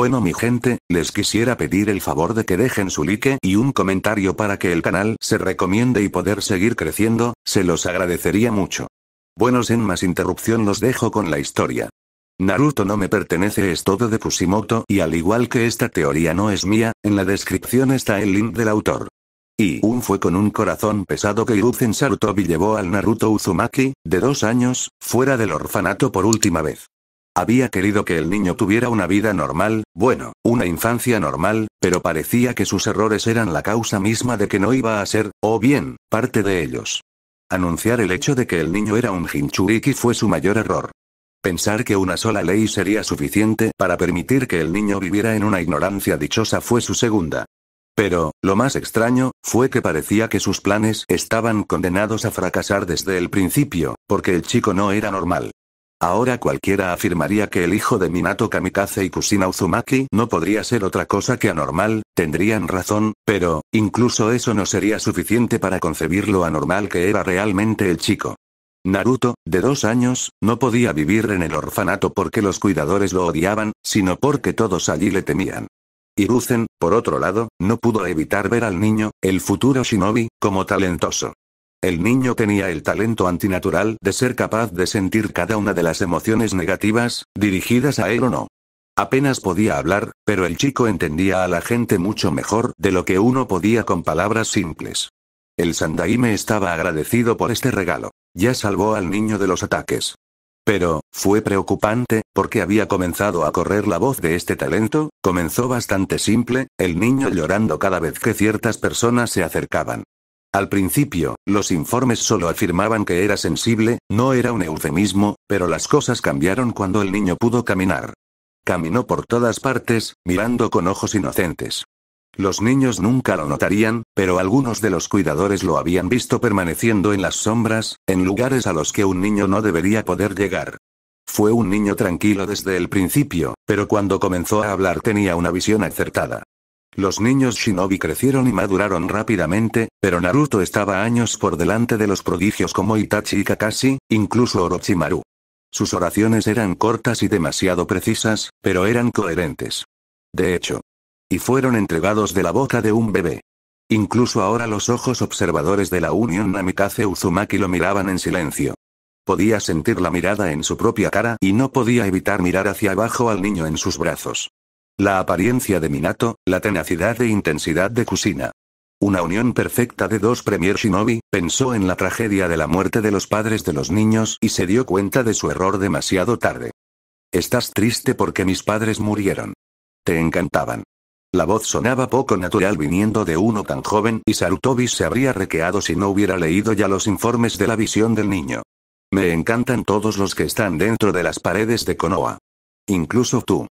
Bueno mi gente, les quisiera pedir el favor de que dejen su like y un comentario para que el canal se recomiende y poder seguir creciendo, se los agradecería mucho. Bueno sin más interrupción los dejo con la historia. Naruto no me pertenece es todo de Kushimoto y al igual que esta teoría no es mía, en la descripción está el link del autor. Y un fue con un corazón pesado que Hiruzen Sarutobi llevó al Naruto Uzumaki, de dos años, fuera del orfanato por última vez. Había querido que el niño tuviera una vida normal, bueno, una infancia normal, pero parecía que sus errores eran la causa misma de que no iba a ser, o bien, parte de ellos. Anunciar el hecho de que el niño era un hinchuriki fue su mayor error. Pensar que una sola ley sería suficiente para permitir que el niño viviera en una ignorancia dichosa fue su segunda. Pero, lo más extraño, fue que parecía que sus planes estaban condenados a fracasar desde el principio, porque el chico no era normal. Ahora cualquiera afirmaría que el hijo de Minato Kamikaze y Kusina Uzumaki no podría ser otra cosa que anormal, tendrían razón, pero, incluso eso no sería suficiente para concebir lo anormal que era realmente el chico. Naruto, de dos años, no podía vivir en el orfanato porque los cuidadores lo odiaban, sino porque todos allí le temían. Hiruzen, por otro lado, no pudo evitar ver al niño, el futuro shinobi, como talentoso. El niño tenía el talento antinatural de ser capaz de sentir cada una de las emociones negativas, dirigidas a él o no. Apenas podía hablar, pero el chico entendía a la gente mucho mejor de lo que uno podía con palabras simples. El Sandaime estaba agradecido por este regalo. Ya salvó al niño de los ataques. Pero, fue preocupante, porque había comenzado a correr la voz de este talento, comenzó bastante simple, el niño llorando cada vez que ciertas personas se acercaban. Al principio, los informes solo afirmaban que era sensible, no era un eufemismo, pero las cosas cambiaron cuando el niño pudo caminar. Caminó por todas partes, mirando con ojos inocentes. Los niños nunca lo notarían, pero algunos de los cuidadores lo habían visto permaneciendo en las sombras, en lugares a los que un niño no debería poder llegar. Fue un niño tranquilo desde el principio, pero cuando comenzó a hablar tenía una visión acertada. Los niños shinobi crecieron y maduraron rápidamente, pero Naruto estaba años por delante de los prodigios como Itachi y Kakashi, incluso Orochimaru. Sus oraciones eran cortas y demasiado precisas, pero eran coherentes. De hecho. Y fueron entregados de la boca de un bebé. Incluso ahora los ojos observadores de la Unión Namikaze Uzumaki lo miraban en silencio. Podía sentir la mirada en su propia cara y no podía evitar mirar hacia abajo al niño en sus brazos. La apariencia de Minato, la tenacidad e intensidad de Kusina. Una unión perfecta de dos premiers Shinobi, pensó en la tragedia de la muerte de los padres de los niños y se dio cuenta de su error demasiado tarde. Estás triste porque mis padres murieron. Te encantaban. La voz sonaba poco natural viniendo de uno tan joven y Sarutobi se habría requeado si no hubiera leído ya los informes de la visión del niño. Me encantan todos los que están dentro de las paredes de Konoha. Incluso tú.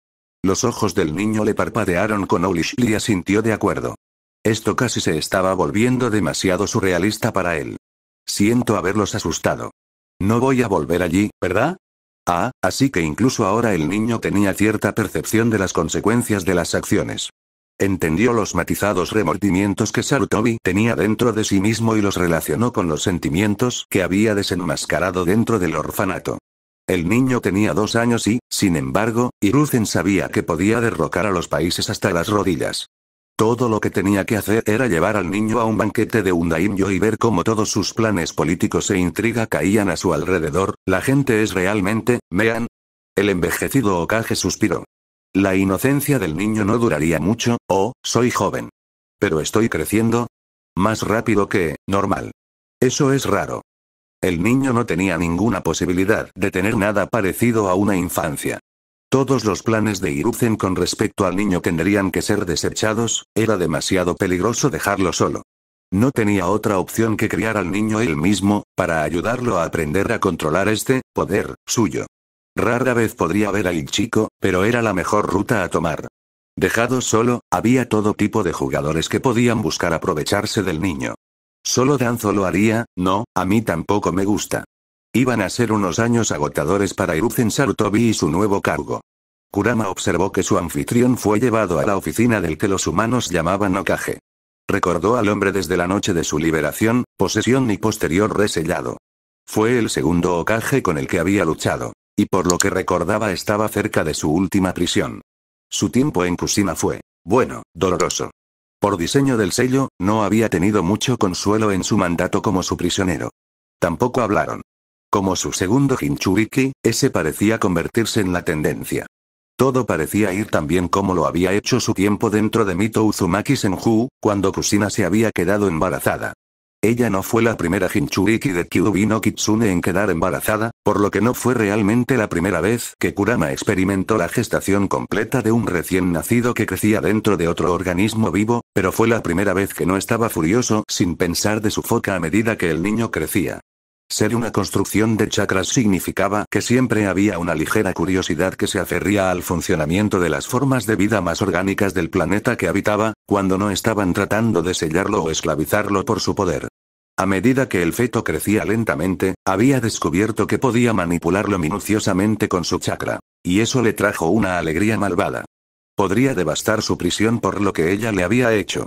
Los ojos del niño le parpadearon con Olish y asintió de acuerdo. Esto casi se estaba volviendo demasiado surrealista para él. Siento haberlos asustado. No voy a volver allí, ¿verdad? Ah, así que incluso ahora el niño tenía cierta percepción de las consecuencias de las acciones. Entendió los matizados remordimientos que Sarutobi tenía dentro de sí mismo y los relacionó con los sentimientos que había desenmascarado dentro del orfanato. El niño tenía dos años y, sin embargo, Hiruzen sabía que podía derrocar a los países hasta las rodillas. Todo lo que tenía que hacer era llevar al niño a un banquete de un y ver cómo todos sus planes políticos e intriga caían a su alrededor, la gente es realmente, mean. El envejecido Okaje suspiró. La inocencia del niño no duraría mucho, oh, soy joven. Pero estoy creciendo. Más rápido que, normal. Eso es raro. El niño no tenía ninguna posibilidad de tener nada parecido a una infancia. Todos los planes de Iruzen con respecto al niño tendrían que ser desechados, era demasiado peligroso dejarlo solo. No tenía otra opción que criar al niño él mismo, para ayudarlo a aprender a controlar este poder suyo. Rara vez podría ver al chico, pero era la mejor ruta a tomar. Dejado solo, había todo tipo de jugadores que podían buscar aprovecharse del niño. Solo Danzo lo haría, no, a mí tampoco me gusta. Iban a ser unos años agotadores para Iruzen Sarutobi y su nuevo cargo. Kurama observó que su anfitrión fue llevado a la oficina del que los humanos llamaban Okage. Recordó al hombre desde la noche de su liberación, posesión y posterior resellado. Fue el segundo Okage con el que había luchado, y por lo que recordaba estaba cerca de su última prisión. Su tiempo en Kusina fue, bueno, doloroso por diseño del sello, no había tenido mucho consuelo en su mandato como su prisionero. Tampoco hablaron. Como su segundo Hinchuriki, ese parecía convertirse en la tendencia. Todo parecía ir tan bien como lo había hecho su tiempo dentro de Mito Uzumaki Senju, cuando Kusina se había quedado embarazada. Ella no fue la primera Hinchuriki de Kyuubi no Kitsune en quedar embarazada, por lo que no fue realmente la primera vez que Kurama experimentó la gestación completa de un recién nacido que crecía dentro de otro organismo vivo, pero fue la primera vez que no estaba furioso sin pensar de su foca a medida que el niño crecía. Ser una construcción de chakras significaba que siempre había una ligera curiosidad que se aferría al funcionamiento de las formas de vida más orgánicas del planeta que habitaba, cuando no estaban tratando de sellarlo o esclavizarlo por su poder. A medida que el feto crecía lentamente, había descubierto que podía manipularlo minuciosamente con su chakra. Y eso le trajo una alegría malvada. Podría devastar su prisión por lo que ella le había hecho.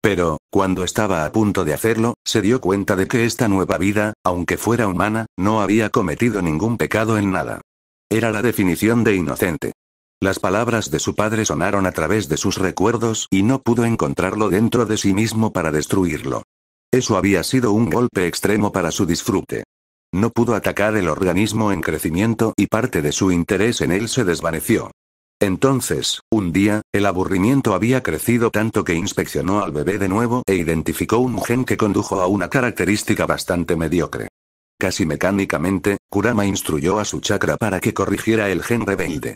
Pero, cuando estaba a punto de hacerlo, se dio cuenta de que esta nueva vida, aunque fuera humana, no había cometido ningún pecado en nada. Era la definición de inocente. Las palabras de su padre sonaron a través de sus recuerdos y no pudo encontrarlo dentro de sí mismo para destruirlo. Eso había sido un golpe extremo para su disfrute. No pudo atacar el organismo en crecimiento y parte de su interés en él se desvaneció. Entonces, un día, el aburrimiento había crecido tanto que inspeccionó al bebé de nuevo e identificó un gen que condujo a una característica bastante mediocre. Casi mecánicamente, Kurama instruyó a su chakra para que corrigiera el gen rebelde.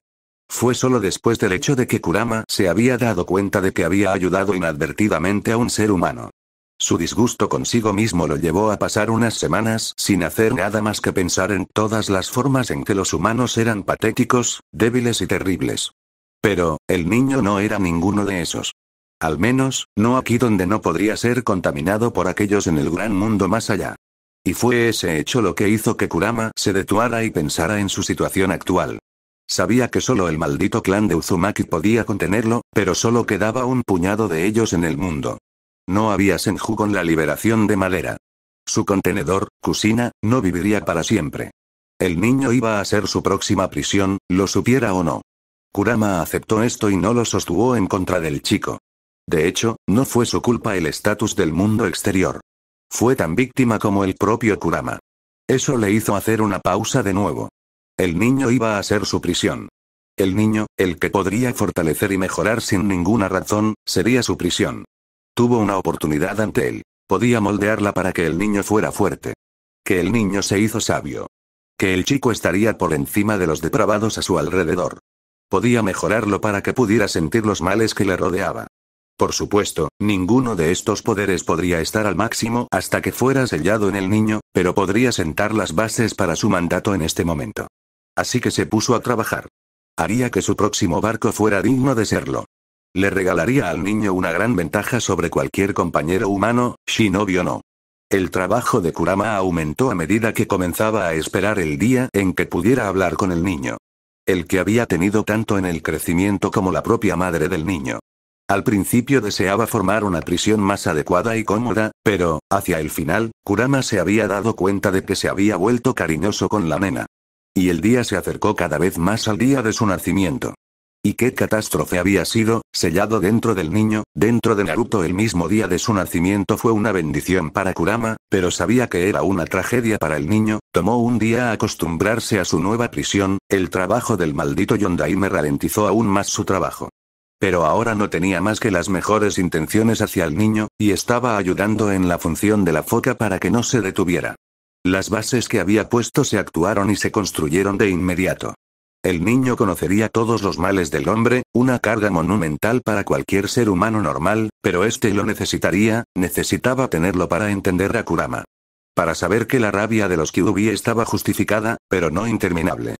Fue solo después del hecho de que Kurama se había dado cuenta de que había ayudado inadvertidamente a un ser humano. Su disgusto consigo mismo lo llevó a pasar unas semanas sin hacer nada más que pensar en todas las formas en que los humanos eran patéticos, débiles y terribles. Pero, el niño no era ninguno de esos. Al menos, no aquí donde no podría ser contaminado por aquellos en el gran mundo más allá. Y fue ese hecho lo que hizo que Kurama se detuara y pensara en su situación actual. Sabía que solo el maldito clan de Uzumaki podía contenerlo, pero solo quedaba un puñado de ellos en el mundo. No había senju con la liberación de madera. Su contenedor, Kusina, no viviría para siempre. El niño iba a ser su próxima prisión, lo supiera o no. Kurama aceptó esto y no lo sostuvo en contra del chico. De hecho, no fue su culpa el estatus del mundo exterior. Fue tan víctima como el propio Kurama. Eso le hizo hacer una pausa de nuevo. El niño iba a ser su prisión. El niño, el que podría fortalecer y mejorar sin ninguna razón, sería su prisión. Tuvo una oportunidad ante él. Podía moldearla para que el niño fuera fuerte. Que el niño se hizo sabio. Que el chico estaría por encima de los depravados a su alrededor. Podía mejorarlo para que pudiera sentir los males que le rodeaba. Por supuesto, ninguno de estos poderes podría estar al máximo hasta que fuera sellado en el niño, pero podría sentar las bases para su mandato en este momento. Así que se puso a trabajar. Haría que su próximo barco fuera digno de serlo. Le regalaría al niño una gran ventaja sobre cualquier compañero humano, Shinobi o no. El trabajo de Kurama aumentó a medida que comenzaba a esperar el día en que pudiera hablar con el niño. El que había tenido tanto en el crecimiento como la propia madre del niño. Al principio deseaba formar una prisión más adecuada y cómoda, pero, hacia el final, Kurama se había dado cuenta de que se había vuelto cariñoso con la nena. Y el día se acercó cada vez más al día de su nacimiento. ¿Y qué catástrofe había sido, sellado dentro del niño, dentro de Naruto el mismo día de su nacimiento fue una bendición para Kurama, pero sabía que era una tragedia para el niño, tomó un día a acostumbrarse a su nueva prisión, el trabajo del maldito Yondaime ralentizó aún más su trabajo. Pero ahora no tenía más que las mejores intenciones hacia el niño, y estaba ayudando en la función de la foca para que no se detuviera. Las bases que había puesto se actuaron y se construyeron de inmediato. El niño conocería todos los males del hombre, una carga monumental para cualquier ser humano normal, pero este lo necesitaría, necesitaba tenerlo para entender a Kurama. Para saber que la rabia de los Kyubi estaba justificada, pero no interminable.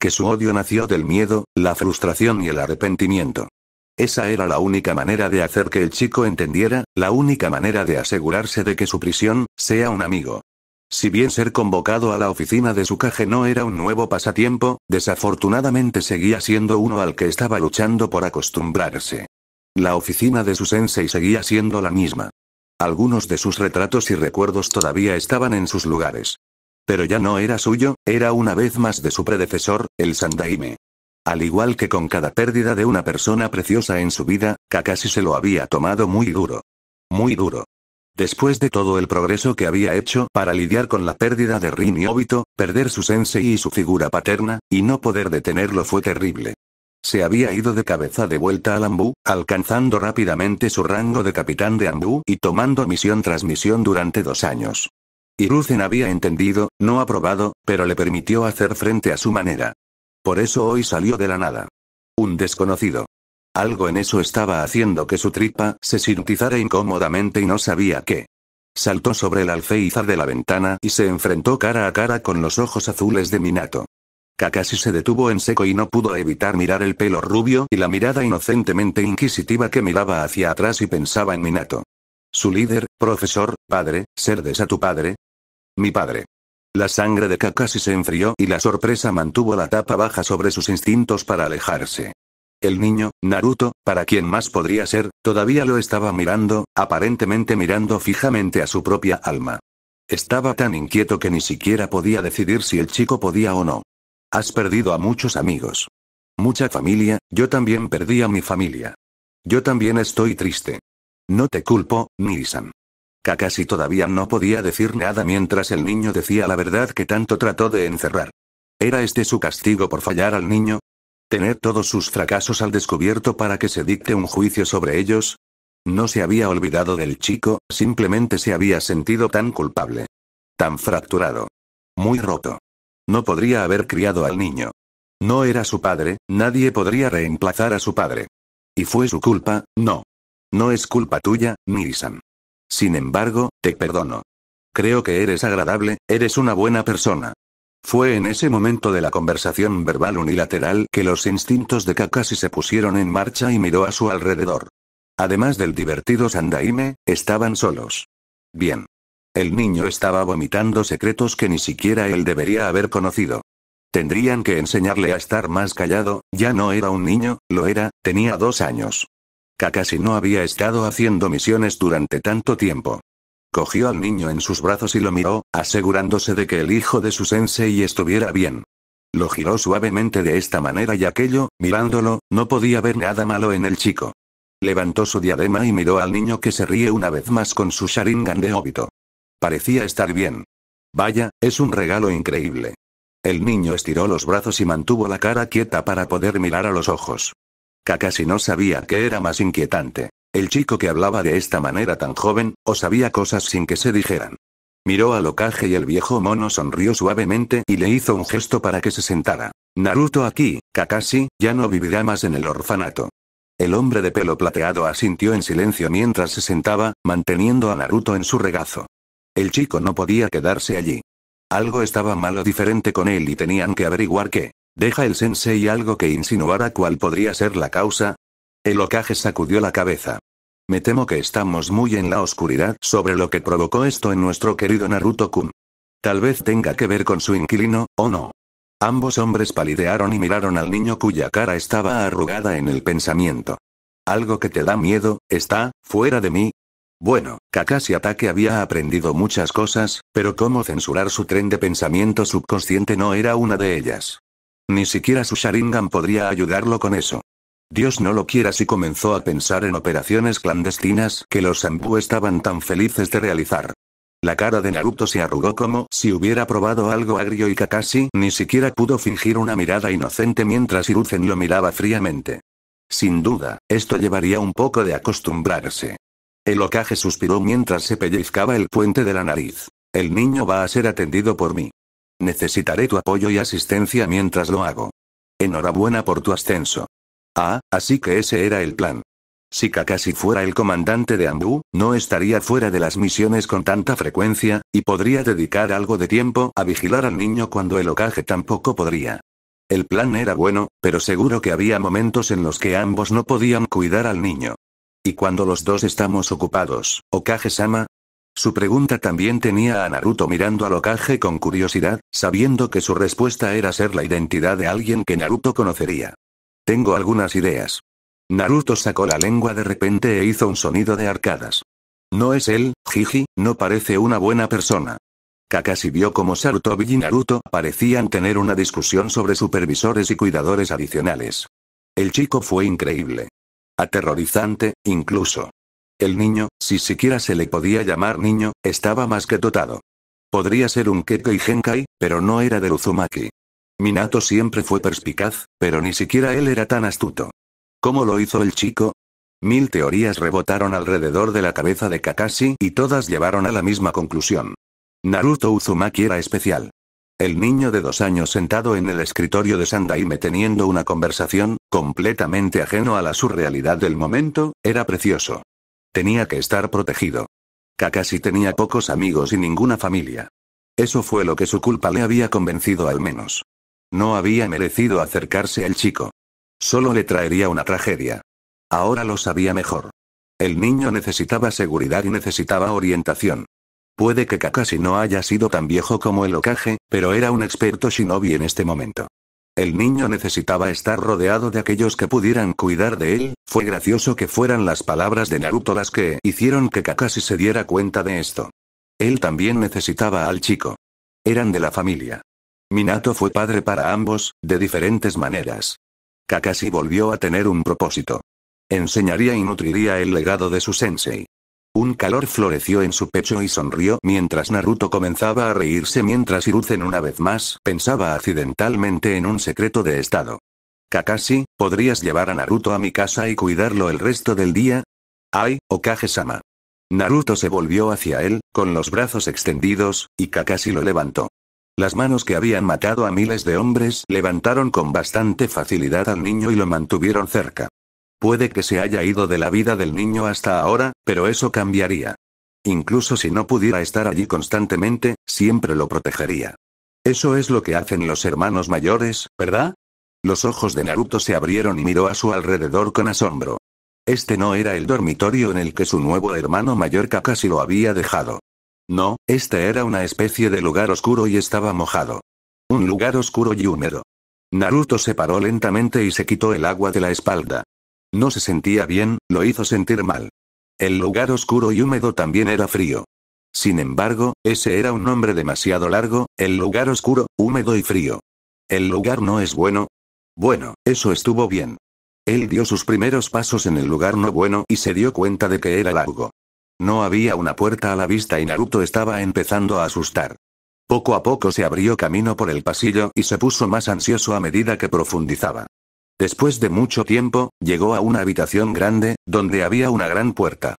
Que su odio nació del miedo, la frustración y el arrepentimiento. Esa era la única manera de hacer que el chico entendiera, la única manera de asegurarse de que su prisión sea un amigo. Si bien ser convocado a la oficina de su caje no era un nuevo pasatiempo, desafortunadamente seguía siendo uno al que estaba luchando por acostumbrarse. La oficina de su sensei seguía siendo la misma. Algunos de sus retratos y recuerdos todavía estaban en sus lugares. Pero ya no era suyo, era una vez más de su predecesor, el Sandaime. Al igual que con cada pérdida de una persona preciosa en su vida, Kakashi se lo había tomado muy duro. Muy duro. Después de todo el progreso que había hecho para lidiar con la pérdida de Rin y Obito, perder su sensei y su figura paterna, y no poder detenerlo fue terrible. Se había ido de cabeza de vuelta al Ambu, alcanzando rápidamente su rango de capitán de Ambu y tomando misión tras misión durante dos años. Hiruzen había entendido, no aprobado, pero le permitió hacer frente a su manera. Por eso hoy salió de la nada. Un desconocido. Algo en eso estaba haciendo que su tripa se sintizara incómodamente y no sabía qué. Saltó sobre el alféizar de la ventana y se enfrentó cara a cara con los ojos azules de Minato. Kakashi se detuvo en seco y no pudo evitar mirar el pelo rubio y la mirada inocentemente inquisitiva que miraba hacia atrás y pensaba en Minato. Su líder, profesor, padre, Serdes a tu padre. Mi padre. La sangre de Kakashi se enfrió y la sorpresa mantuvo la tapa baja sobre sus instintos para alejarse. El niño, Naruto, para quien más podría ser, todavía lo estaba mirando, aparentemente mirando fijamente a su propia alma. Estaba tan inquieto que ni siquiera podía decidir si el chico podía o no. Has perdido a muchos amigos. Mucha familia, yo también perdí a mi familia. Yo también estoy triste. No te culpo, Nirisan. Kakashi todavía no podía decir nada mientras el niño decía la verdad que tanto trató de encerrar. ¿Era este su castigo por fallar al niño? Tener todos sus fracasos al descubierto para que se dicte un juicio sobre ellos. No se había olvidado del chico, simplemente se había sentido tan culpable. Tan fracturado. Muy roto. No podría haber criado al niño. No era su padre, nadie podría reemplazar a su padre. Y fue su culpa, no. No es culpa tuya, Mirisan. Sin embargo, te perdono. Creo que eres agradable, eres una buena persona. Fue en ese momento de la conversación verbal unilateral que los instintos de Kakashi se pusieron en marcha y miró a su alrededor. Además del divertido Sandaime, estaban solos. Bien. El niño estaba vomitando secretos que ni siquiera él debería haber conocido. Tendrían que enseñarle a estar más callado, ya no era un niño, lo era, tenía dos años. Kakashi no había estado haciendo misiones durante tanto tiempo. Cogió al niño en sus brazos y lo miró, asegurándose de que el hijo de su sensei estuviera bien. Lo giró suavemente de esta manera y aquello, mirándolo, no podía ver nada malo en el chico. Levantó su diadema y miró al niño que se ríe una vez más con su Sharingan de óbito. Parecía estar bien. Vaya, es un regalo increíble. El niño estiró los brazos y mantuvo la cara quieta para poder mirar a los ojos. Kakashi no sabía qué era más inquietante. El chico que hablaba de esta manera tan joven, o sabía cosas sin que se dijeran. Miró a ocaje y el viejo mono sonrió suavemente y le hizo un gesto para que se sentara. Naruto aquí, Kakashi, ya no vivirá más en el orfanato. El hombre de pelo plateado asintió en silencio mientras se sentaba, manteniendo a Naruto en su regazo. El chico no podía quedarse allí. Algo estaba malo diferente con él y tenían que averiguar qué. Deja el sensei algo que insinuara cuál podría ser la causa, el ocaje sacudió la cabeza. Me temo que estamos muy en la oscuridad sobre lo que provocó esto en nuestro querido Naruto-kun. Tal vez tenga que ver con su inquilino, o no. Ambos hombres palidearon y miraron al niño cuya cara estaba arrugada en el pensamiento. ¿Algo que te da miedo, está, fuera de mí? Bueno, Kakashi Ataque había aprendido muchas cosas, pero cómo censurar su tren de pensamiento subconsciente no era una de ellas. Ni siquiera su Sharingan podría ayudarlo con eso. Dios no lo quiera si comenzó a pensar en operaciones clandestinas que los Sambu estaban tan felices de realizar. La cara de Naruto se arrugó como si hubiera probado algo agrio y Kakashi ni siquiera pudo fingir una mirada inocente mientras Hiruzen lo miraba fríamente. Sin duda, esto llevaría un poco de acostumbrarse. El ocaje suspiró mientras se pellizcaba el puente de la nariz. El niño va a ser atendido por mí. Necesitaré tu apoyo y asistencia mientras lo hago. Enhorabuena por tu ascenso. Ah, así que ese era el plan. Si Kakashi fuera el comandante de Anbu, no estaría fuera de las misiones con tanta frecuencia, y podría dedicar algo de tiempo a vigilar al niño cuando el Okage tampoco podría. El plan era bueno, pero seguro que había momentos en los que ambos no podían cuidar al niño. ¿Y cuando los dos estamos ocupados, Okage-sama? Su pregunta también tenía a Naruto mirando al Okage con curiosidad, sabiendo que su respuesta era ser la identidad de alguien que Naruto conocería. Tengo algunas ideas. Naruto sacó la lengua de repente e hizo un sonido de arcadas. No es él, Jiji, no parece una buena persona. Kakashi vio como Sarutobi y Naruto parecían tener una discusión sobre supervisores y cuidadores adicionales. El chico fue increíble. Aterrorizante, incluso. El niño, si siquiera se le podía llamar niño, estaba más que dotado. Podría ser un Kekkei Genkai, pero no era de Uzumaki. Minato siempre fue perspicaz, pero ni siquiera él era tan astuto. ¿Cómo lo hizo el chico? Mil teorías rebotaron alrededor de la cabeza de Kakashi y todas llevaron a la misma conclusión. Naruto Uzumaki era especial. El niño de dos años sentado en el escritorio de Sandaime teniendo una conversación, completamente ajeno a la surrealidad del momento, era precioso. Tenía que estar protegido. Kakashi tenía pocos amigos y ninguna familia. Eso fue lo que su culpa le había convencido al menos. No había merecido acercarse al chico. Solo le traería una tragedia. Ahora lo sabía mejor. El niño necesitaba seguridad y necesitaba orientación. Puede que Kakashi no haya sido tan viejo como el Okage, pero era un experto shinobi en este momento. El niño necesitaba estar rodeado de aquellos que pudieran cuidar de él, fue gracioso que fueran las palabras de Naruto las que hicieron que Kakashi se diera cuenta de esto. Él también necesitaba al chico. Eran de la familia. Minato fue padre para ambos, de diferentes maneras. Kakashi volvió a tener un propósito. Enseñaría y nutriría el legado de su sensei. Un calor floreció en su pecho y sonrió mientras Naruto comenzaba a reírse mientras Hiruzen una vez más pensaba accidentalmente en un secreto de estado. Kakashi, ¿podrías llevar a Naruto a mi casa y cuidarlo el resto del día? Ay, okage Naruto se volvió hacia él, con los brazos extendidos, y Kakashi lo levantó. Las manos que habían matado a miles de hombres levantaron con bastante facilidad al niño y lo mantuvieron cerca. Puede que se haya ido de la vida del niño hasta ahora, pero eso cambiaría. Incluso si no pudiera estar allí constantemente, siempre lo protegería. Eso es lo que hacen los hermanos mayores, ¿verdad? Los ojos de Naruto se abrieron y miró a su alrededor con asombro. Este no era el dormitorio en el que su nuevo hermano mayor Kakashi lo había dejado. No, este era una especie de lugar oscuro y estaba mojado. Un lugar oscuro y húmedo. Naruto se paró lentamente y se quitó el agua de la espalda. No se sentía bien, lo hizo sentir mal. El lugar oscuro y húmedo también era frío. Sin embargo, ese era un nombre demasiado largo, el lugar oscuro, húmedo y frío. ¿El lugar no es bueno? Bueno, eso estuvo bien. Él dio sus primeros pasos en el lugar no bueno y se dio cuenta de que era largo. No había una puerta a la vista y Naruto estaba empezando a asustar. Poco a poco se abrió camino por el pasillo y se puso más ansioso a medida que profundizaba. Después de mucho tiempo, llegó a una habitación grande, donde había una gran puerta.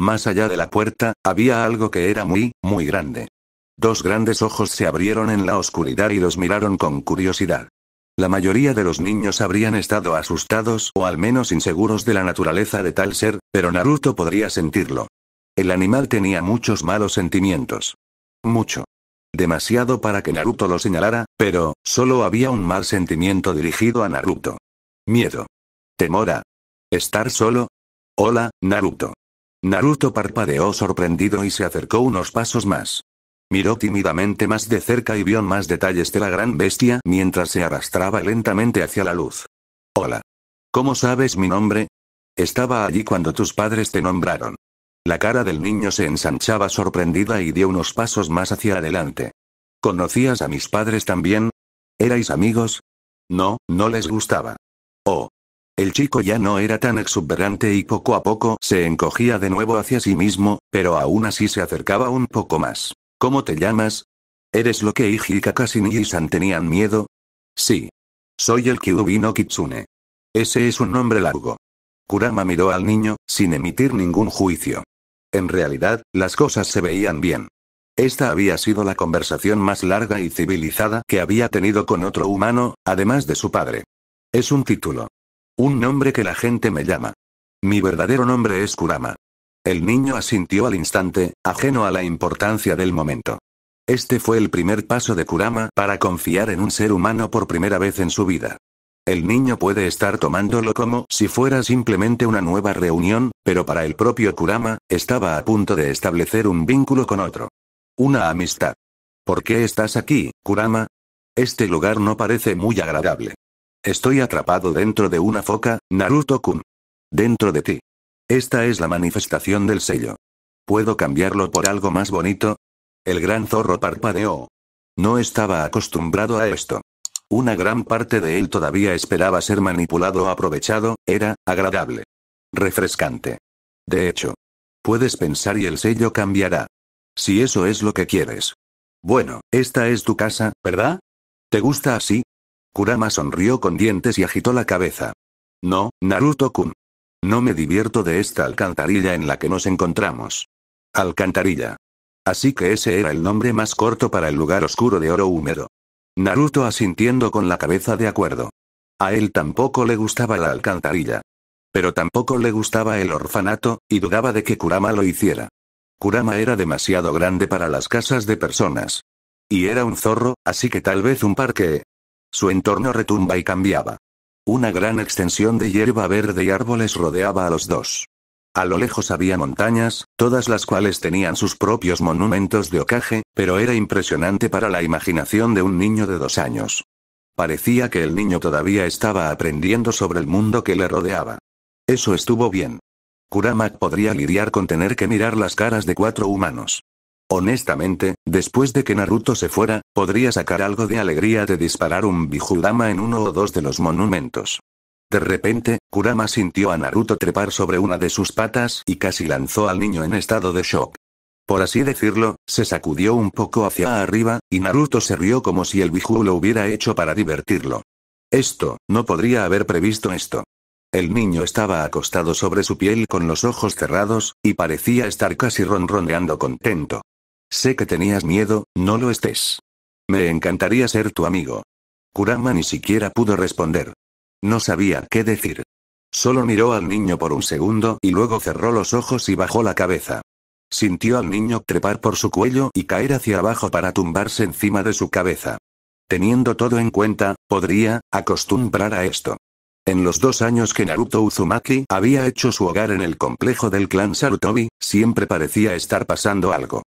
Más allá de la puerta, había algo que era muy, muy grande. Dos grandes ojos se abrieron en la oscuridad y los miraron con curiosidad. La mayoría de los niños habrían estado asustados o al menos inseguros de la naturaleza de tal ser, pero Naruto podría sentirlo. El animal tenía muchos malos sentimientos. Mucho. Demasiado para que Naruto lo señalara, pero, solo había un mal sentimiento dirigido a Naruto. Miedo. Temora. Estar solo. Hola, Naruto. Naruto parpadeó sorprendido y se acercó unos pasos más. Miró tímidamente más de cerca y vio más detalles de la gran bestia mientras se arrastraba lentamente hacia la luz. Hola. ¿Cómo sabes mi nombre? Estaba allí cuando tus padres te nombraron. La cara del niño se ensanchaba sorprendida y dio unos pasos más hacia adelante. ¿Conocías a mis padres también? ¿Erais amigos? No, no les gustaba. Oh. El chico ya no era tan exuberante y poco a poco se encogía de nuevo hacia sí mismo, pero aún así se acercaba un poco más. ¿Cómo te llamas? ¿Eres lo que Iji y San tenían miedo? Sí. Soy el no Kitsune. Ese es un nombre largo. Kurama miró al niño, sin emitir ningún juicio. En realidad, las cosas se veían bien. Esta había sido la conversación más larga y civilizada que había tenido con otro humano, además de su padre. Es un título. Un nombre que la gente me llama. Mi verdadero nombre es Kurama. El niño asintió al instante, ajeno a la importancia del momento. Este fue el primer paso de Kurama para confiar en un ser humano por primera vez en su vida. El niño puede estar tomándolo como si fuera simplemente una nueva reunión, pero para el propio Kurama, estaba a punto de establecer un vínculo con otro. Una amistad. ¿Por qué estás aquí, Kurama? Este lugar no parece muy agradable. Estoy atrapado dentro de una foca, Naruto-kun. Dentro de ti. Esta es la manifestación del sello. ¿Puedo cambiarlo por algo más bonito? El gran zorro parpadeó. No estaba acostumbrado a esto. Una gran parte de él todavía esperaba ser manipulado o aprovechado, era, agradable. Refrescante. De hecho. Puedes pensar y el sello cambiará. Si eso es lo que quieres. Bueno, esta es tu casa, ¿verdad? ¿Te gusta así? Kurama sonrió con dientes y agitó la cabeza. No, Naruto-kun. No me divierto de esta alcantarilla en la que nos encontramos. Alcantarilla. Así que ese era el nombre más corto para el lugar oscuro de oro húmedo. Naruto asintiendo con la cabeza de acuerdo. A él tampoco le gustaba la alcantarilla. Pero tampoco le gustaba el orfanato, y dudaba de que Kurama lo hiciera. Kurama era demasiado grande para las casas de personas. Y era un zorro, así que tal vez un parque. Su entorno retumba y cambiaba. Una gran extensión de hierba verde y árboles rodeaba a los dos. A lo lejos había montañas, todas las cuales tenían sus propios monumentos de ocaje, pero era impresionante para la imaginación de un niño de dos años. Parecía que el niño todavía estaba aprendiendo sobre el mundo que le rodeaba. Eso estuvo bien. Kurama podría lidiar con tener que mirar las caras de cuatro humanos. Honestamente, después de que Naruto se fuera, podría sacar algo de alegría de disparar un bijudama en uno o dos de los monumentos. De repente, Kurama sintió a Naruto trepar sobre una de sus patas y casi lanzó al niño en estado de shock. Por así decirlo, se sacudió un poco hacia arriba, y Naruto se rió como si el bijú lo hubiera hecho para divertirlo. Esto, no podría haber previsto esto. El niño estaba acostado sobre su piel con los ojos cerrados, y parecía estar casi ronroneando contento. Sé que tenías miedo, no lo estés. Me encantaría ser tu amigo. Kurama ni siquiera pudo responder. No sabía qué decir. Solo miró al niño por un segundo y luego cerró los ojos y bajó la cabeza. Sintió al niño trepar por su cuello y caer hacia abajo para tumbarse encima de su cabeza. Teniendo todo en cuenta, podría acostumbrar a esto. En los dos años que Naruto Uzumaki había hecho su hogar en el complejo del clan Sarutobi, siempre parecía estar pasando algo.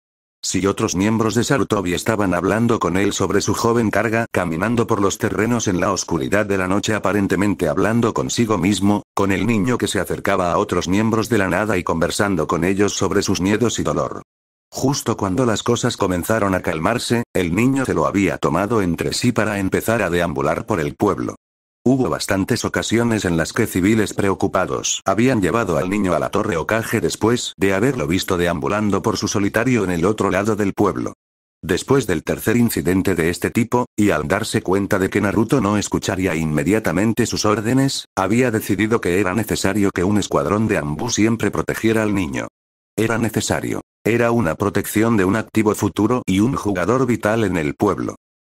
Si otros miembros de Sarutobi estaban hablando con él sobre su joven carga caminando por los terrenos en la oscuridad de la noche aparentemente hablando consigo mismo, con el niño que se acercaba a otros miembros de la nada y conversando con ellos sobre sus miedos y dolor. Justo cuando las cosas comenzaron a calmarse, el niño se lo había tomado entre sí para empezar a deambular por el pueblo. Hubo bastantes ocasiones en las que civiles preocupados habían llevado al niño a la torre Ocaje después de haberlo visto deambulando por su solitario en el otro lado del pueblo. Después del tercer incidente de este tipo, y al darse cuenta de que Naruto no escucharía inmediatamente sus órdenes, había decidido que era necesario que un escuadrón de Ambu siempre protegiera al niño. Era necesario. Era una protección de un activo futuro y un jugador vital en el pueblo.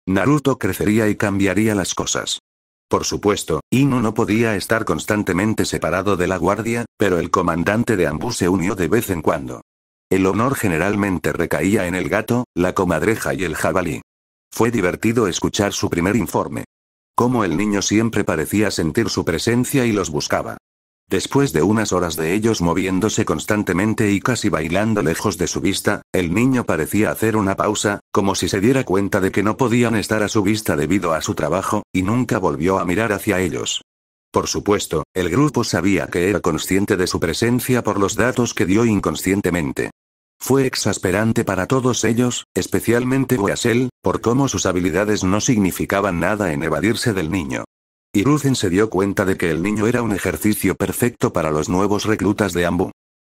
Naruto crecería y cambiaría las cosas. Por supuesto, Inu no podía estar constantemente separado de la guardia, pero el comandante de Ambu se unió de vez en cuando. El honor generalmente recaía en el gato, la comadreja y el jabalí. Fue divertido escuchar su primer informe. Como el niño siempre parecía sentir su presencia y los buscaba. Después de unas horas de ellos moviéndose constantemente y casi bailando lejos de su vista, el niño parecía hacer una pausa, como si se diera cuenta de que no podían estar a su vista debido a su trabajo, y nunca volvió a mirar hacia ellos. Por supuesto, el grupo sabía que era consciente de su presencia por los datos que dio inconscientemente. Fue exasperante para todos ellos, especialmente Boasel, por cómo sus habilidades no significaban nada en evadirse del niño y se dio cuenta de que el niño era un ejercicio perfecto para los nuevos reclutas de Ambu.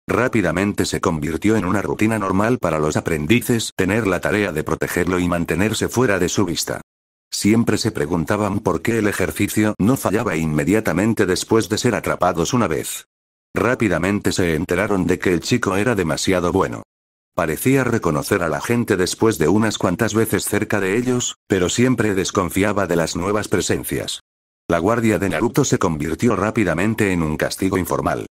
Rápidamente se convirtió en una rutina normal para los aprendices tener la tarea de protegerlo y mantenerse fuera de su vista. Siempre se preguntaban por qué el ejercicio no fallaba inmediatamente después de ser atrapados una vez. Rápidamente se enteraron de que el chico era demasiado bueno. Parecía reconocer a la gente después de unas cuantas veces cerca de ellos, pero siempre desconfiaba de las nuevas presencias. La guardia de Naruto se convirtió rápidamente en un castigo informal.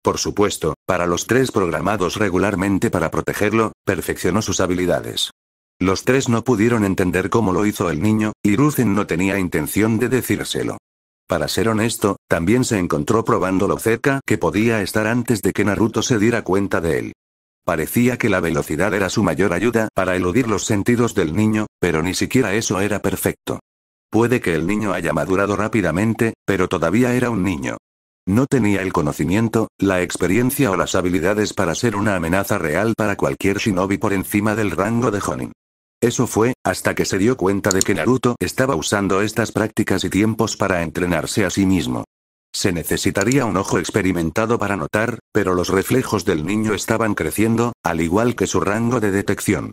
Por supuesto, para los tres programados regularmente para protegerlo, perfeccionó sus habilidades. Los tres no pudieron entender cómo lo hizo el niño, y Ruzen no tenía intención de decírselo. Para ser honesto, también se encontró probando lo cerca que podía estar antes de que Naruto se diera cuenta de él. Parecía que la velocidad era su mayor ayuda para eludir los sentidos del niño, pero ni siquiera eso era perfecto. Puede que el niño haya madurado rápidamente, pero todavía era un niño. No tenía el conocimiento, la experiencia o las habilidades para ser una amenaza real para cualquier shinobi por encima del rango de Honin. Eso fue, hasta que se dio cuenta de que Naruto estaba usando estas prácticas y tiempos para entrenarse a sí mismo. Se necesitaría un ojo experimentado para notar, pero los reflejos del niño estaban creciendo, al igual que su rango de detección.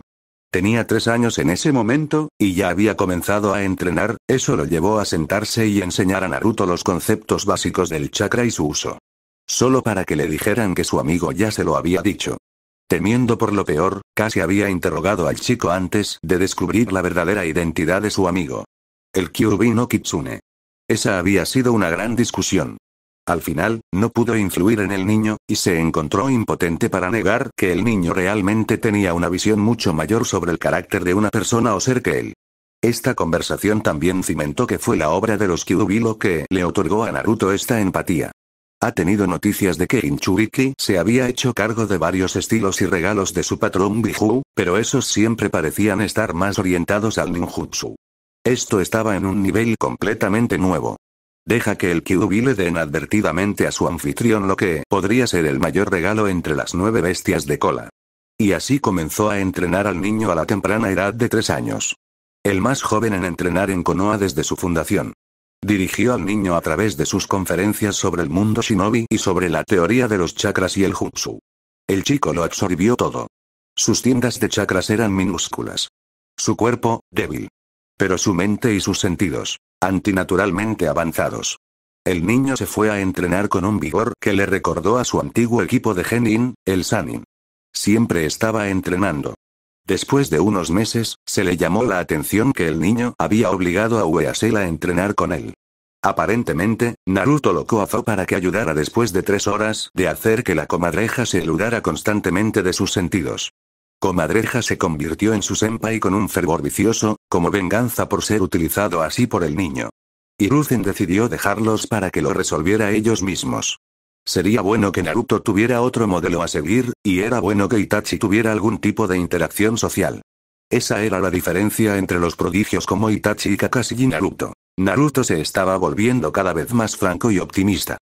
Tenía tres años en ese momento, y ya había comenzado a entrenar, eso lo llevó a sentarse y enseñar a Naruto los conceptos básicos del chakra y su uso. Solo para que le dijeran que su amigo ya se lo había dicho. Temiendo por lo peor, casi había interrogado al chico antes de descubrir la verdadera identidad de su amigo. El Kyuubi no Kitsune. Esa había sido una gran discusión. Al final, no pudo influir en el niño, y se encontró impotente para negar que el niño realmente tenía una visión mucho mayor sobre el carácter de una persona o ser que él. Esta conversación también cimentó que fue la obra de los Kyuubi lo que le otorgó a Naruto esta empatía. Ha tenido noticias de que Inchuriki se había hecho cargo de varios estilos y regalos de su patrón Bijuu, pero esos siempre parecían estar más orientados al ninjutsu. Esto estaba en un nivel completamente nuevo. Deja que el Kyuubi le den advertidamente a su anfitrión lo que podría ser el mayor regalo entre las nueve bestias de cola. Y así comenzó a entrenar al niño a la temprana edad de tres años. El más joven en entrenar en Konoha desde su fundación. Dirigió al niño a través de sus conferencias sobre el mundo shinobi y sobre la teoría de los chakras y el jutsu. El chico lo absorbió todo. Sus tiendas de chakras eran minúsculas. Su cuerpo, débil. Pero su mente y sus sentidos, antinaturalmente avanzados. El niño se fue a entrenar con un vigor que le recordó a su antiguo equipo de Genin, el Sanin. Siempre estaba entrenando. Después de unos meses, se le llamó la atención que el niño había obligado a Weasel a entrenar con él. Aparentemente, Naruto lo coazó para que ayudara después de tres horas de hacer que la comadreja se eludara constantemente de sus sentidos. Comadreja se convirtió en su senpai con un fervor vicioso, como venganza por ser utilizado así por el niño. Y Ruzen decidió dejarlos para que lo resolviera ellos mismos. Sería bueno que Naruto tuviera otro modelo a seguir, y era bueno que Itachi tuviera algún tipo de interacción social. Esa era la diferencia entre los prodigios como Itachi y Kakashi y Naruto. Naruto se estaba volviendo cada vez más franco y optimista.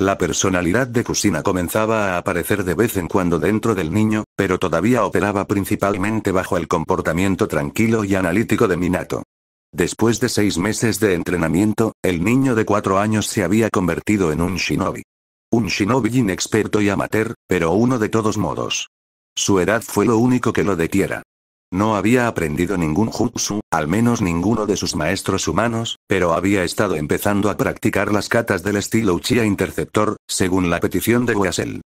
La personalidad de Kusina comenzaba a aparecer de vez en cuando dentro del niño, pero todavía operaba principalmente bajo el comportamiento tranquilo y analítico de Minato. Después de seis meses de entrenamiento, el niño de cuatro años se había convertido en un shinobi. Un shinobi inexperto y amateur, pero uno de todos modos. Su edad fue lo único que lo detiera. No había aprendido ningún jutsu, al menos ninguno de sus maestros humanos, pero había estado empezando a practicar las katas del estilo Uchiha Interceptor, según la petición de Weasel.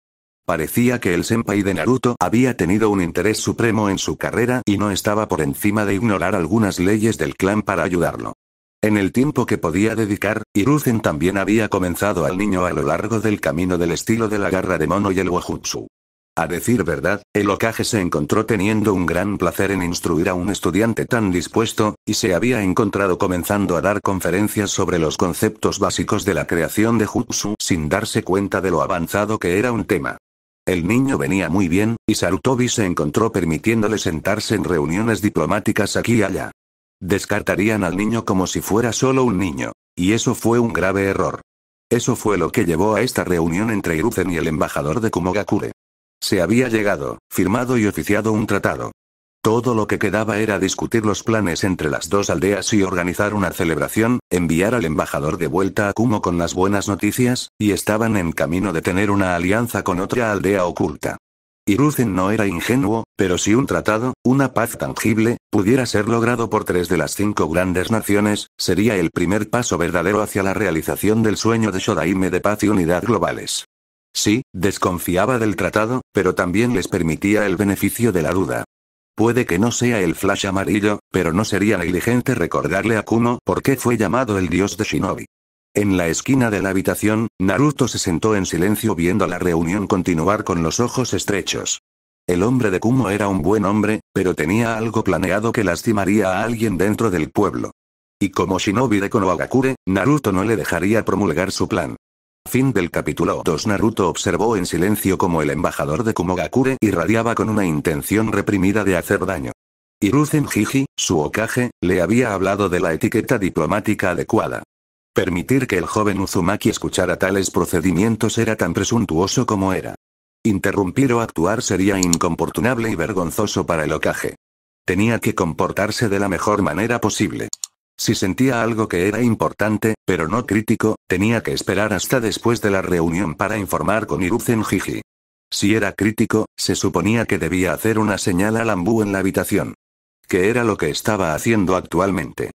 Parecía que el senpai de Naruto había tenido un interés supremo en su carrera y no estaba por encima de ignorar algunas leyes del clan para ayudarlo. En el tiempo que podía dedicar, Hiruzen también había comenzado al niño a lo largo del camino del estilo de la garra de mono y el wojutsu. A decir verdad, el ocaje se encontró teniendo un gran placer en instruir a un estudiante tan dispuesto, y se había encontrado comenzando a dar conferencias sobre los conceptos básicos de la creación de Jutsu sin darse cuenta de lo avanzado que era un tema. El niño venía muy bien, y Sarutobi se encontró permitiéndole sentarse en reuniones diplomáticas aquí y allá. Descartarían al niño como si fuera solo un niño. Y eso fue un grave error. Eso fue lo que llevó a esta reunión entre Iruzen y el embajador de Kumogakure. Se había llegado, firmado y oficiado un tratado. Todo lo que quedaba era discutir los planes entre las dos aldeas y organizar una celebración, enviar al embajador de vuelta a Kumo con las buenas noticias, y estaban en camino de tener una alianza con otra aldea oculta. Hiruzen no era ingenuo, pero si un tratado, una paz tangible, pudiera ser logrado por tres de las cinco grandes naciones, sería el primer paso verdadero hacia la realización del sueño de Shodaime de paz y unidad globales. Sí, desconfiaba del tratado, pero también les permitía el beneficio de la duda. Puede que no sea el Flash amarillo, pero no sería negligente recordarle a Kumo por qué fue llamado el dios de Shinobi. En la esquina de la habitación, Naruto se sentó en silencio viendo la reunión continuar con los ojos estrechos. El hombre de Kumo era un buen hombre, pero tenía algo planeado que lastimaría a alguien dentro del pueblo. Y como shinobi de Konohagakure, Naruto no le dejaría promulgar su plan. Fin del capítulo 2 Naruto observó en silencio como el embajador de Kumogakure irradiaba con una intención reprimida de hacer daño. Hiruzen Jiji, su Okage, le había hablado de la etiqueta diplomática adecuada. Permitir que el joven Uzumaki escuchara tales procedimientos era tan presuntuoso como era. Interrumpir o actuar sería incomportunable y vergonzoso para el Okage. Tenía que comportarse de la mejor manera posible. Si sentía algo que era importante, pero no crítico, tenía que esperar hasta después de la reunión para informar con Iruzen Jiji. Si era crítico, se suponía que debía hacer una señal al Lambú en la habitación. Que era lo que estaba haciendo actualmente.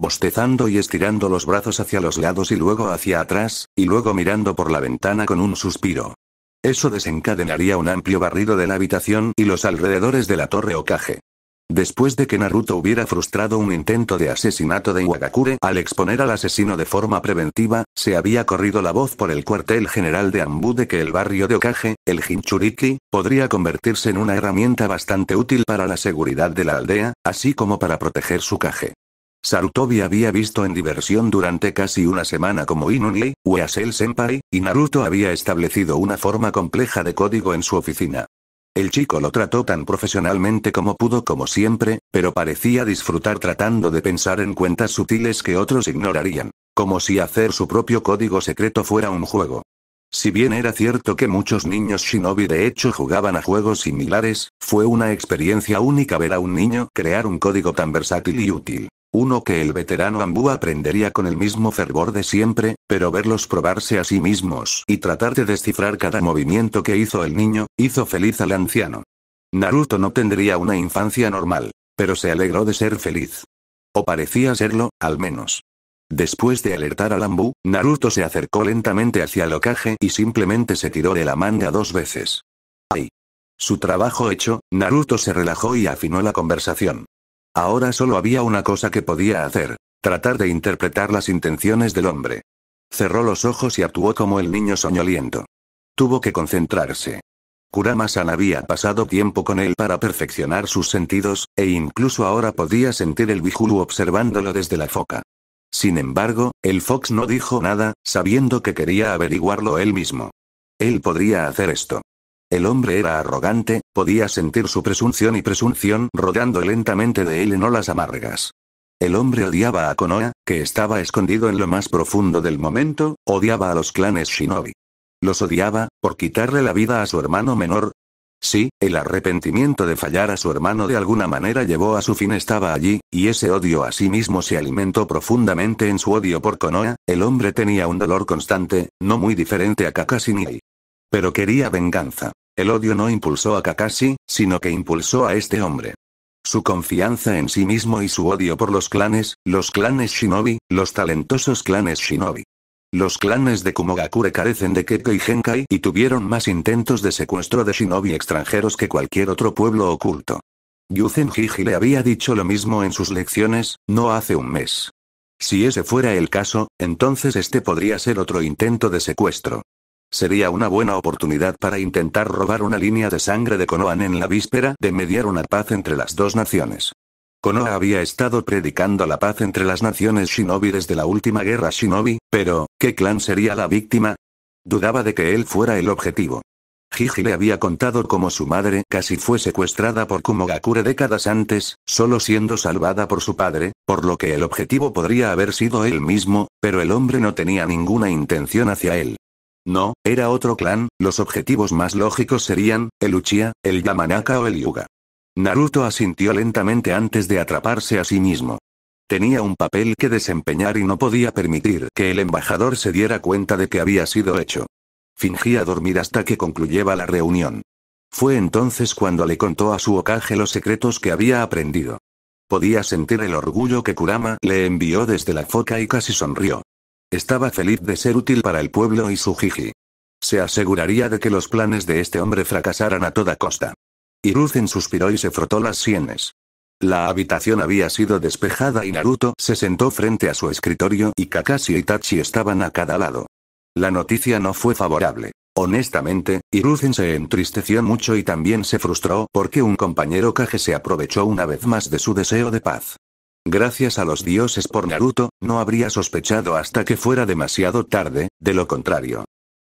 Bostezando y estirando los brazos hacia los lados y luego hacia atrás, y luego mirando por la ventana con un suspiro. Eso desencadenaría un amplio barrido de la habitación y los alrededores de la torre Okage. Después de que Naruto hubiera frustrado un intento de asesinato de Iwagakure al exponer al asesino de forma preventiva, se había corrido la voz por el cuartel general de Ambu de que el barrio de Okage, el Hinchuriki, podría convertirse en una herramienta bastante útil para la seguridad de la aldea, así como para proteger su caje. Sarutobi había visto en diversión durante casi una semana como Inuni, Ueasel Senpai, y Naruto había establecido una forma compleja de código en su oficina. El chico lo trató tan profesionalmente como pudo como siempre, pero parecía disfrutar tratando de pensar en cuentas sutiles que otros ignorarían, como si hacer su propio código secreto fuera un juego. Si bien era cierto que muchos niños shinobi de hecho jugaban a juegos similares, fue una experiencia única ver a un niño crear un código tan versátil y útil. Uno que el veterano Ambu aprendería con el mismo fervor de siempre, pero verlos probarse a sí mismos y tratar de descifrar cada movimiento que hizo el niño, hizo feliz al anciano. Naruto no tendría una infancia normal, pero se alegró de ser feliz. O parecía serlo, al menos. Después de alertar al Ambu, Naruto se acercó lentamente hacia el ocaje y simplemente se tiró de la manga dos veces. ¡Ay! Su trabajo hecho, Naruto se relajó y afinó la conversación. Ahora solo había una cosa que podía hacer, tratar de interpretar las intenciones del hombre. Cerró los ojos y actuó como el niño soñoliento. Tuvo que concentrarse. Kurama-san había pasado tiempo con él para perfeccionar sus sentidos, e incluso ahora podía sentir el Bijulu observándolo desde la foca. Sin embargo, el Fox no dijo nada, sabiendo que quería averiguarlo él mismo. Él podría hacer esto. El hombre era arrogante, podía sentir su presunción y presunción rodando lentamente de él en olas amargas. El hombre odiaba a Konoha, que estaba escondido en lo más profundo del momento, odiaba a los clanes Shinobi. Los odiaba, por quitarle la vida a su hermano menor. Sí, el arrepentimiento de fallar a su hermano de alguna manera llevó a su fin estaba allí, y ese odio a sí mismo se alimentó profundamente en su odio por Konoha, el hombre tenía un dolor constante, no muy diferente a ni pero quería venganza. El odio no impulsó a Kakashi, sino que impulsó a este hombre. Su confianza en sí mismo y su odio por los clanes, los clanes shinobi, los talentosos clanes shinobi. Los clanes de Kumogakure carecen de Kekkei y Genkai y tuvieron más intentos de secuestro de shinobi extranjeros que cualquier otro pueblo oculto. Yuzen Hiji le había dicho lo mismo en sus lecciones, no hace un mes. Si ese fuera el caso, entonces este podría ser otro intento de secuestro. Sería una buena oportunidad para intentar robar una línea de sangre de Konoan en la víspera de mediar una paz entre las dos naciones. Konoha había estado predicando la paz entre las naciones shinobi desde la última guerra shinobi, pero, ¿qué clan sería la víctima? Dudaba de que él fuera el objetivo. Jiji le había contado cómo su madre casi fue secuestrada por Kumogakure décadas antes, solo siendo salvada por su padre, por lo que el objetivo podría haber sido él mismo, pero el hombre no tenía ninguna intención hacia él. No, era otro clan, los objetivos más lógicos serían, el Uchiha, el Yamanaka o el Yuga. Naruto asintió lentamente antes de atraparse a sí mismo. Tenía un papel que desempeñar y no podía permitir que el embajador se diera cuenta de que había sido hecho. Fingía dormir hasta que concluyera la reunión. Fue entonces cuando le contó a su ocaje los secretos que había aprendido. Podía sentir el orgullo que Kurama le envió desde la foca y casi sonrió. Estaba feliz de ser útil para el pueblo y su jiji. Se aseguraría de que los planes de este hombre fracasaran a toda costa. Hiruzen suspiró y se frotó las sienes. La habitación había sido despejada y Naruto se sentó frente a su escritorio y Kakashi y Tachi estaban a cada lado. La noticia no fue favorable. Honestamente, Hiruzen se entristeció mucho y también se frustró porque un compañero Kage se aprovechó una vez más de su deseo de paz. Gracias a los dioses por Naruto, no habría sospechado hasta que fuera demasiado tarde, de lo contrario.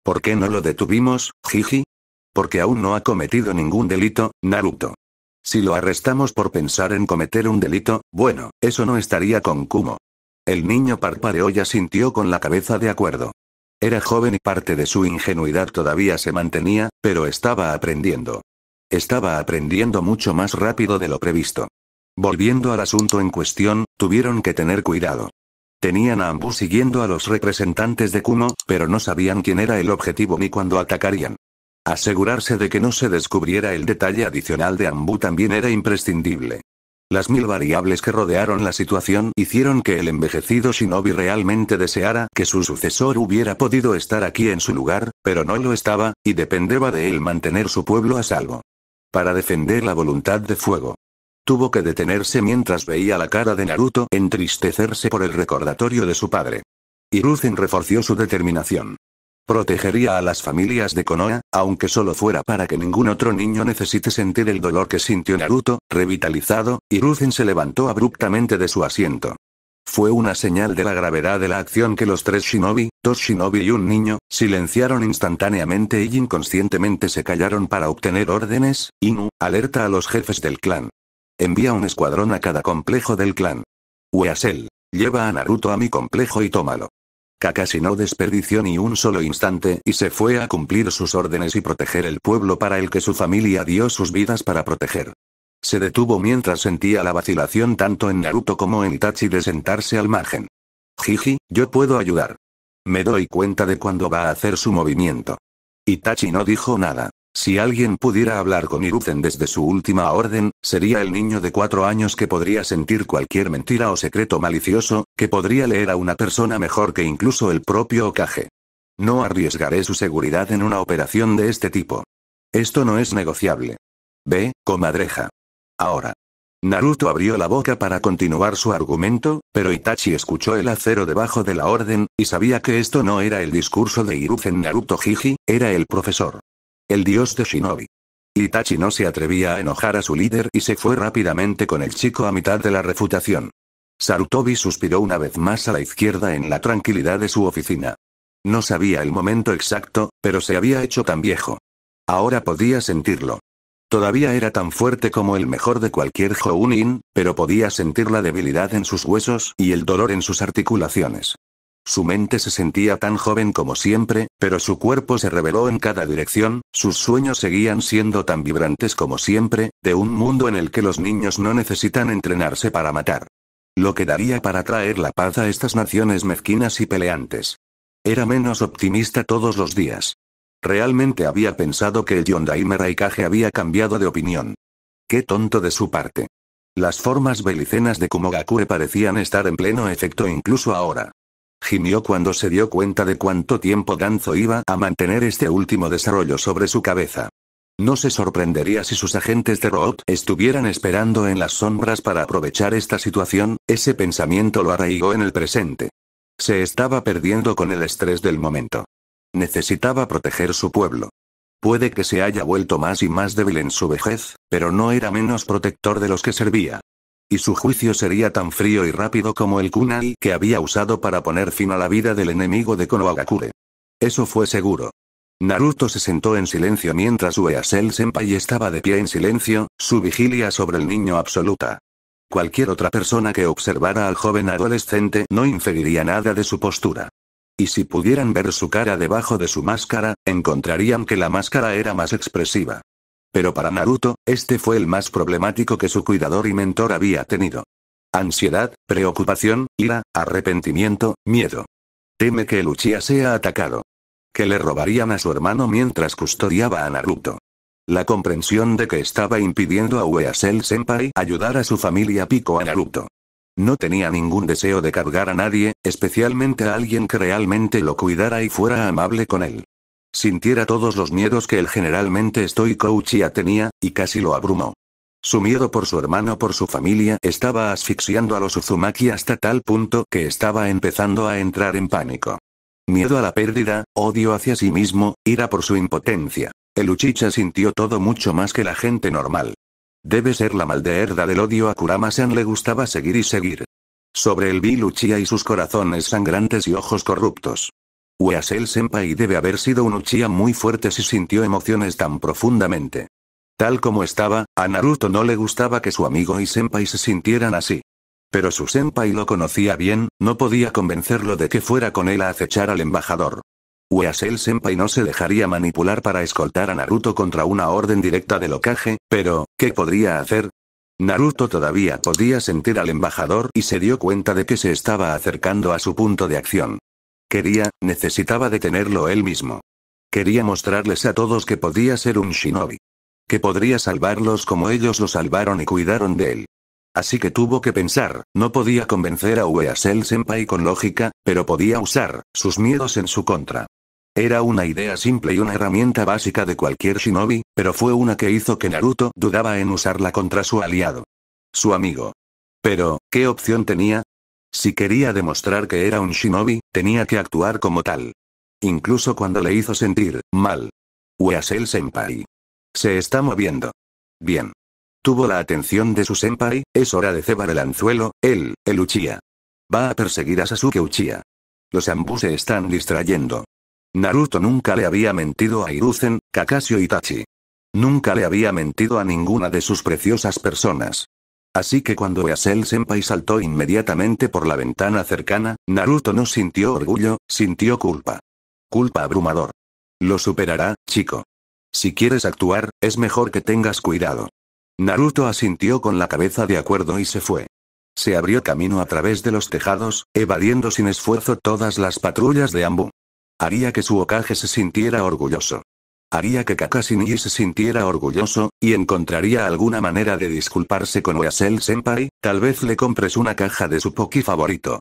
¿Por qué no lo detuvimos, Jiji? Porque aún no ha cometido ningún delito, Naruto. Si lo arrestamos por pensar en cometer un delito, bueno, eso no estaría con Kumo. El niño parpadeó y sintió con la cabeza de acuerdo. Era joven y parte de su ingenuidad todavía se mantenía, pero estaba aprendiendo. Estaba aprendiendo mucho más rápido de lo previsto. Volviendo al asunto en cuestión, tuvieron que tener cuidado. Tenían a Ambu siguiendo a los representantes de Kuno, pero no sabían quién era el objetivo ni cuándo atacarían. Asegurarse de que no se descubriera el detalle adicional de Ambu también era imprescindible. Las mil variables que rodearon la situación hicieron que el envejecido Shinobi realmente deseara que su sucesor hubiera podido estar aquí en su lugar, pero no lo estaba, y dependeba de él mantener su pueblo a salvo. Para defender la voluntad de fuego, Tuvo que detenerse mientras veía la cara de Naruto entristecerse por el recordatorio de su padre. Hiruzen reforzó su determinación. Protegería a las familias de Konoha, aunque solo fuera para que ningún otro niño necesite sentir el dolor que sintió Naruto, revitalizado, Hiruzen se levantó abruptamente de su asiento. Fue una señal de la gravedad de la acción que los tres shinobi, dos shinobi y un niño, silenciaron instantáneamente y inconscientemente se callaron para obtener órdenes, Inu, alerta a los jefes del clan. Envía un escuadrón a cada complejo del clan. Weasel. Lleva a Naruto a mi complejo y tómalo. Kakashi no desperdició ni un solo instante y se fue a cumplir sus órdenes y proteger el pueblo para el que su familia dio sus vidas para proteger. Se detuvo mientras sentía la vacilación tanto en Naruto como en Itachi de sentarse al margen. Jiji, yo puedo ayudar. Me doy cuenta de cuándo va a hacer su movimiento. Itachi no dijo nada. Si alguien pudiera hablar con Iruzen desde su última orden, sería el niño de cuatro años que podría sentir cualquier mentira o secreto malicioso, que podría leer a una persona mejor que incluso el propio Okage. No arriesgaré su seguridad en una operación de este tipo. Esto no es negociable. Ve, comadreja. Ahora. Naruto abrió la boca para continuar su argumento, pero Itachi escuchó el acero debajo de la orden, y sabía que esto no era el discurso de Hiruzen Naruto Hiji, era el profesor. El dios de Shinobi. Itachi no se atrevía a enojar a su líder y se fue rápidamente con el chico a mitad de la refutación. Sarutobi suspiró una vez más a la izquierda en la tranquilidad de su oficina. No sabía el momento exacto, pero se había hecho tan viejo. Ahora podía sentirlo. Todavía era tan fuerte como el mejor de cualquier Jounin, pero podía sentir la debilidad en sus huesos y el dolor en sus articulaciones. Su mente se sentía tan joven como siempre, pero su cuerpo se reveló en cada dirección, sus sueños seguían siendo tan vibrantes como siempre, de un mundo en el que los niños no necesitan entrenarse para matar. Lo que daría para traer la paz a estas naciones mezquinas y peleantes. Era menos optimista todos los días. Realmente había pensado que el Yondaime había cambiado de opinión. Qué tonto de su parte. Las formas belicenas de Kumogakure parecían estar en pleno efecto incluso ahora. Gimió cuando se dio cuenta de cuánto tiempo Danzo iba a mantener este último desarrollo sobre su cabeza. No se sorprendería si sus agentes de Roth estuvieran esperando en las sombras para aprovechar esta situación, ese pensamiento lo arraigó en el presente. Se estaba perdiendo con el estrés del momento. Necesitaba proteger su pueblo. Puede que se haya vuelto más y más débil en su vejez, pero no era menos protector de los que servía. Y su juicio sería tan frío y rápido como el kunai que había usado para poner fin a la vida del enemigo de Konohagakure. Eso fue seguro. Naruto se sentó en silencio mientras Ueasel Senpai estaba de pie en silencio, su vigilia sobre el niño absoluta. Cualquier otra persona que observara al joven adolescente no inferiría nada de su postura. Y si pudieran ver su cara debajo de su máscara, encontrarían que la máscara era más expresiva. Pero para Naruto, este fue el más problemático que su cuidador y mentor había tenido. Ansiedad, preocupación, ira, arrepentimiento, miedo. Teme que el sea atacado. Que le robarían a su hermano mientras custodiaba a Naruto. La comprensión de que estaba impidiendo a Ueasel Senpai ayudar a su familia Pico a Naruto. No tenía ningún deseo de cargar a nadie, especialmente a alguien que realmente lo cuidara y fuera amable con él. Sintiera todos los miedos que el generalmente estoico Uchiha tenía, y casi lo abrumó. Su miedo por su hermano, por su familia, estaba asfixiando a los Uzumaki hasta tal punto que estaba empezando a entrar en pánico. Miedo a la pérdida, odio hacia sí mismo, ira por su impotencia. El Uchicha sintió todo mucho más que la gente normal. Debe ser la maldeherda del odio a Kurama-san le gustaba seguir y seguir. Sobre el vil Uchiha y sus corazones sangrantes y ojos corruptos. Weasel Senpai debe haber sido un Uchiha muy fuerte si sintió emociones tan profundamente. Tal como estaba, a Naruto no le gustaba que su amigo y Senpai se sintieran así. Pero su Senpai lo conocía bien, no podía convencerlo de que fuera con él a acechar al embajador. Weasel Senpai no se dejaría manipular para escoltar a Naruto contra una orden directa del locaje, pero, ¿qué podría hacer? Naruto todavía podía sentir al embajador y se dio cuenta de que se estaba acercando a su punto de acción. Quería, necesitaba detenerlo él mismo. Quería mostrarles a todos que podía ser un shinobi. Que podría salvarlos como ellos lo salvaron y cuidaron de él. Así que tuvo que pensar, no podía convencer a Ueasel Senpai con lógica, pero podía usar sus miedos en su contra. Era una idea simple y una herramienta básica de cualquier shinobi, pero fue una que hizo que Naruto dudaba en usarla contra su aliado. Su amigo. Pero, ¿qué opción tenía? Si quería demostrar que era un shinobi, tenía que actuar como tal. Incluso cuando le hizo sentir mal. Weasel Senpai. Se está moviendo. Bien. Tuvo la atención de su senpai, es hora de cebar el anzuelo, él, el Uchiha. Va a perseguir a Sasuke Uchiha. Los ambus se están distrayendo. Naruto nunca le había mentido a Hiruzen, Kakashi o Itachi. Nunca le había mentido a ninguna de sus preciosas personas. Así que cuando Easel Senpai saltó inmediatamente por la ventana cercana, Naruto no sintió orgullo, sintió culpa. Culpa abrumador. Lo superará, chico. Si quieres actuar, es mejor que tengas cuidado. Naruto asintió con la cabeza de acuerdo y se fue. Se abrió camino a través de los tejados, evadiendo sin esfuerzo todas las patrullas de Ambu. Haría que su ocaje se sintiera orgulloso. Haría que Kakashi se sintiera orgulloso, y encontraría alguna manera de disculparse con Oasel Senpai, tal vez le compres una caja de su Poki favorito.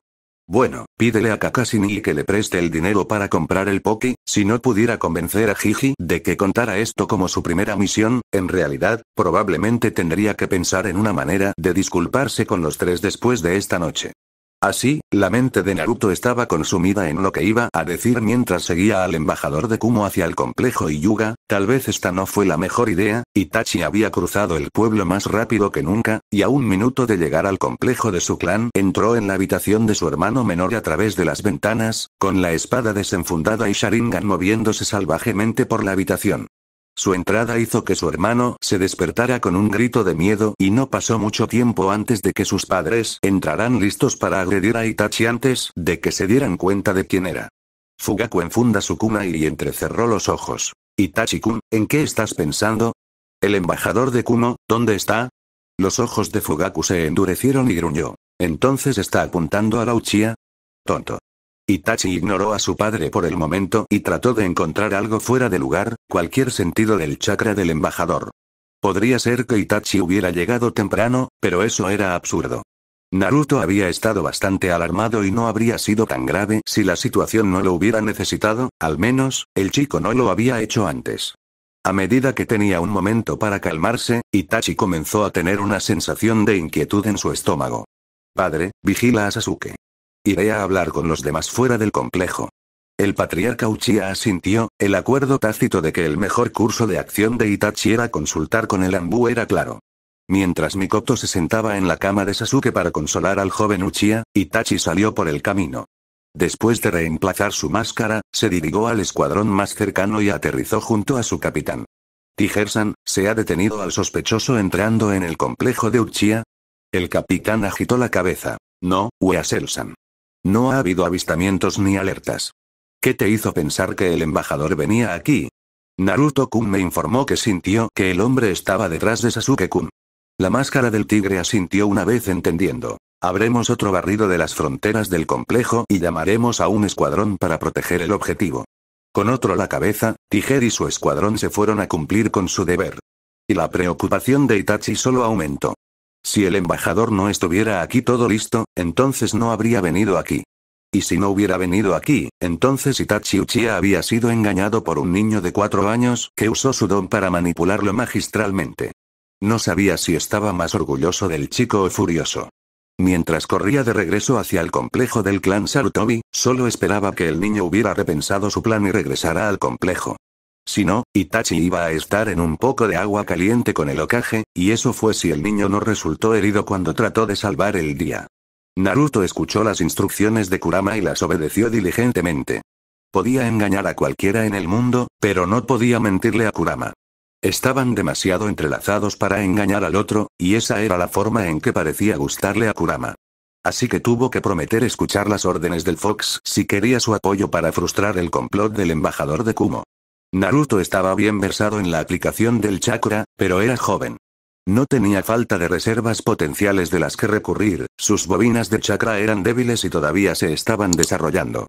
Bueno, pídele a Kakashi que le preste el dinero para comprar el Poki, si no pudiera convencer a Jiji de que contara esto como su primera misión, en realidad, probablemente tendría que pensar en una manera de disculparse con los tres después de esta noche. Así, la mente de Naruto estaba consumida en lo que iba a decir mientras seguía al embajador de Kumo hacia el complejo Yuga, tal vez esta no fue la mejor idea, Itachi había cruzado el pueblo más rápido que nunca, y a un minuto de llegar al complejo de su clan entró en la habitación de su hermano menor a través de las ventanas, con la espada desenfundada y Sharingan moviéndose salvajemente por la habitación. Su entrada hizo que su hermano se despertara con un grito de miedo y no pasó mucho tiempo antes de que sus padres entraran listos para agredir a Itachi antes de que se dieran cuenta de quién era. Fugaku enfunda su cuna y entrecerró los ojos. Itachi-kun, ¿en qué estás pensando? El embajador de Kumo, ¿dónde está? Los ojos de Fugaku se endurecieron y gruñó. ¿Entonces está apuntando a la Uchiha? Tonto. Itachi ignoró a su padre por el momento y trató de encontrar algo fuera de lugar, cualquier sentido del chakra del embajador. Podría ser que Itachi hubiera llegado temprano, pero eso era absurdo. Naruto había estado bastante alarmado y no habría sido tan grave si la situación no lo hubiera necesitado, al menos, el chico no lo había hecho antes. A medida que tenía un momento para calmarse, Itachi comenzó a tener una sensación de inquietud en su estómago. Padre, vigila a Sasuke. Iré a hablar con los demás fuera del complejo. El patriarca Uchiha asintió, el acuerdo tácito de que el mejor curso de acción de Itachi era consultar con el Ambu era claro. Mientras Mikoto se sentaba en la cama de Sasuke para consolar al joven Uchiha, Itachi salió por el camino. Después de reemplazar su máscara, se dirigió al escuadrón más cercano y aterrizó junto a su capitán. Tigersan, ¿se ha detenido al sospechoso entrando en el complejo de Uchiha? El capitán agitó la cabeza. No, weaselsan. No ha habido avistamientos ni alertas. ¿Qué te hizo pensar que el embajador venía aquí? Naruto-kun me informó que sintió que el hombre estaba detrás de Sasuke-kun. La máscara del tigre asintió una vez entendiendo. Habremos otro barrido de las fronteras del complejo y llamaremos a un escuadrón para proteger el objetivo. Con otro la cabeza, Tiger y su escuadrón se fueron a cumplir con su deber. Y la preocupación de Itachi solo aumentó. Si el embajador no estuviera aquí todo listo, entonces no habría venido aquí. Y si no hubiera venido aquí, entonces Itachi Uchiha había sido engañado por un niño de cuatro años que usó su don para manipularlo magistralmente. No sabía si estaba más orgulloso del chico o furioso. Mientras corría de regreso hacia el complejo del clan Sarutobi, solo esperaba que el niño hubiera repensado su plan y regresara al complejo. Si no, Itachi iba a estar en un poco de agua caliente con el ocaje, y eso fue si el niño no resultó herido cuando trató de salvar el día. Naruto escuchó las instrucciones de Kurama y las obedeció diligentemente. Podía engañar a cualquiera en el mundo, pero no podía mentirle a Kurama. Estaban demasiado entrelazados para engañar al otro, y esa era la forma en que parecía gustarle a Kurama. Así que tuvo que prometer escuchar las órdenes del Fox si quería su apoyo para frustrar el complot del embajador de Kumo. Naruto estaba bien versado en la aplicación del chakra, pero era joven. No tenía falta de reservas potenciales de las que recurrir, sus bobinas de chakra eran débiles y todavía se estaban desarrollando.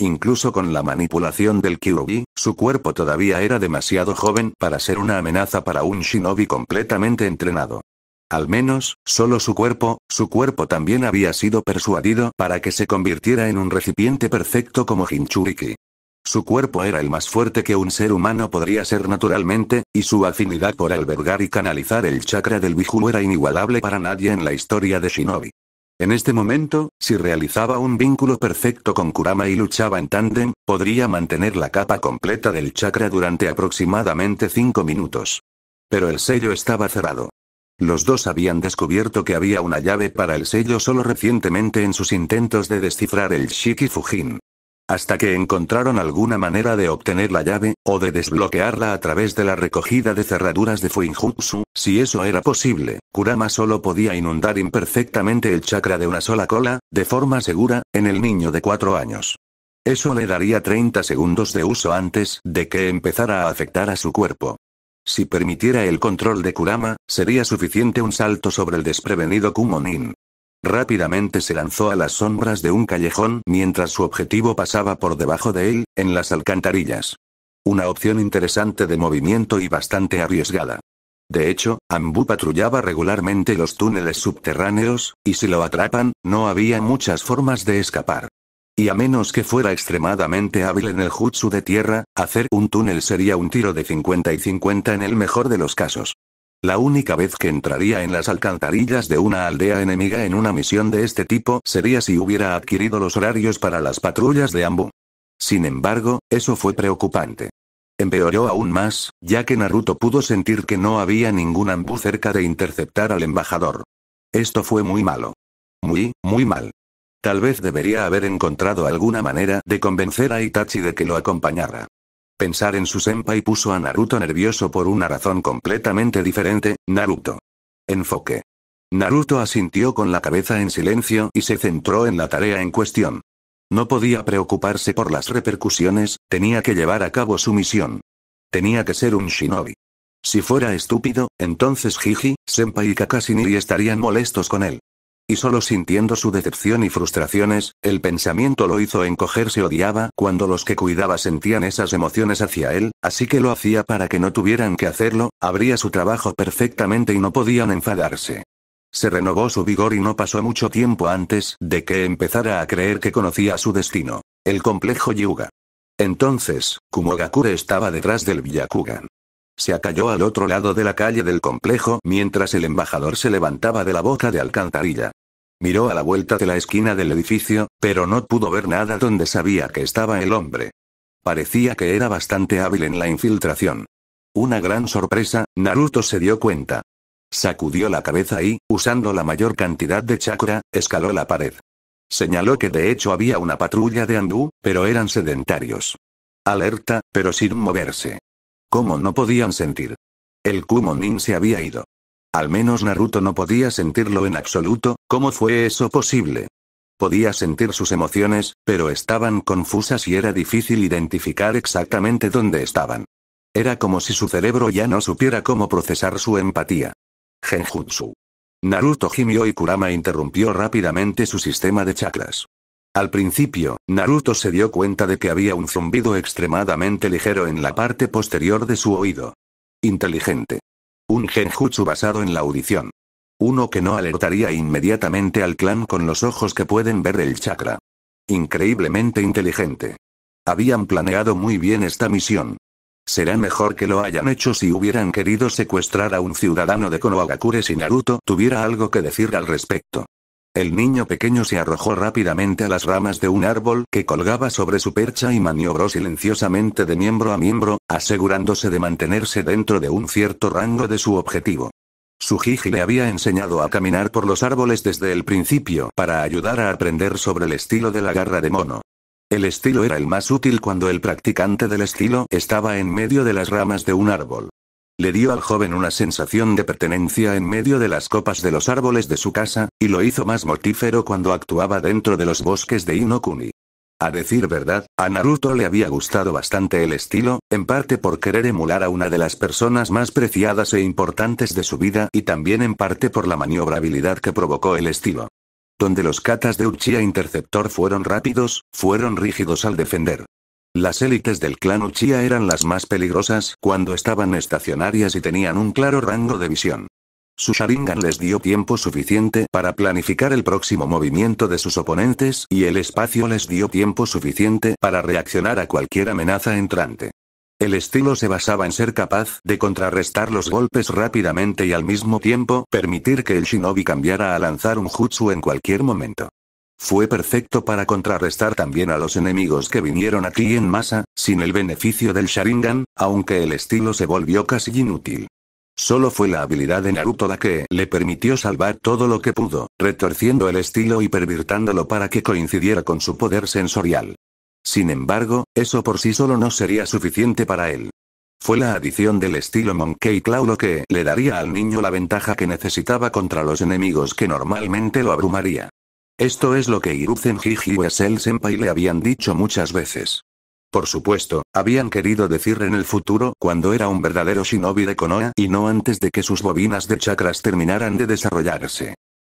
Incluso con la manipulación del Kyuubi, su cuerpo todavía era demasiado joven para ser una amenaza para un shinobi completamente entrenado. Al menos, solo su cuerpo, su cuerpo también había sido persuadido para que se convirtiera en un recipiente perfecto como Hinchuriki. Su cuerpo era el más fuerte que un ser humano podría ser naturalmente, y su afinidad por albergar y canalizar el chakra del Bijū era inigualable para nadie en la historia de Shinobi. En este momento, si realizaba un vínculo perfecto con Kurama y luchaba en tándem, podría mantener la capa completa del chakra durante aproximadamente 5 minutos. Pero el sello estaba cerrado. Los dos habían descubierto que había una llave para el sello solo recientemente en sus intentos de descifrar el Shiki Fujin hasta que encontraron alguna manera de obtener la llave, o de desbloquearla a través de la recogida de cerraduras de Fuinjutsu, si eso era posible, Kurama solo podía inundar imperfectamente el chakra de una sola cola, de forma segura, en el niño de cuatro años. Eso le daría 30 segundos de uso antes de que empezara a afectar a su cuerpo. Si permitiera el control de Kurama, sería suficiente un salto sobre el desprevenido Kumonin. Rápidamente se lanzó a las sombras de un callejón mientras su objetivo pasaba por debajo de él, en las alcantarillas. Una opción interesante de movimiento y bastante arriesgada. De hecho, Ambu patrullaba regularmente los túneles subterráneos, y si lo atrapan, no había muchas formas de escapar. Y a menos que fuera extremadamente hábil en el jutsu de tierra, hacer un túnel sería un tiro de 50 y 50 en el mejor de los casos. La única vez que entraría en las alcantarillas de una aldea enemiga en una misión de este tipo sería si hubiera adquirido los horarios para las patrullas de Ambu. Sin embargo, eso fue preocupante. Empeoró aún más, ya que Naruto pudo sentir que no había ningún Ambu cerca de interceptar al embajador. Esto fue muy malo. Muy, muy mal. Tal vez debería haber encontrado alguna manera de convencer a Itachi de que lo acompañara. Pensar en su senpai puso a Naruto nervioso por una razón completamente diferente, Naruto. Enfoque. Naruto asintió con la cabeza en silencio y se centró en la tarea en cuestión. No podía preocuparse por las repercusiones, tenía que llevar a cabo su misión. Tenía que ser un shinobi. Si fuera estúpido, entonces Jiji, Senpai y ni estarían molestos con él y solo sintiendo su decepción y frustraciones, el pensamiento lo hizo encogerse odiaba cuando los que cuidaba sentían esas emociones hacia él, así que lo hacía para que no tuvieran que hacerlo, abría su trabajo perfectamente y no podían enfadarse. Se renovó su vigor y no pasó mucho tiempo antes de que empezara a creer que conocía su destino, el complejo Yuga. Entonces, Kumogakure estaba detrás del Byakugan. Se acalló al otro lado de la calle del complejo mientras el embajador se levantaba de la boca de alcantarilla. Miró a la vuelta de la esquina del edificio, pero no pudo ver nada donde sabía que estaba el hombre. Parecía que era bastante hábil en la infiltración. Una gran sorpresa, Naruto se dio cuenta. Sacudió la cabeza y, usando la mayor cantidad de chakra, escaló la pared. Señaló que de hecho había una patrulla de Andú, pero eran sedentarios. Alerta, pero sin moverse. ¿Cómo no podían sentir? El Kumonin se había ido. Al menos Naruto no podía sentirlo en absoluto, ¿cómo fue eso posible? Podía sentir sus emociones, pero estaban confusas y era difícil identificar exactamente dónde estaban. Era como si su cerebro ya no supiera cómo procesar su empatía. Genjutsu. Naruto gimió y Kurama interrumpió rápidamente su sistema de chakras. Al principio, Naruto se dio cuenta de que había un zumbido extremadamente ligero en la parte posterior de su oído. Inteligente. Un genjutsu basado en la audición. Uno que no alertaría inmediatamente al clan con los ojos que pueden ver el chakra. Increíblemente inteligente. Habían planeado muy bien esta misión. Será mejor que lo hayan hecho si hubieran querido secuestrar a un ciudadano de Konohagakure si Naruto tuviera algo que decir al respecto. El niño pequeño se arrojó rápidamente a las ramas de un árbol que colgaba sobre su percha y maniobró silenciosamente de miembro a miembro, asegurándose de mantenerse dentro de un cierto rango de su objetivo. Su jiji le había enseñado a caminar por los árboles desde el principio para ayudar a aprender sobre el estilo de la garra de mono. El estilo era el más útil cuando el practicante del estilo estaba en medio de las ramas de un árbol. Le dio al joven una sensación de pertenencia en medio de las copas de los árboles de su casa, y lo hizo más mortífero cuando actuaba dentro de los bosques de Inokuni. A decir verdad, a Naruto le había gustado bastante el estilo, en parte por querer emular a una de las personas más preciadas e importantes de su vida y también en parte por la maniobrabilidad que provocó el estilo. Donde los katas de Uchiha Interceptor fueron rápidos, fueron rígidos al defender. Las élites del clan Uchiha eran las más peligrosas cuando estaban estacionarias y tenían un claro rango de visión. Su Sharingan les dio tiempo suficiente para planificar el próximo movimiento de sus oponentes y el espacio les dio tiempo suficiente para reaccionar a cualquier amenaza entrante. El estilo se basaba en ser capaz de contrarrestar los golpes rápidamente y al mismo tiempo permitir que el shinobi cambiara a lanzar un jutsu en cualquier momento. Fue perfecto para contrarrestar también a los enemigos que vinieron aquí en masa, sin el beneficio del Sharingan, aunque el estilo se volvió casi inútil. Solo fue la habilidad de Naruto la que le permitió salvar todo lo que pudo, retorciendo el estilo y pervirtándolo para que coincidiera con su poder sensorial. Sin embargo, eso por sí solo no sería suficiente para él. Fue la adición del estilo Monkey Claw lo que le daría al niño la ventaja que necesitaba contra los enemigos que normalmente lo abrumaría. Esto es lo que Hiruzen y Wesel Senpai le habían dicho muchas veces. Por supuesto, habían querido decir en el futuro cuando era un verdadero shinobi de Konoha y no antes de que sus bobinas de chakras terminaran de desarrollarse.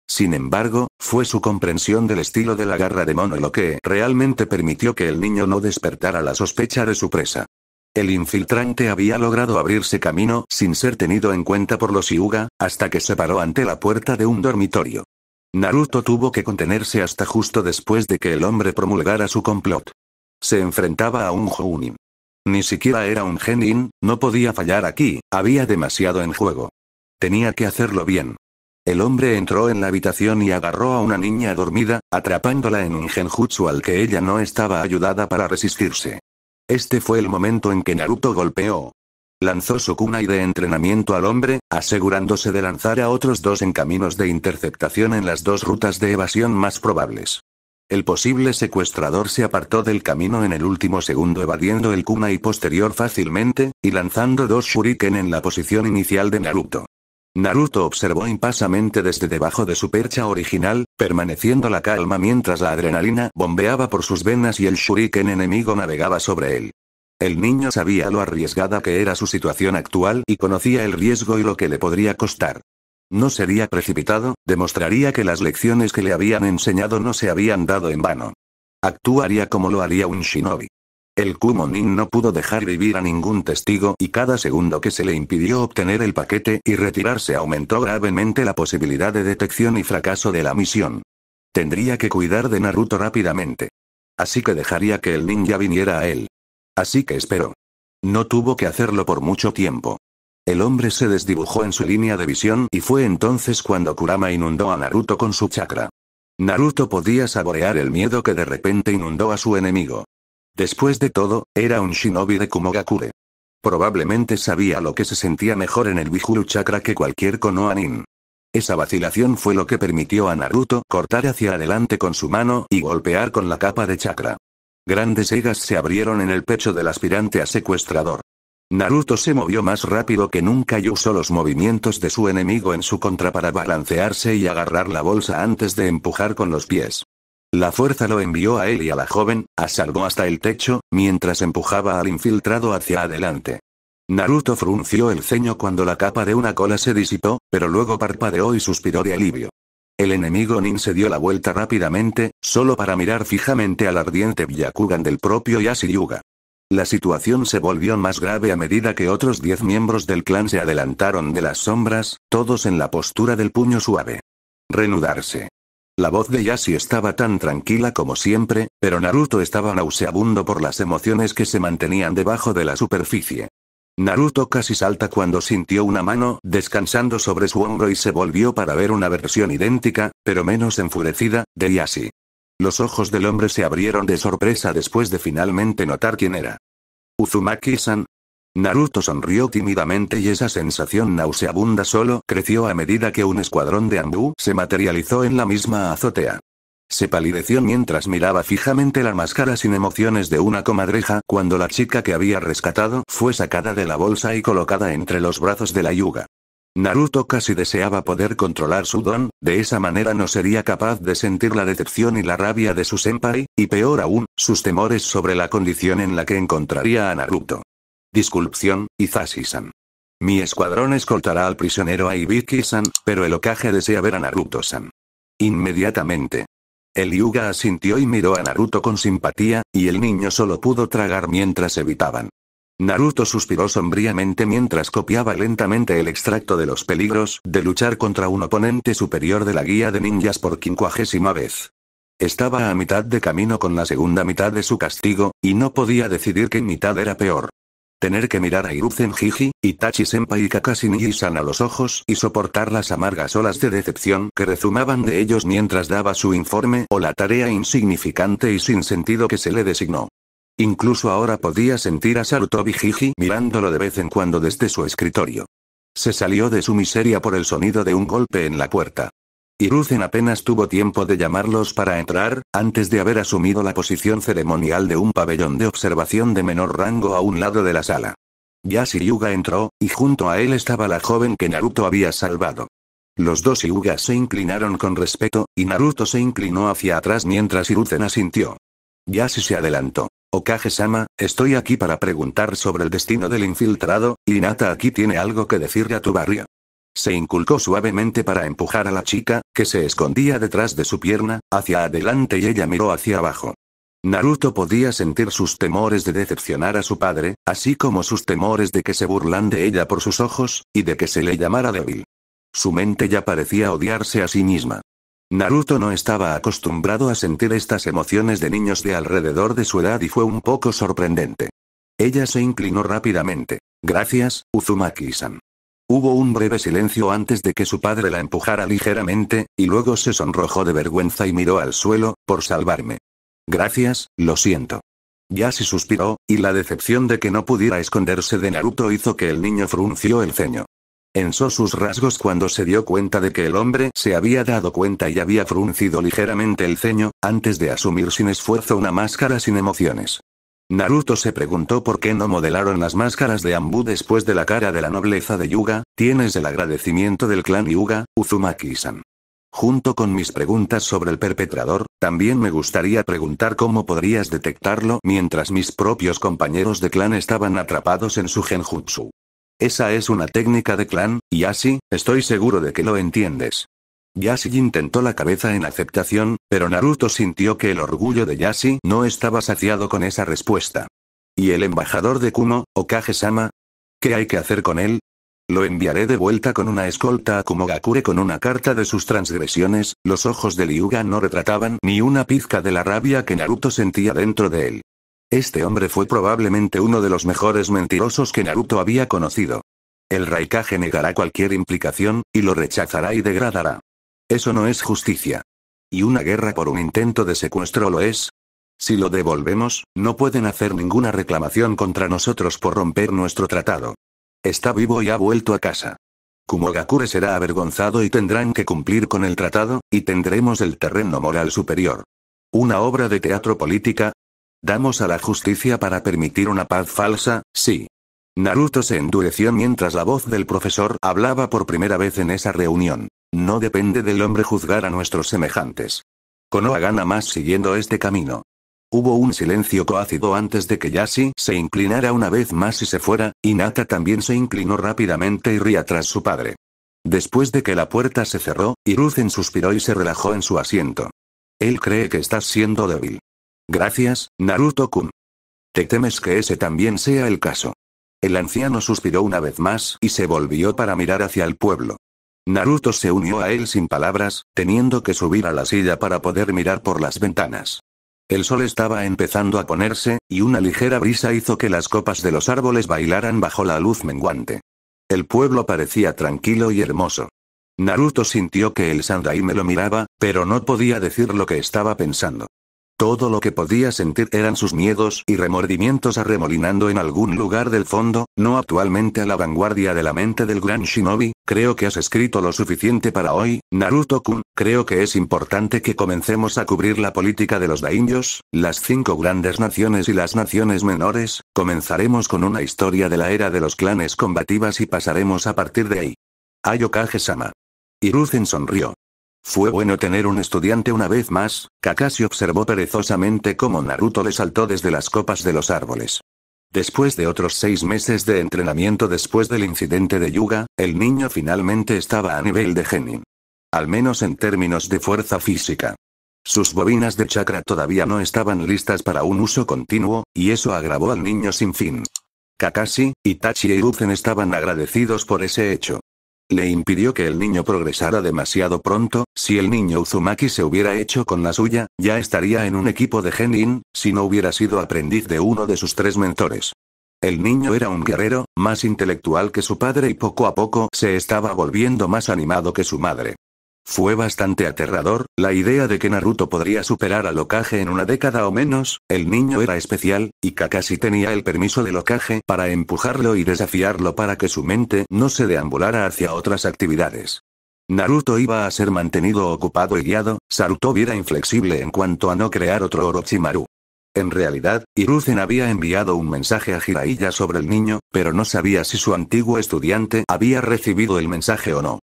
Sin embargo, fue su comprensión del estilo de la garra de mono lo que realmente permitió que el niño no despertara la sospecha de su presa. El infiltrante había logrado abrirse camino sin ser tenido en cuenta por los Iuga, hasta que se paró ante la puerta de un dormitorio. Naruto tuvo que contenerse hasta justo después de que el hombre promulgara su complot. Se enfrentaba a un Jounin. Ni siquiera era un Genin, no podía fallar aquí, había demasiado en juego. Tenía que hacerlo bien. El hombre entró en la habitación y agarró a una niña dormida, atrapándola en un genjutsu al que ella no estaba ayudada para resistirse. Este fue el momento en que Naruto golpeó, Lanzó su kunai de entrenamiento al hombre, asegurándose de lanzar a otros dos en caminos de interceptación en las dos rutas de evasión más probables. El posible secuestrador se apartó del camino en el último segundo evadiendo el kunai y posterior fácilmente, y lanzando dos shuriken en la posición inicial de Naruto. Naruto observó impasamente desde debajo de su percha original, permaneciendo la calma mientras la adrenalina bombeaba por sus venas y el shuriken enemigo navegaba sobre él. El niño sabía lo arriesgada que era su situación actual y conocía el riesgo y lo que le podría costar. No sería precipitado, demostraría que las lecciones que le habían enseñado no se habían dado en vano. Actuaría como lo haría un shinobi. El Kumonin no pudo dejar vivir a ningún testigo y cada segundo que se le impidió obtener el paquete y retirarse aumentó gravemente la posibilidad de detección y fracaso de la misión. Tendría que cuidar de Naruto rápidamente. Así que dejaría que el ninja viniera a él. Así que esperó. No tuvo que hacerlo por mucho tiempo. El hombre se desdibujó en su línea de visión y fue entonces cuando Kurama inundó a Naruto con su chakra. Naruto podía saborear el miedo que de repente inundó a su enemigo. Después de todo, era un shinobi de Kumogakure. Probablemente sabía lo que se sentía mejor en el Bijuru chakra que cualquier Konohanin. Esa vacilación fue lo que permitió a Naruto cortar hacia adelante con su mano y golpear con la capa de chakra. Grandes egas se abrieron en el pecho del aspirante a secuestrador. Naruto se movió más rápido que nunca y usó los movimientos de su enemigo en su contra para balancearse y agarrar la bolsa antes de empujar con los pies. La fuerza lo envió a él y a la joven, a hasta el techo, mientras empujaba al infiltrado hacia adelante. Naruto frunció el ceño cuando la capa de una cola se disipó, pero luego parpadeó y suspiró de alivio. El enemigo Nin se dio la vuelta rápidamente, solo para mirar fijamente al ardiente Byakugan del propio Yuga. La situación se volvió más grave a medida que otros diez miembros del clan se adelantaron de las sombras, todos en la postura del puño suave. Renudarse. La voz de Yashi estaba tan tranquila como siempre, pero Naruto estaba nauseabundo por las emociones que se mantenían debajo de la superficie. Naruto casi salta cuando sintió una mano descansando sobre su hombro y se volvió para ver una versión idéntica, pero menos enfurecida, de Yashi. Los ojos del hombre se abrieron de sorpresa después de finalmente notar quién era. Uzumaki-san. Naruto sonrió tímidamente y esa sensación nauseabunda solo creció a medida que un escuadrón de Andu se materializó en la misma azotea. Se palideció mientras miraba fijamente la máscara sin emociones de una comadreja cuando la chica que había rescatado fue sacada de la bolsa y colocada entre los brazos de la yuga. Naruto casi deseaba poder controlar su don, de esa manera no sería capaz de sentir la decepción y la rabia de su senpai, y peor aún, sus temores sobre la condición en la que encontraría a Naruto. Disculpción, Izashi-san. Mi escuadrón escoltará al prisionero a Ibiki-san, pero el ocaje desea ver a Naruto-san. Inmediatamente. El Yuga asintió y miró a Naruto con simpatía, y el niño solo pudo tragar mientras evitaban. Naruto suspiró sombríamente mientras copiaba lentamente el extracto de los peligros de luchar contra un oponente superior de la guía de ninjas por quincuagésima vez. Estaba a mitad de camino con la segunda mitad de su castigo, y no podía decidir qué mitad era peor. Tener que mirar a Hiruzen Jiji, Itachi-senpai y Kakashi Nijisan a los ojos y soportar las amargas olas de decepción que rezumaban de ellos mientras daba su informe o la tarea insignificante y sin sentido que se le designó. Incluso ahora podía sentir a Sarutobi Jiji mirándolo de vez en cuando desde su escritorio. Se salió de su miseria por el sonido de un golpe en la puerta y apenas tuvo tiempo de llamarlos para entrar, antes de haber asumido la posición ceremonial de un pabellón de observación de menor rango a un lado de la sala. Yuga entró, y junto a él estaba la joven que Naruto había salvado. Los dos yugas se inclinaron con respeto, y Naruto se inclinó hacia atrás mientras Hiruzen asintió. Yashi se adelantó. Okage-sama, estoy aquí para preguntar sobre el destino del infiltrado, y Nata aquí tiene algo que decirle a tu barrio. Se inculcó suavemente para empujar a la chica, que se escondía detrás de su pierna, hacia adelante y ella miró hacia abajo. Naruto podía sentir sus temores de decepcionar a su padre, así como sus temores de que se burlan de ella por sus ojos, y de que se le llamara débil. Su mente ya parecía odiarse a sí misma. Naruto no estaba acostumbrado a sentir estas emociones de niños de alrededor de su edad y fue un poco sorprendente. Ella se inclinó rápidamente. Gracias, Uzumaki-san. Hubo un breve silencio antes de que su padre la empujara ligeramente, y luego se sonrojó de vergüenza y miró al suelo, por salvarme. Gracias, lo siento. Ya se suspiró, y la decepción de que no pudiera esconderse de Naruto hizo que el niño frunció el ceño. Ensó sus rasgos cuando se dio cuenta de que el hombre se había dado cuenta y había fruncido ligeramente el ceño, antes de asumir sin esfuerzo una máscara sin emociones. Naruto se preguntó por qué no modelaron las máscaras de Ambu después de la cara de la nobleza de Yuga, tienes el agradecimiento del clan Yuga, Uzumaki-san. Junto con mis preguntas sobre el perpetrador, también me gustaría preguntar cómo podrías detectarlo mientras mis propios compañeros de clan estaban atrapados en su genjutsu. Esa es una técnica de clan, y así, estoy seguro de que lo entiendes. Yashi intentó la cabeza en aceptación, pero Naruto sintió que el orgullo de Yashi no estaba saciado con esa respuesta. ¿Y el embajador de Kumo, Okage-sama? ¿Qué hay que hacer con él? Lo enviaré de vuelta con una escolta a Kumogakure con una carta de sus transgresiones, los ojos de Liuga no retrataban ni una pizca de la rabia que Naruto sentía dentro de él. Este hombre fue probablemente uno de los mejores mentirosos que Naruto había conocido. El Raikage negará cualquier implicación, y lo rechazará y degradará. Eso no es justicia. ¿Y una guerra por un intento de secuestro lo es? Si lo devolvemos, no pueden hacer ninguna reclamación contra nosotros por romper nuestro tratado. Está vivo y ha vuelto a casa. Kumogakure será avergonzado y tendrán que cumplir con el tratado, y tendremos el terreno moral superior. ¿Una obra de teatro política? ¿Damos a la justicia para permitir una paz falsa? Sí. Naruto se endureció mientras la voz del profesor hablaba por primera vez en esa reunión. No depende del hombre juzgar a nuestros semejantes. Konoha gana más siguiendo este camino. Hubo un silencio coácido antes de que Yashi se inclinara una vez más y se fuera, y Nata también se inclinó rápidamente y ría tras su padre. Después de que la puerta se cerró, Hiruzen suspiró y se relajó en su asiento. Él cree que estás siendo débil. Gracias, Naruto-kun. ¿Te temes que ese también sea el caso? El anciano suspiró una vez más y se volvió para mirar hacia el pueblo. Naruto se unió a él sin palabras, teniendo que subir a la silla para poder mirar por las ventanas. El sol estaba empezando a ponerse, y una ligera brisa hizo que las copas de los árboles bailaran bajo la luz menguante. El pueblo parecía tranquilo y hermoso. Naruto sintió que el me lo miraba, pero no podía decir lo que estaba pensando. Todo lo que podía sentir eran sus miedos y remordimientos arremolinando en algún lugar del fondo, no actualmente a la vanguardia de la mente del gran shinobi, creo que has escrito lo suficiente para hoy, Naruto-kun, creo que es importante que comencemos a cubrir la política de los daimyos, las cinco grandes naciones y las naciones menores, comenzaremos con una historia de la era de los clanes combativas y pasaremos a partir de ahí. ayokage Kage-sama. Hiruzen sonrió. Fue bueno tener un estudiante una vez más, Kakashi observó perezosamente cómo Naruto le saltó desde las copas de los árboles. Después de otros seis meses de entrenamiento después del incidente de Yuga, el niño finalmente estaba a nivel de Genin. Al menos en términos de fuerza física. Sus bobinas de chakra todavía no estaban listas para un uso continuo, y eso agravó al niño sin fin. Kakashi, Itachi y Uzen estaban agradecidos por ese hecho le impidió que el niño progresara demasiado pronto, si el niño Uzumaki se hubiera hecho con la suya, ya estaría en un equipo de Genin, si no hubiera sido aprendiz de uno de sus tres mentores. El niño era un guerrero, más intelectual que su padre y poco a poco se estaba volviendo más animado que su madre. Fue bastante aterrador, la idea de que Naruto podría superar al Okage en una década o menos, el niño era especial, y Kakashi tenía el permiso de locaje para empujarlo y desafiarlo para que su mente no se deambulara hacia otras actividades. Naruto iba a ser mantenido ocupado y guiado, Sarutobi era inflexible en cuanto a no crear otro Orochimaru. En realidad, Hiruzen había enviado un mensaje a Jiraiya sobre el niño, pero no sabía si su antiguo estudiante había recibido el mensaje o no.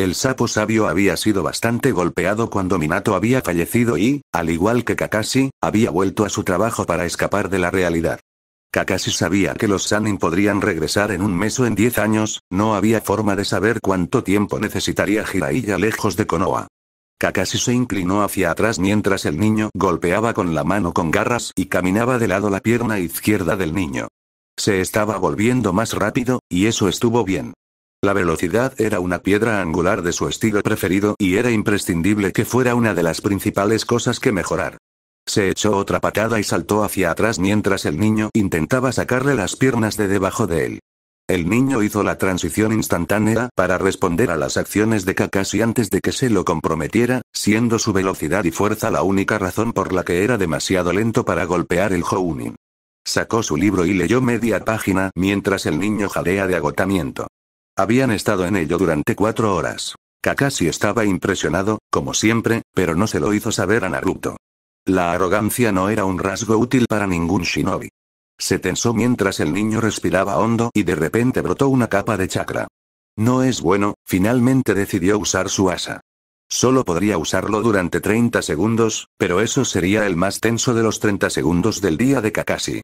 El sapo sabio había sido bastante golpeado cuando Minato había fallecido y, al igual que Kakashi, había vuelto a su trabajo para escapar de la realidad. Kakashi sabía que los Sanin podrían regresar en un mes o en diez años, no había forma de saber cuánto tiempo necesitaría Jiraiya lejos de Konoha. Kakashi se inclinó hacia atrás mientras el niño golpeaba con la mano con garras y caminaba de lado la pierna izquierda del niño. Se estaba volviendo más rápido, y eso estuvo bien. La velocidad era una piedra angular de su estilo preferido y era imprescindible que fuera una de las principales cosas que mejorar. Se echó otra patada y saltó hacia atrás mientras el niño intentaba sacarle las piernas de debajo de él. El niño hizo la transición instantánea para responder a las acciones de Kakashi antes de que se lo comprometiera, siendo su velocidad y fuerza la única razón por la que era demasiado lento para golpear el Hounin. Sacó su libro y leyó media página mientras el niño jadea de agotamiento. Habían estado en ello durante cuatro horas. Kakashi estaba impresionado, como siempre, pero no se lo hizo saber a Naruto. La arrogancia no era un rasgo útil para ningún shinobi. Se tensó mientras el niño respiraba hondo y de repente brotó una capa de chakra. No es bueno, finalmente decidió usar su asa. Solo podría usarlo durante 30 segundos, pero eso sería el más tenso de los 30 segundos del día de Kakashi.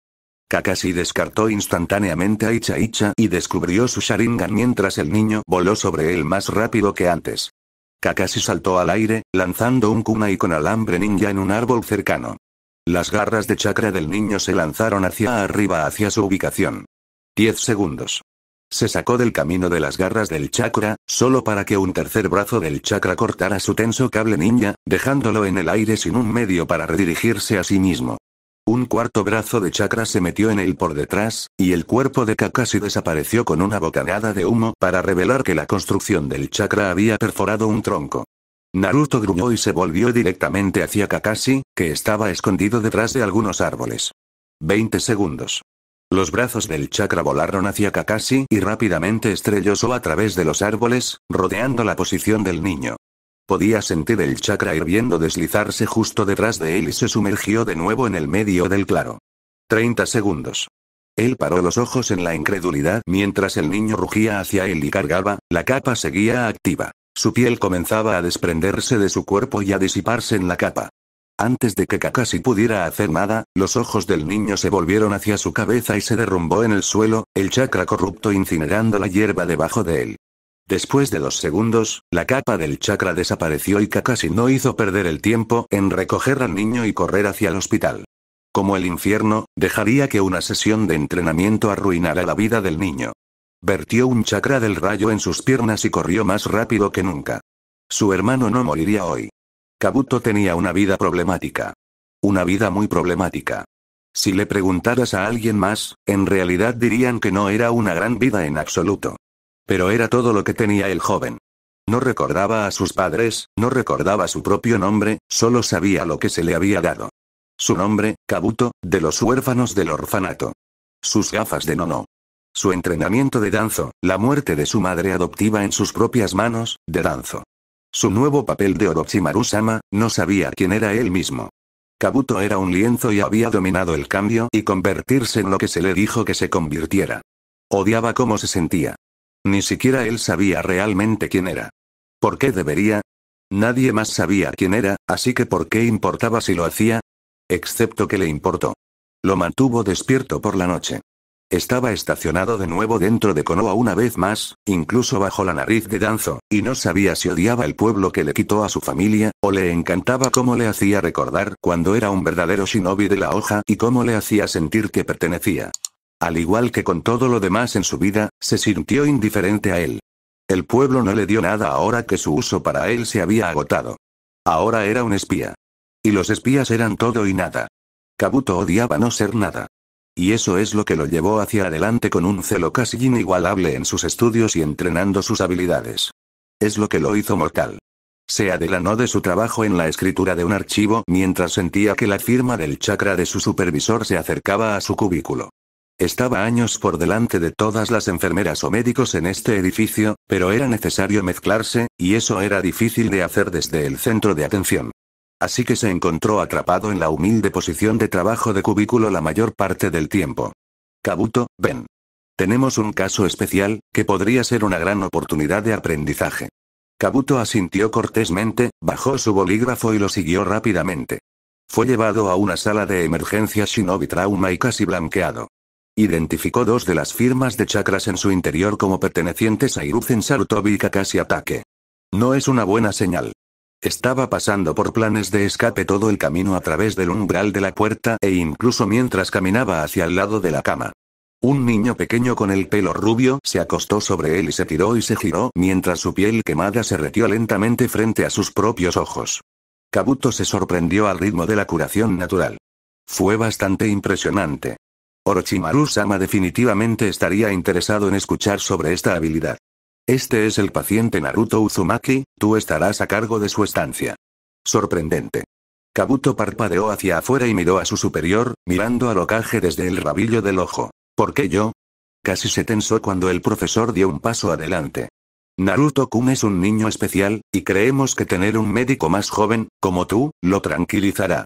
Kakashi descartó instantáneamente a Icha Icha y descubrió su Sharingan mientras el niño voló sobre él más rápido que antes. Kakashi saltó al aire, lanzando un kunai con alambre ninja en un árbol cercano. Las garras de chakra del niño se lanzaron hacia arriba hacia su ubicación. 10 segundos. Se sacó del camino de las garras del chakra, solo para que un tercer brazo del chakra cortara su tenso cable ninja, dejándolo en el aire sin un medio para redirigirse a sí mismo. Un cuarto brazo de chakra se metió en él por detrás, y el cuerpo de Kakashi desapareció con una bocanada de humo para revelar que la construcción del chakra había perforado un tronco. Naruto gruñó y se volvió directamente hacia Kakashi, que estaba escondido detrás de algunos árboles. 20 segundos. Los brazos del chakra volaron hacia Kakashi y rápidamente estrelló a través de los árboles, rodeando la posición del niño. Podía sentir el chakra hirviendo deslizarse justo detrás de él y se sumergió de nuevo en el medio del claro. 30 segundos. Él paró los ojos en la incredulidad mientras el niño rugía hacia él y cargaba, la capa seguía activa. Su piel comenzaba a desprenderse de su cuerpo y a disiparse en la capa. Antes de que Kakashi pudiera hacer nada, los ojos del niño se volvieron hacia su cabeza y se derrumbó en el suelo, el chakra corrupto incinerando la hierba debajo de él. Después de dos segundos, la capa del chakra desapareció y Kakashi no hizo perder el tiempo en recoger al niño y correr hacia el hospital. Como el infierno, dejaría que una sesión de entrenamiento arruinara la vida del niño. Vertió un chakra del rayo en sus piernas y corrió más rápido que nunca. Su hermano no moriría hoy. Kabuto tenía una vida problemática. Una vida muy problemática. Si le preguntaras a alguien más, en realidad dirían que no era una gran vida en absoluto. Pero era todo lo que tenía el joven. No recordaba a sus padres, no recordaba su propio nombre, solo sabía lo que se le había dado. Su nombre, Kabuto, de los huérfanos del orfanato. Sus gafas de nono. Su entrenamiento de danzo, la muerte de su madre adoptiva en sus propias manos, de danzo. Su nuevo papel de Orochimaru-sama, no sabía quién era él mismo. Kabuto era un lienzo y había dominado el cambio y convertirse en lo que se le dijo que se convirtiera. Odiaba cómo se sentía. Ni siquiera él sabía realmente quién era. ¿Por qué debería? Nadie más sabía quién era, así que ¿por qué importaba si lo hacía? Excepto que le importó. Lo mantuvo despierto por la noche. Estaba estacionado de nuevo dentro de Konoha una vez más, incluso bajo la nariz de Danzo, y no sabía si odiaba el pueblo que le quitó a su familia, o le encantaba cómo le hacía recordar cuando era un verdadero shinobi de la hoja y cómo le hacía sentir que pertenecía. Al igual que con todo lo demás en su vida, se sintió indiferente a él. El pueblo no le dio nada ahora que su uso para él se había agotado. Ahora era un espía. Y los espías eran todo y nada. Kabuto odiaba no ser nada. Y eso es lo que lo llevó hacia adelante con un celo casi inigualable en sus estudios y entrenando sus habilidades. Es lo que lo hizo mortal. Se adelanó de su trabajo en la escritura de un archivo mientras sentía que la firma del chakra de su supervisor se acercaba a su cubículo. Estaba años por delante de todas las enfermeras o médicos en este edificio, pero era necesario mezclarse, y eso era difícil de hacer desde el centro de atención. Así que se encontró atrapado en la humilde posición de trabajo de cubículo la mayor parte del tiempo. Kabuto, ven. Tenemos un caso especial, que podría ser una gran oportunidad de aprendizaje. Kabuto asintió cortésmente, bajó su bolígrafo y lo siguió rápidamente. Fue llevado a una sala de emergencia shinobi trauma y casi blanqueado. Identificó dos de las firmas de chakras en su interior como pertenecientes a Iruzen Sarutobi y Ataque. No es una buena señal. Estaba pasando por planes de escape todo el camino a través del umbral de la puerta e incluso mientras caminaba hacia el lado de la cama. Un niño pequeño con el pelo rubio se acostó sobre él y se tiró y se giró mientras su piel quemada se retió lentamente frente a sus propios ojos. Kabuto se sorprendió al ritmo de la curación natural. Fue bastante impresionante. Orochimaru-sama definitivamente estaría interesado en escuchar sobre esta habilidad. Este es el paciente Naruto Uzumaki, tú estarás a cargo de su estancia. Sorprendente. Kabuto parpadeó hacia afuera y miró a su superior, mirando al ocaje desde el rabillo del ojo. ¿Por qué yo? Casi se tensó cuando el profesor dio un paso adelante. Naruto-kun es un niño especial, y creemos que tener un médico más joven, como tú, lo tranquilizará.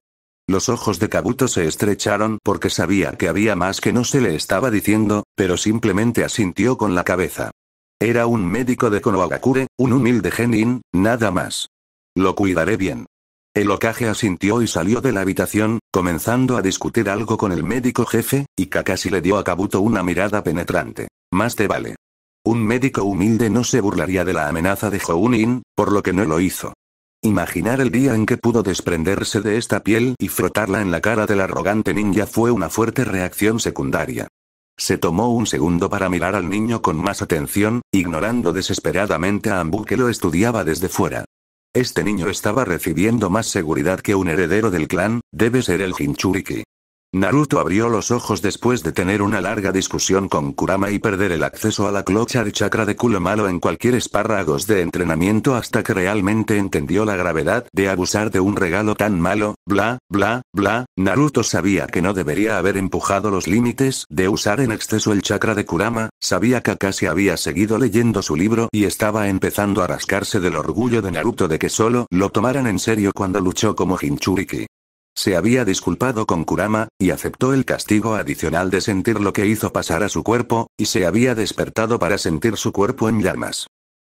Los ojos de Kabuto se estrecharon porque sabía que había más que no se le estaba diciendo, pero simplemente asintió con la cabeza. Era un médico de Konohagakure, un humilde genin, nada más. Lo cuidaré bien. El ocaje asintió y salió de la habitación, comenzando a discutir algo con el médico jefe, y Kakashi le dio a Kabuto una mirada penetrante. Más te vale. Un médico humilde no se burlaría de la amenaza de Jounin, por lo que no lo hizo. Imaginar el día en que pudo desprenderse de esta piel y frotarla en la cara del arrogante ninja fue una fuerte reacción secundaria. Se tomó un segundo para mirar al niño con más atención, ignorando desesperadamente a Ambu que lo estudiaba desde fuera. Este niño estaba recibiendo más seguridad que un heredero del clan, debe ser el Hinchuriki. Naruto abrió los ojos después de tener una larga discusión con Kurama y perder el acceso a la clocha de chakra de culo malo en cualquier espárragos de entrenamiento hasta que realmente entendió la gravedad de abusar de un regalo tan malo, bla, bla, bla, Naruto sabía que no debería haber empujado los límites de usar en exceso el chakra de Kurama, sabía que casi había seguido leyendo su libro y estaba empezando a rascarse del orgullo de Naruto de que solo lo tomaran en serio cuando luchó como Hinchuriki. Se había disculpado con Kurama, y aceptó el castigo adicional de sentir lo que hizo pasar a su cuerpo, y se había despertado para sentir su cuerpo en llamas.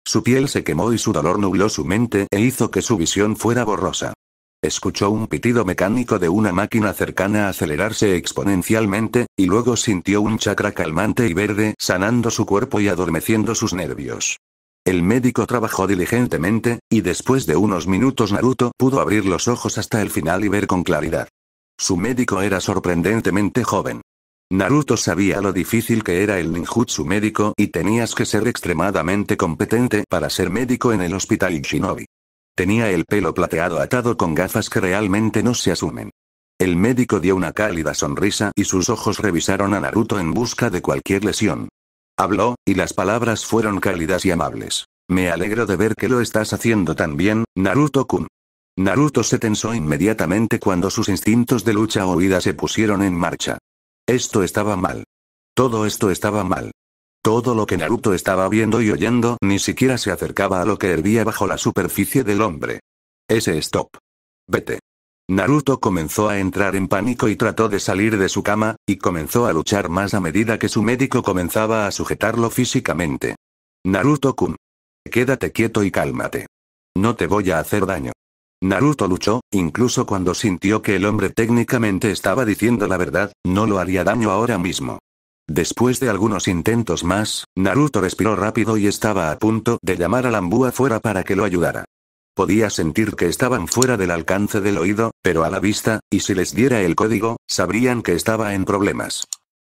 Su piel se quemó y su dolor nubló su mente e hizo que su visión fuera borrosa. Escuchó un pitido mecánico de una máquina cercana acelerarse exponencialmente, y luego sintió un chakra calmante y verde sanando su cuerpo y adormeciendo sus nervios. El médico trabajó diligentemente, y después de unos minutos Naruto pudo abrir los ojos hasta el final y ver con claridad. Su médico era sorprendentemente joven. Naruto sabía lo difícil que era el ninjutsu médico y tenías que ser extremadamente competente para ser médico en el hospital Shinobi. Tenía el pelo plateado atado con gafas que realmente no se asumen. El médico dio una cálida sonrisa y sus ojos revisaron a Naruto en busca de cualquier lesión. Habló, y las palabras fueron cálidas y amables. Me alegro de ver que lo estás haciendo tan bien, Naruto-kun. Naruto se tensó inmediatamente cuando sus instintos de lucha o huida se pusieron en marcha. Esto estaba mal. Todo esto estaba mal. Todo lo que Naruto estaba viendo y oyendo ni siquiera se acercaba a lo que hervía bajo la superficie del hombre. Ese stop. Vete. Naruto comenzó a entrar en pánico y trató de salir de su cama, y comenzó a luchar más a medida que su médico comenzaba a sujetarlo físicamente. Naruto-kun. Quédate quieto y cálmate. No te voy a hacer daño. Naruto luchó, incluso cuando sintió que el hombre técnicamente estaba diciendo la verdad, no lo haría daño ahora mismo. Después de algunos intentos más, Naruto respiró rápido y estaba a punto de llamar a Lambu afuera para que lo ayudara. Podía sentir que estaban fuera del alcance del oído, pero a la vista, y si les diera el código, sabrían que estaba en problemas.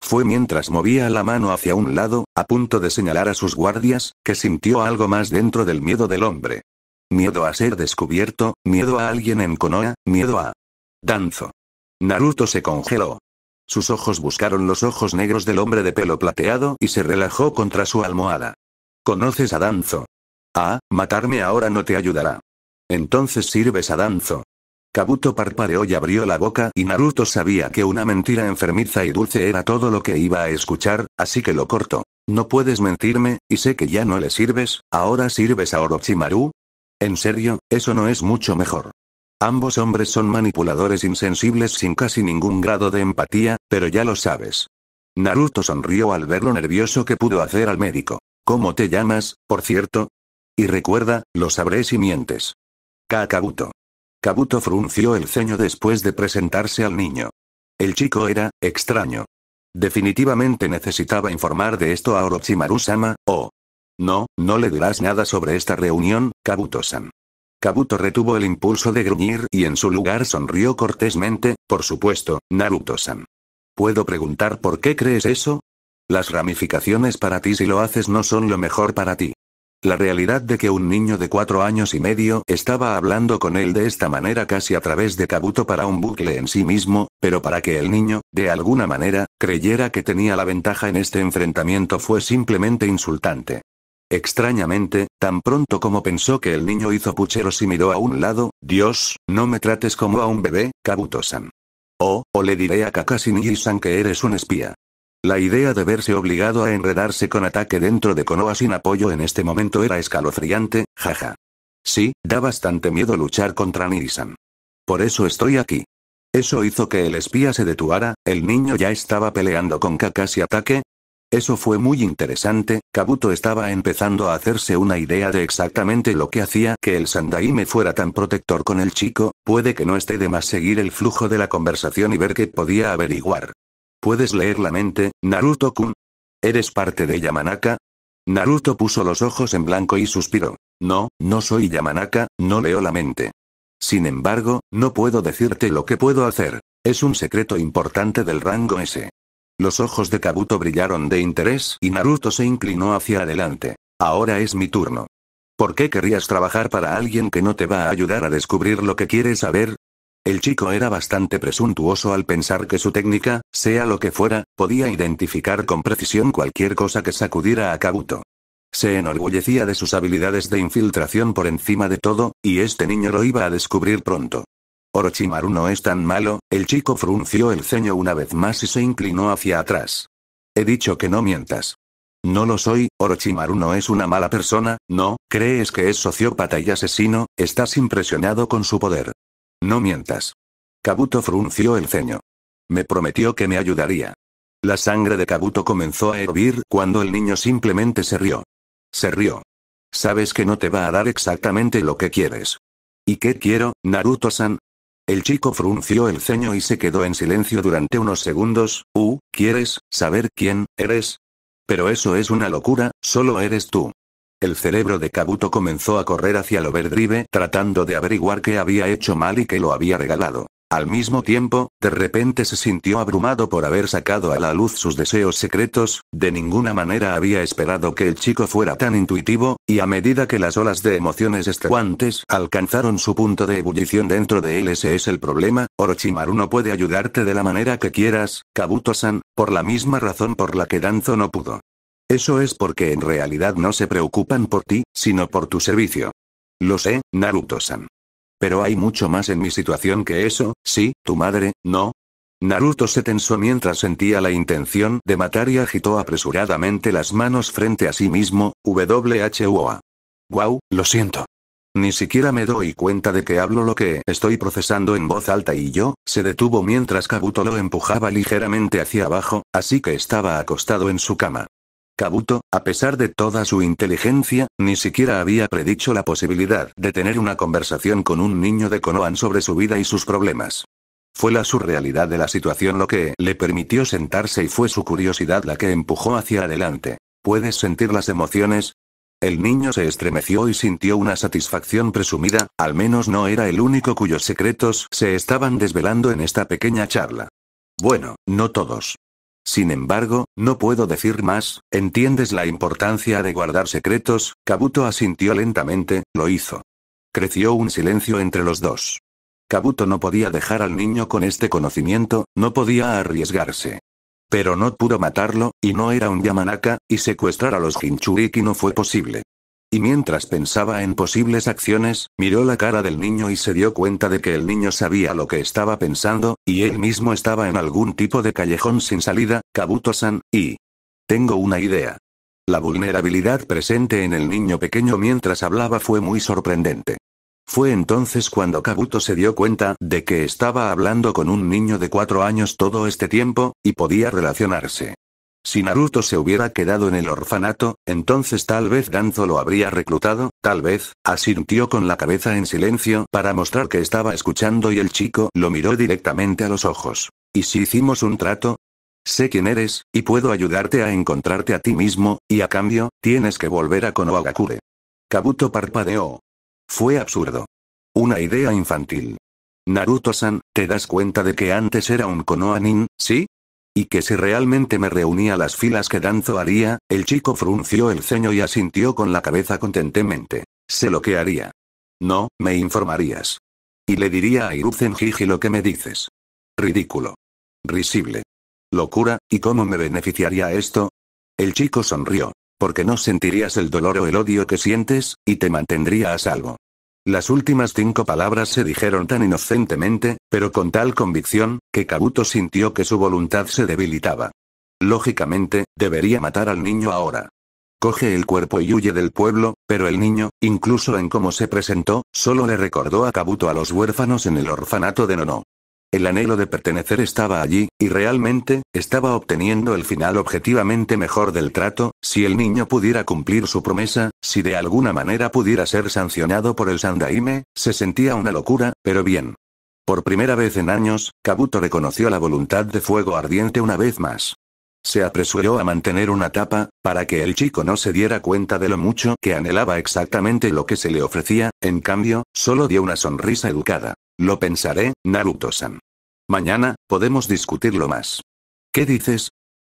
Fue mientras movía la mano hacia un lado, a punto de señalar a sus guardias, que sintió algo más dentro del miedo del hombre. Miedo a ser descubierto, miedo a alguien en Konoha, miedo a... Danzo. Naruto se congeló. Sus ojos buscaron los ojos negros del hombre de pelo plateado y se relajó contra su almohada. ¿Conoces a Danzo? Ah, matarme ahora no te ayudará. Entonces sirves a Danzo. Kabuto parpadeó y abrió la boca y Naruto sabía que una mentira enfermiza y dulce era todo lo que iba a escuchar, así que lo cortó. No puedes mentirme, y sé que ya no le sirves, ahora sirves a Orochimaru. En serio, eso no es mucho mejor. Ambos hombres son manipuladores insensibles sin casi ningún grado de empatía, pero ya lo sabes. Naruto sonrió al ver lo nervioso que pudo hacer al médico. ¿Cómo te llamas, por cierto? Y recuerda, lo sabré si mientes. Kakabuto. Kabuto frunció el ceño después de presentarse al niño. El chico era, extraño. Definitivamente necesitaba informar de esto a Orochimaru-sama, o... Oh. No, no le dirás nada sobre esta reunión, Kabuto-san. Kabuto retuvo el impulso de gruñir y en su lugar sonrió cortésmente, por supuesto, Naruto-san. ¿Puedo preguntar por qué crees eso? Las ramificaciones para ti si lo haces no son lo mejor para ti. La realidad de que un niño de cuatro años y medio estaba hablando con él de esta manera casi a través de Kabuto para un bucle en sí mismo, pero para que el niño, de alguna manera, creyera que tenía la ventaja en este enfrentamiento fue simplemente insultante. Extrañamente, tan pronto como pensó que el niño hizo pucheros y miró a un lado, Dios, no me trates como a un bebé, Kabuto-san. O, o le diré a Kakashi Niji-san que eres un espía. La idea de verse obligado a enredarse con ataque dentro de Konoha sin apoyo en este momento era escalofriante, jaja. Sí, da bastante miedo luchar contra Nirisan. Por eso estoy aquí. Eso hizo que el espía se detuara, el niño ya estaba peleando con Kakashi ataque. Eso fue muy interesante, Kabuto estaba empezando a hacerse una idea de exactamente lo que hacía que el Sandaime fuera tan protector con el chico, puede que no esté de más seguir el flujo de la conversación y ver qué podía averiguar. ¿Puedes leer la mente, Naruto-kun? ¿Eres parte de Yamanaka? Naruto puso los ojos en blanco y suspiró. No, no soy Yamanaka, no leo la mente. Sin embargo, no puedo decirte lo que puedo hacer. Es un secreto importante del rango S. Los ojos de Kabuto brillaron de interés y Naruto se inclinó hacia adelante. Ahora es mi turno. ¿Por qué querrías trabajar para alguien que no te va a ayudar a descubrir lo que quieres saber? El chico era bastante presuntuoso al pensar que su técnica, sea lo que fuera, podía identificar con precisión cualquier cosa que sacudiera a Kabuto. Se enorgullecía de sus habilidades de infiltración por encima de todo, y este niño lo iba a descubrir pronto. Orochimaru no es tan malo, el chico frunció el ceño una vez más y se inclinó hacia atrás. He dicho que no mientas. No lo soy, Orochimaru no es una mala persona, no, crees que es sociópata y asesino, estás impresionado con su poder. No mientas. Kabuto frunció el ceño. Me prometió que me ayudaría. La sangre de Kabuto comenzó a hervir cuando el niño simplemente se rió. Se rió. Sabes que no te va a dar exactamente lo que quieres. ¿Y qué quiero, Naruto-san? El chico frunció el ceño y se quedó en silencio durante unos segundos. Uh, ¿quieres saber quién eres? Pero eso es una locura, solo eres tú. El cerebro de Kabuto comenzó a correr hacia el overdrive tratando de averiguar qué había hecho mal y qué lo había regalado. Al mismo tiempo, de repente se sintió abrumado por haber sacado a la luz sus deseos secretos, de ninguna manera había esperado que el chico fuera tan intuitivo, y a medida que las olas de emociones estruantes alcanzaron su punto de ebullición dentro de él ese es el problema, Orochimaru no puede ayudarte de la manera que quieras, Kabuto-san, por la misma razón por la que Danzo no pudo. Eso es porque en realidad no se preocupan por ti, sino por tu servicio. Lo sé, Naruto-san. Pero hay mucho más en mi situación que eso, sí, tu madre, ¿no? Naruto se tensó mientras sentía la intención de matar y agitó apresuradamente las manos frente a sí mismo, WHUA. Guau, lo siento. Ni siquiera me doy cuenta de que hablo lo que estoy procesando en voz alta y yo, se detuvo mientras Kabuto lo empujaba ligeramente hacia abajo, así que estaba acostado en su cama. Kabuto, a pesar de toda su inteligencia, ni siquiera había predicho la posibilidad de tener una conversación con un niño de Konohan sobre su vida y sus problemas. Fue la surrealidad de la situación lo que le permitió sentarse y fue su curiosidad la que empujó hacia adelante. ¿Puedes sentir las emociones? El niño se estremeció y sintió una satisfacción presumida, al menos no era el único cuyos secretos se estaban desvelando en esta pequeña charla. Bueno, no todos. Sin embargo, no puedo decir más, ¿entiendes la importancia de guardar secretos? Kabuto asintió lentamente, lo hizo. Creció un silencio entre los dos. Kabuto no podía dejar al niño con este conocimiento, no podía arriesgarse. Pero no pudo matarlo, y no era un Yamanaka, y secuestrar a los Jinchuriki no fue posible. Y mientras pensaba en posibles acciones, miró la cara del niño y se dio cuenta de que el niño sabía lo que estaba pensando, y él mismo estaba en algún tipo de callejón sin salida, Kabuto-san, y... Tengo una idea. La vulnerabilidad presente en el niño pequeño mientras hablaba fue muy sorprendente. Fue entonces cuando Kabuto se dio cuenta de que estaba hablando con un niño de cuatro años todo este tiempo, y podía relacionarse. Si Naruto se hubiera quedado en el orfanato, entonces tal vez Danzo lo habría reclutado, tal vez, asintió con la cabeza en silencio para mostrar que estaba escuchando y el chico lo miró directamente a los ojos. ¿Y si hicimos un trato? Sé quién eres, y puedo ayudarte a encontrarte a ti mismo, y a cambio, tienes que volver a Konohagakure. Kabuto parpadeó. Fue absurdo. Una idea infantil. Naruto-san, ¿te das cuenta de que antes era un Konohanin, sí? Y que si realmente me reunía las filas que Danzo haría, el chico frunció el ceño y asintió con la cabeza contentemente. Sé lo que haría. No, me informarías. Y le diría a Iruzen lo que me dices. Ridículo. Risible. Locura, ¿y cómo me beneficiaría esto? El chico sonrió. Porque no sentirías el dolor o el odio que sientes, y te mantendría a salvo. Las últimas cinco palabras se dijeron tan inocentemente, pero con tal convicción, que Kabuto sintió que su voluntad se debilitaba. Lógicamente, debería matar al niño ahora. Coge el cuerpo y huye del pueblo, pero el niño, incluso en cómo se presentó, solo le recordó a Kabuto a los huérfanos en el orfanato de Nono. El anhelo de pertenecer estaba allí, y realmente, estaba obteniendo el final objetivamente mejor del trato, si el niño pudiera cumplir su promesa, si de alguna manera pudiera ser sancionado por el Sandaime, se sentía una locura, pero bien. Por primera vez en años, Kabuto reconoció la voluntad de fuego ardiente una vez más. Se apresuró a mantener una tapa, para que el chico no se diera cuenta de lo mucho que anhelaba exactamente lo que se le ofrecía, en cambio, solo dio una sonrisa educada. Lo pensaré, Naruto-san. Mañana, podemos discutirlo más. ¿Qué dices?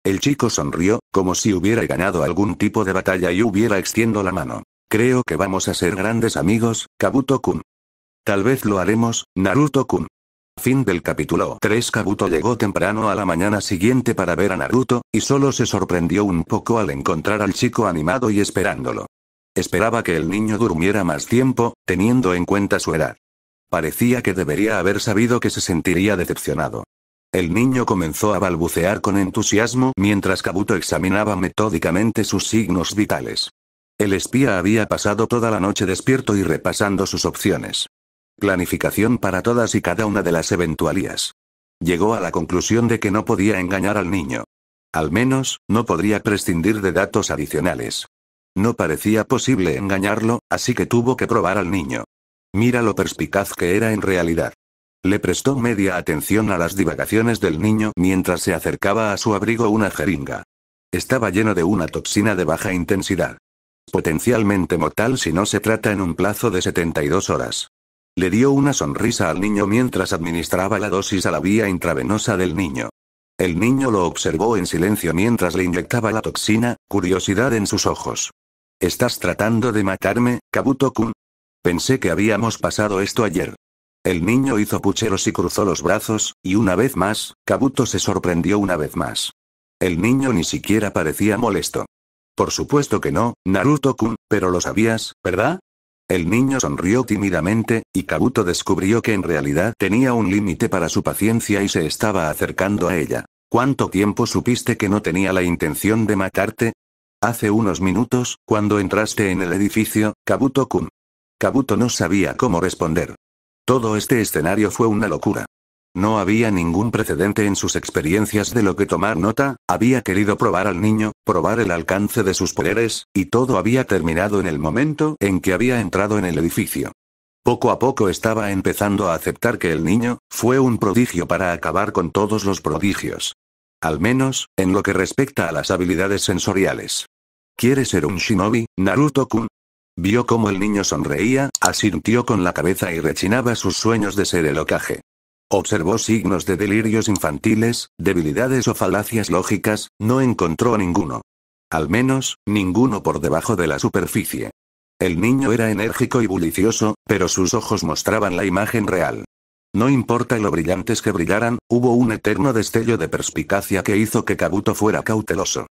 El chico sonrió, como si hubiera ganado algún tipo de batalla y hubiera extiendo la mano. Creo que vamos a ser grandes amigos, Kabuto-kun. Tal vez lo haremos, Naruto-kun. Fin del capítulo 3 Kabuto llegó temprano a la mañana siguiente para ver a Naruto, y solo se sorprendió un poco al encontrar al chico animado y esperándolo. Esperaba que el niño durmiera más tiempo, teniendo en cuenta su edad. Parecía que debería haber sabido que se sentiría decepcionado. El niño comenzó a balbucear con entusiasmo mientras Kabuto examinaba metódicamente sus signos vitales. El espía había pasado toda la noche despierto y repasando sus opciones. Planificación para todas y cada una de las eventualías. Llegó a la conclusión de que no podía engañar al niño. Al menos, no podría prescindir de datos adicionales. No parecía posible engañarlo, así que tuvo que probar al niño. Mira lo perspicaz que era en realidad. Le prestó media atención a las divagaciones del niño mientras se acercaba a su abrigo una jeringa. Estaba lleno de una toxina de baja intensidad. Potencialmente mortal si no se trata en un plazo de 72 horas. Le dio una sonrisa al niño mientras administraba la dosis a la vía intravenosa del niño. El niño lo observó en silencio mientras le inyectaba la toxina, curiosidad en sus ojos. ¿Estás tratando de matarme, Kabuto-kun? Pensé que habíamos pasado esto ayer. El niño hizo pucheros y cruzó los brazos, y una vez más, Kabuto se sorprendió una vez más. El niño ni siquiera parecía molesto. Por supuesto que no, Naruto-kun, pero lo sabías, ¿verdad? El niño sonrió tímidamente, y Kabuto descubrió que en realidad tenía un límite para su paciencia y se estaba acercando a ella. ¿Cuánto tiempo supiste que no tenía la intención de matarte? Hace unos minutos, cuando entraste en el edificio, Kabuto-kun. Kabuto no sabía cómo responder. Todo este escenario fue una locura. No había ningún precedente en sus experiencias de lo que tomar nota, había querido probar al niño, probar el alcance de sus poderes, y todo había terminado en el momento en que había entrado en el edificio. Poco a poco estaba empezando a aceptar que el niño, fue un prodigio para acabar con todos los prodigios. Al menos, en lo que respecta a las habilidades sensoriales. ¿Quiere ser un shinobi, Naruto-kun? Vio cómo el niño sonreía, asintió con la cabeza y rechinaba sus sueños de ser el ocaje. Observó signos de delirios infantiles, debilidades o falacias lógicas, no encontró ninguno. Al menos, ninguno por debajo de la superficie. El niño era enérgico y bullicioso, pero sus ojos mostraban la imagen real. No importa lo brillantes que brillaran, hubo un eterno destello de perspicacia que hizo que Kabuto fuera cauteloso.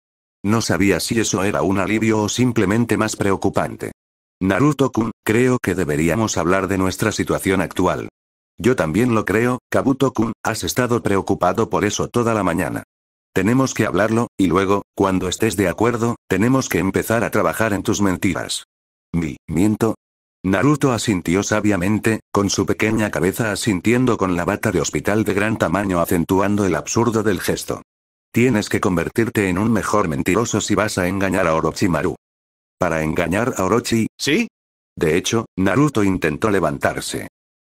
No sabía si eso era un alivio o simplemente más preocupante. Naruto-kun, creo que deberíamos hablar de nuestra situación actual. Yo también lo creo, Kabuto-kun, has estado preocupado por eso toda la mañana. Tenemos que hablarlo, y luego, cuando estés de acuerdo, tenemos que empezar a trabajar en tus mentiras. Mi, miento. Naruto asintió sabiamente, con su pequeña cabeza asintiendo con la bata de hospital de gran tamaño acentuando el absurdo del gesto. Tienes que convertirte en un mejor mentiroso si vas a engañar a Orochimaru. ¿Para engañar a Orochi? ¿Sí? De hecho, Naruto intentó levantarse.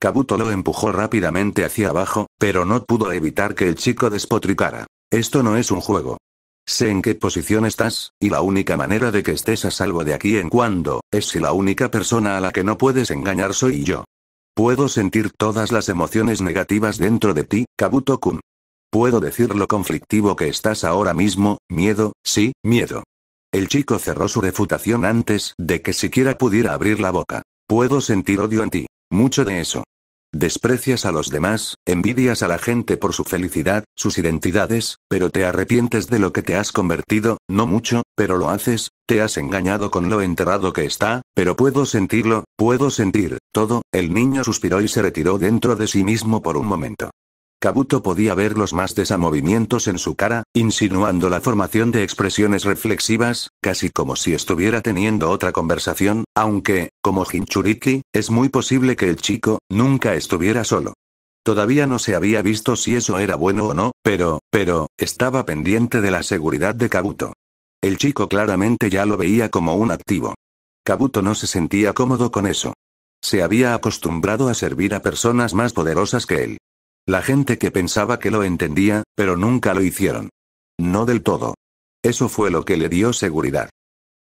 Kabuto lo empujó rápidamente hacia abajo, pero no pudo evitar que el chico despotricara. Esto no es un juego. Sé en qué posición estás, y la única manera de que estés a salvo de aquí en cuando, es si la única persona a la que no puedes engañar soy yo. Puedo sentir todas las emociones negativas dentro de ti, Kabuto-kun. Puedo decir lo conflictivo que estás ahora mismo, miedo, sí, miedo. El chico cerró su refutación antes de que siquiera pudiera abrir la boca. Puedo sentir odio en ti. Mucho de eso. Desprecias a los demás, envidias a la gente por su felicidad, sus identidades, pero te arrepientes de lo que te has convertido, no mucho, pero lo haces, te has engañado con lo enterrado que está, pero puedo sentirlo, puedo sentir, todo, el niño suspiró y se retiró dentro de sí mismo por un momento. Kabuto podía ver los más desamovimientos en su cara, insinuando la formación de expresiones reflexivas, casi como si estuviera teniendo otra conversación, aunque, como Hinchuriki, es muy posible que el chico, nunca estuviera solo. Todavía no se había visto si eso era bueno o no, pero, pero, estaba pendiente de la seguridad de Kabuto. El chico claramente ya lo veía como un activo. Kabuto no se sentía cómodo con eso. Se había acostumbrado a servir a personas más poderosas que él. La gente que pensaba que lo entendía, pero nunca lo hicieron. No del todo. Eso fue lo que le dio seguridad.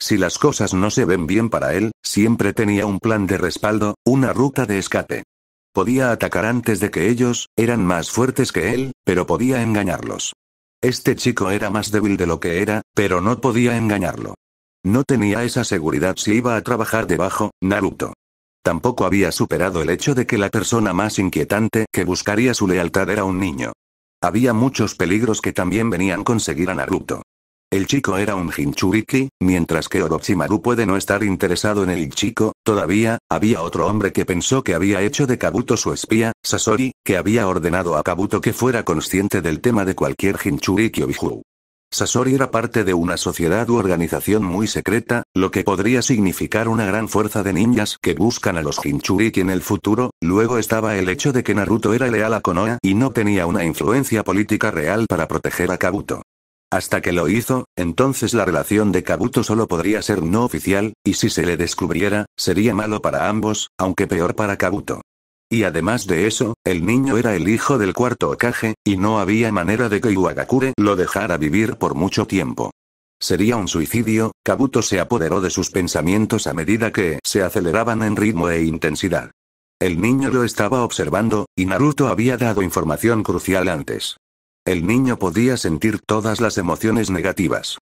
Si las cosas no se ven bien para él, siempre tenía un plan de respaldo, una ruta de escape. Podía atacar antes de que ellos, eran más fuertes que él, pero podía engañarlos. Este chico era más débil de lo que era, pero no podía engañarlo. No tenía esa seguridad si iba a trabajar debajo, Naruto. Tampoco había superado el hecho de que la persona más inquietante que buscaría su lealtad era un niño. Había muchos peligros que también venían con seguir a Naruto. El chico era un Hinchuriki, mientras que Orochimaru puede no estar interesado en el chico, todavía, había otro hombre que pensó que había hecho de Kabuto su espía, Sasori, que había ordenado a Kabuto que fuera consciente del tema de cualquier Hinchuriki o Biju. Sasori era parte de una sociedad u organización muy secreta, lo que podría significar una gran fuerza de ninjas que buscan a los Jinchuriki en el futuro, luego estaba el hecho de que Naruto era leal a Konoha y no tenía una influencia política real para proteger a Kabuto. Hasta que lo hizo, entonces la relación de Kabuto solo podría ser no oficial, y si se le descubriera, sería malo para ambos, aunque peor para Kabuto. Y además de eso, el niño era el hijo del cuarto Okage, y no había manera de que Iwagakure lo dejara vivir por mucho tiempo. Sería un suicidio, Kabuto se apoderó de sus pensamientos a medida que se aceleraban en ritmo e intensidad. El niño lo estaba observando, y Naruto había dado información crucial antes. El niño podía sentir todas las emociones negativas.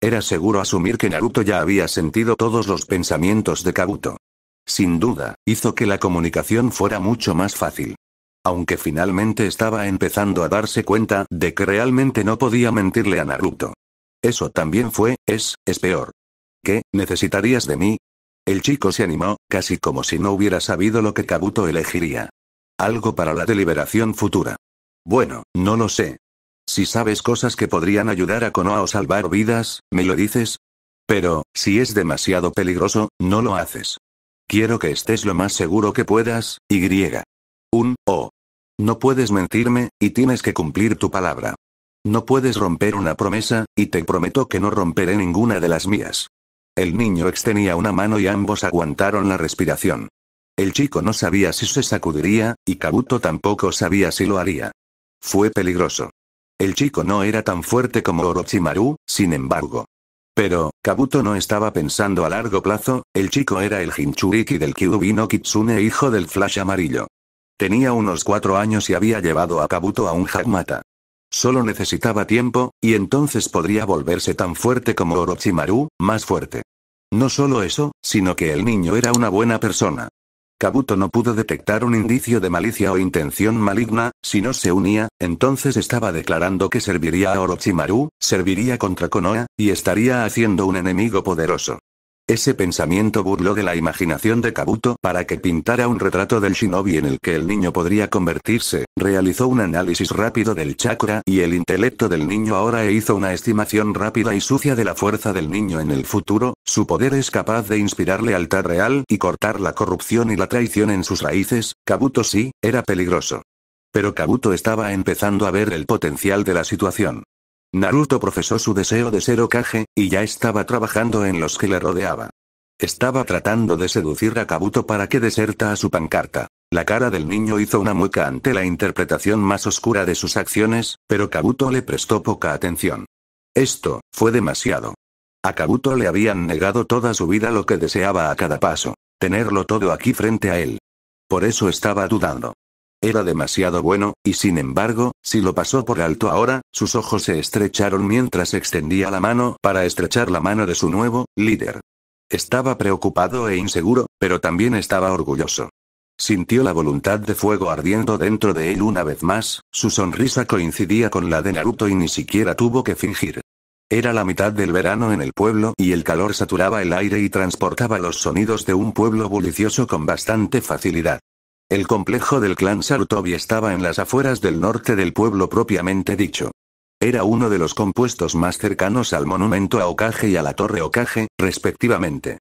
Era seguro asumir que Naruto ya había sentido todos los pensamientos de Kabuto sin duda, hizo que la comunicación fuera mucho más fácil. Aunque finalmente estaba empezando a darse cuenta de que realmente no podía mentirle a Naruto. Eso también fue, es, es peor. ¿Qué, necesitarías de mí? El chico se animó, casi como si no hubiera sabido lo que Kabuto elegiría. Algo para la deliberación futura. Bueno, no lo sé. Si sabes cosas que podrían ayudar a Konoha o salvar vidas, ¿me lo dices? Pero, si es demasiado peligroso, no lo haces. Quiero que estés lo más seguro que puedas, Y. Un O. No puedes mentirme, y tienes que cumplir tu palabra. No puedes romper una promesa, y te prometo que no romperé ninguna de las mías. El niño extendía una mano y ambos aguantaron la respiración. El chico no sabía si se sacudiría, y Kabuto tampoco sabía si lo haría. Fue peligroso. El chico no era tan fuerte como Orochimaru, sin embargo. Pero, Kabuto no estaba pensando a largo plazo, el chico era el Hinchuriki del no Kitsune hijo del Flash amarillo. Tenía unos cuatro años y había llevado a Kabuto a un Hagmata. Solo necesitaba tiempo, y entonces podría volverse tan fuerte como Orochimaru, más fuerte. No solo eso, sino que el niño era una buena persona. Kabuto no pudo detectar un indicio de malicia o intención maligna, si no se unía, entonces estaba declarando que serviría a Orochimaru, serviría contra Konoha, y estaría haciendo un enemigo poderoso. Ese pensamiento burló de la imaginación de Kabuto para que pintara un retrato del shinobi en el que el niño podría convertirse, realizó un análisis rápido del chakra y el intelecto del niño ahora e hizo una estimación rápida y sucia de la fuerza del niño en el futuro, su poder es capaz de inspirar lealtad real y cortar la corrupción y la traición en sus raíces, Kabuto sí, era peligroso. Pero Kabuto estaba empezando a ver el potencial de la situación. Naruto profesó su deseo de ser ocaje, y ya estaba trabajando en los que le rodeaba. Estaba tratando de seducir a Kabuto para que deserta a su pancarta. La cara del niño hizo una mueca ante la interpretación más oscura de sus acciones, pero Kabuto le prestó poca atención. Esto, fue demasiado. A Kabuto le habían negado toda su vida lo que deseaba a cada paso, tenerlo todo aquí frente a él. Por eso estaba dudando. Era demasiado bueno, y sin embargo, si lo pasó por alto ahora, sus ojos se estrecharon mientras extendía la mano para estrechar la mano de su nuevo líder. Estaba preocupado e inseguro, pero también estaba orgulloso. Sintió la voluntad de fuego ardiendo dentro de él una vez más, su sonrisa coincidía con la de Naruto y ni siquiera tuvo que fingir. Era la mitad del verano en el pueblo y el calor saturaba el aire y transportaba los sonidos de un pueblo bullicioso con bastante facilidad. El complejo del clan Sarutobi estaba en las afueras del norte del pueblo propiamente dicho. Era uno de los compuestos más cercanos al monumento a Okage y a la torre Okage, respectivamente.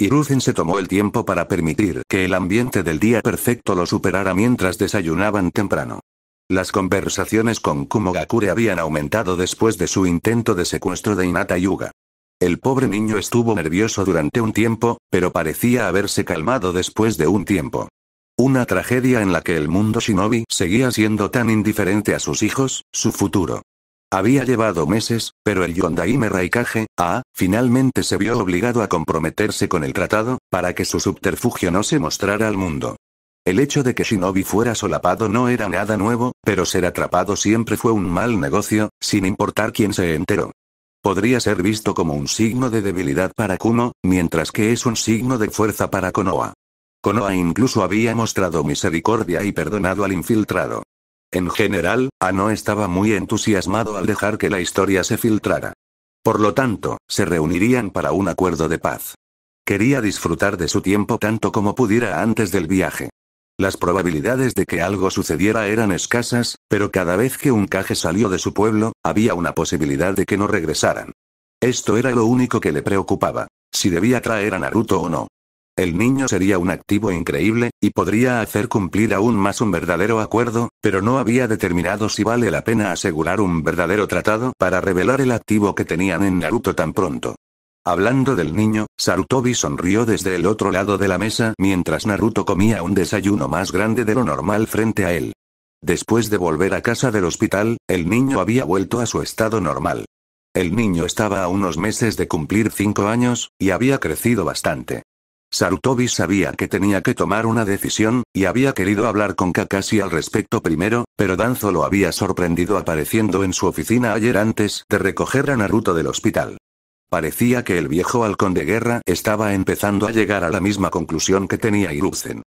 Hiruzen se tomó el tiempo para permitir que el ambiente del día perfecto lo superara mientras desayunaban temprano. Las conversaciones con Kumogakure habían aumentado después de su intento de secuestro de Inata Yuga. El pobre niño estuvo nervioso durante un tiempo, pero parecía haberse calmado después de un tiempo. Una tragedia en la que el mundo shinobi seguía siendo tan indiferente a sus hijos, su futuro. Había llevado meses, pero el Yondaime Raikage, A, finalmente se vio obligado a comprometerse con el tratado, para que su subterfugio no se mostrara al mundo. El hecho de que Shinobi fuera solapado no era nada nuevo, pero ser atrapado siempre fue un mal negocio, sin importar quién se enteró. Podría ser visto como un signo de debilidad para Kuno, mientras que es un signo de fuerza para Konoha. Konoha incluso había mostrado misericordia y perdonado al infiltrado. En general, Ano estaba muy entusiasmado al dejar que la historia se filtrara. Por lo tanto, se reunirían para un acuerdo de paz. Quería disfrutar de su tiempo tanto como pudiera antes del viaje. Las probabilidades de que algo sucediera eran escasas, pero cada vez que un caje salió de su pueblo, había una posibilidad de que no regresaran. Esto era lo único que le preocupaba, si debía traer a Naruto o no. El niño sería un activo increíble, y podría hacer cumplir aún más un verdadero acuerdo, pero no había determinado si vale la pena asegurar un verdadero tratado para revelar el activo que tenían en Naruto tan pronto. Hablando del niño, Sarutobi sonrió desde el otro lado de la mesa mientras Naruto comía un desayuno más grande de lo normal frente a él. Después de volver a casa del hospital, el niño había vuelto a su estado normal. El niño estaba a unos meses de cumplir cinco años, y había crecido bastante. Sarutobi sabía que tenía que tomar una decisión, y había querido hablar con Kakashi al respecto primero, pero Danzo lo había sorprendido apareciendo en su oficina ayer antes de recoger a Naruto del hospital. Parecía que el viejo halcón de guerra estaba empezando a llegar a la misma conclusión que tenía Iruzen.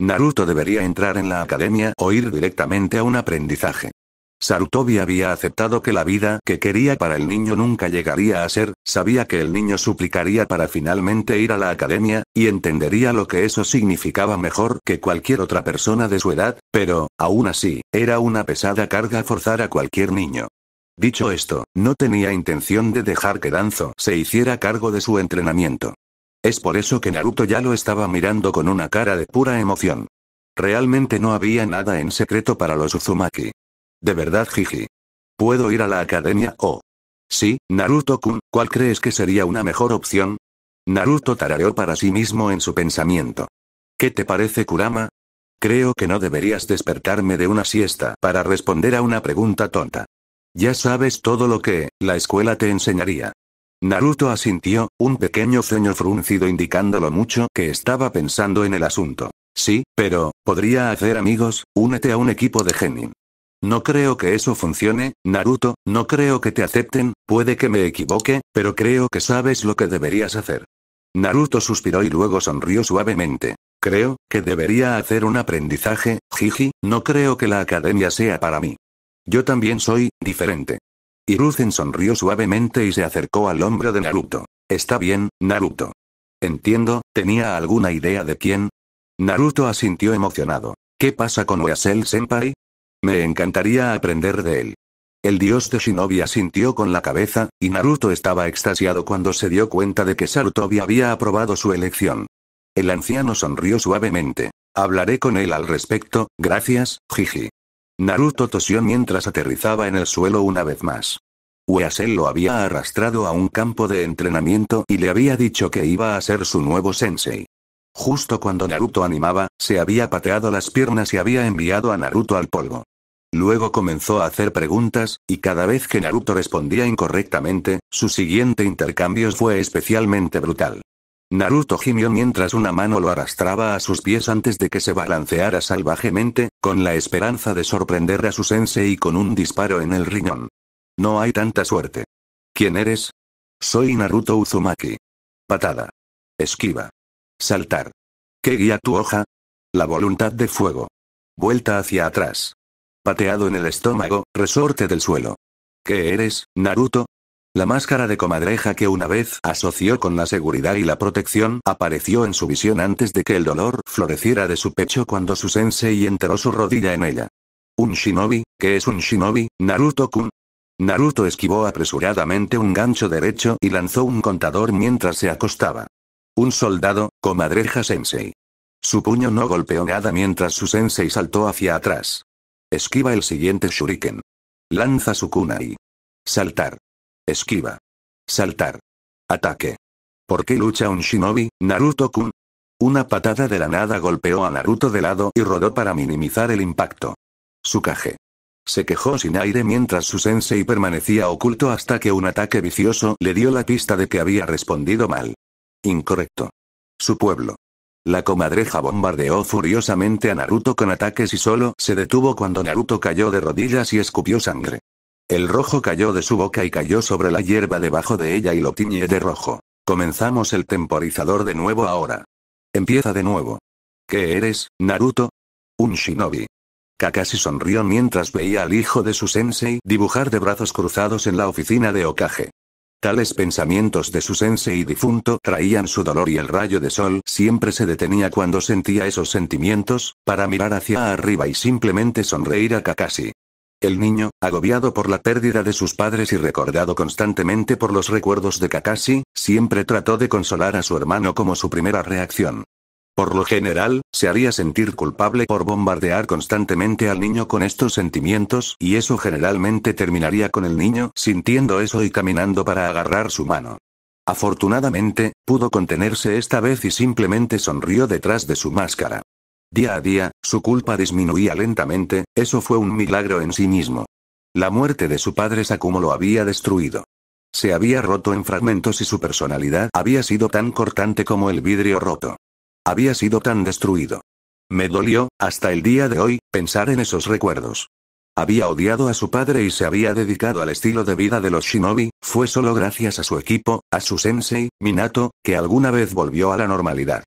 Naruto debería entrar en la academia o ir directamente a un aprendizaje. Sarutobi había aceptado que la vida que quería para el niño nunca llegaría a ser, sabía que el niño suplicaría para finalmente ir a la academia, y entendería lo que eso significaba mejor que cualquier otra persona de su edad, pero, aún así, era una pesada carga forzar a cualquier niño. Dicho esto, no tenía intención de dejar que Danzo se hiciera cargo de su entrenamiento. Es por eso que Naruto ya lo estaba mirando con una cara de pura emoción. Realmente no había nada en secreto para los Uzumaki. De verdad, jiji. ¿Puedo ir a la academia o...? Oh. Sí, Naruto-kun, ¿cuál crees que sería una mejor opción? Naruto tarareó para sí mismo en su pensamiento. ¿Qué te parece, Kurama? Creo que no deberías despertarme de una siesta para responder a una pregunta tonta. Ya sabes todo lo que, la escuela te enseñaría. Naruto asintió, un pequeño ceño fruncido indicando lo mucho que estaba pensando en el asunto. Sí, pero, podría hacer amigos, únete a un equipo de genin. No creo que eso funcione, Naruto, no creo que te acepten, puede que me equivoque, pero creo que sabes lo que deberías hacer. Naruto suspiró y luego sonrió suavemente. Creo, que debería hacer un aprendizaje, jiji, no creo que la academia sea para mí. Yo también soy, diferente. Hiruzen sonrió suavemente y se acercó al hombro de Naruto. Está bien, Naruto. Entiendo, ¿tenía alguna idea de quién? Naruto asintió emocionado. ¿Qué pasa con Oasel Senpai? Me encantaría aprender de él. El dios de Shinobi asintió con la cabeza, y Naruto estaba extasiado cuando se dio cuenta de que Sarutobi había aprobado su elección. El anciano sonrió suavemente. Hablaré con él al respecto, gracias, Jiji. Naruto tosió mientras aterrizaba en el suelo una vez más. Weasel lo había arrastrado a un campo de entrenamiento y le había dicho que iba a ser su nuevo sensei. Justo cuando Naruto animaba, se había pateado las piernas y había enviado a Naruto al polvo. Luego comenzó a hacer preguntas, y cada vez que Naruto respondía incorrectamente, su siguiente intercambio fue especialmente brutal. Naruto gimió mientras una mano lo arrastraba a sus pies antes de que se balanceara salvajemente, con la esperanza de sorprender a su sensei con un disparo en el riñón. No hay tanta suerte. ¿Quién eres? Soy Naruto Uzumaki. Patada. Esquiva. Saltar. ¿Qué guía tu hoja? La voluntad de fuego. Vuelta hacia atrás. Pateado en el estómago, resorte del suelo. ¿Qué eres, Naruto? La máscara de comadreja que una vez asoció con la seguridad y la protección apareció en su visión antes de que el dolor floreciera de su pecho cuando su sensei enteró su rodilla en ella. ¿Un shinobi? ¿Qué es un shinobi, Naruto-kun? Naruto esquivó apresuradamente un gancho derecho y lanzó un contador mientras se acostaba. Un soldado, comadreja sensei. Su puño no golpeó nada mientras su sensei saltó hacia atrás. Esquiva el siguiente shuriken. Lanza su kunai. Saltar. Esquiva. Saltar. Ataque. ¿Por qué lucha un shinobi, Naruto-kun? Una patada de la nada golpeó a Naruto de lado y rodó para minimizar el impacto. Sukage. Se quejó sin aire mientras su sensei permanecía oculto hasta que un ataque vicioso le dio la pista de que había respondido mal. Incorrecto. Su pueblo. La comadreja bombardeó furiosamente a Naruto con ataques y solo se detuvo cuando Naruto cayó de rodillas y escupió sangre. El rojo cayó de su boca y cayó sobre la hierba debajo de ella y lo tiñe de rojo. Comenzamos el temporizador de nuevo ahora. Empieza de nuevo. ¿Qué eres, Naruto? Un shinobi. Kakashi sonrió mientras veía al hijo de su sensei dibujar de brazos cruzados en la oficina de Okage. Tales pensamientos de su sensei difunto traían su dolor y el rayo de sol siempre se detenía cuando sentía esos sentimientos, para mirar hacia arriba y simplemente sonreír a Kakashi. El niño, agobiado por la pérdida de sus padres y recordado constantemente por los recuerdos de Kakashi, siempre trató de consolar a su hermano como su primera reacción. Por lo general, se haría sentir culpable por bombardear constantemente al niño con estos sentimientos, y eso generalmente terminaría con el niño sintiendo eso y caminando para agarrar su mano. Afortunadamente, pudo contenerse esta vez y simplemente sonrió detrás de su máscara. Día a día, su culpa disminuía lentamente, eso fue un milagro en sí mismo. La muerte de su padre Sakumo lo había destruido. Se había roto en fragmentos y su personalidad había sido tan cortante como el vidrio roto había sido tan destruido. Me dolió, hasta el día de hoy, pensar en esos recuerdos. Había odiado a su padre y se había dedicado al estilo de vida de los shinobi, fue solo gracias a su equipo, a su sensei, Minato, que alguna vez volvió a la normalidad.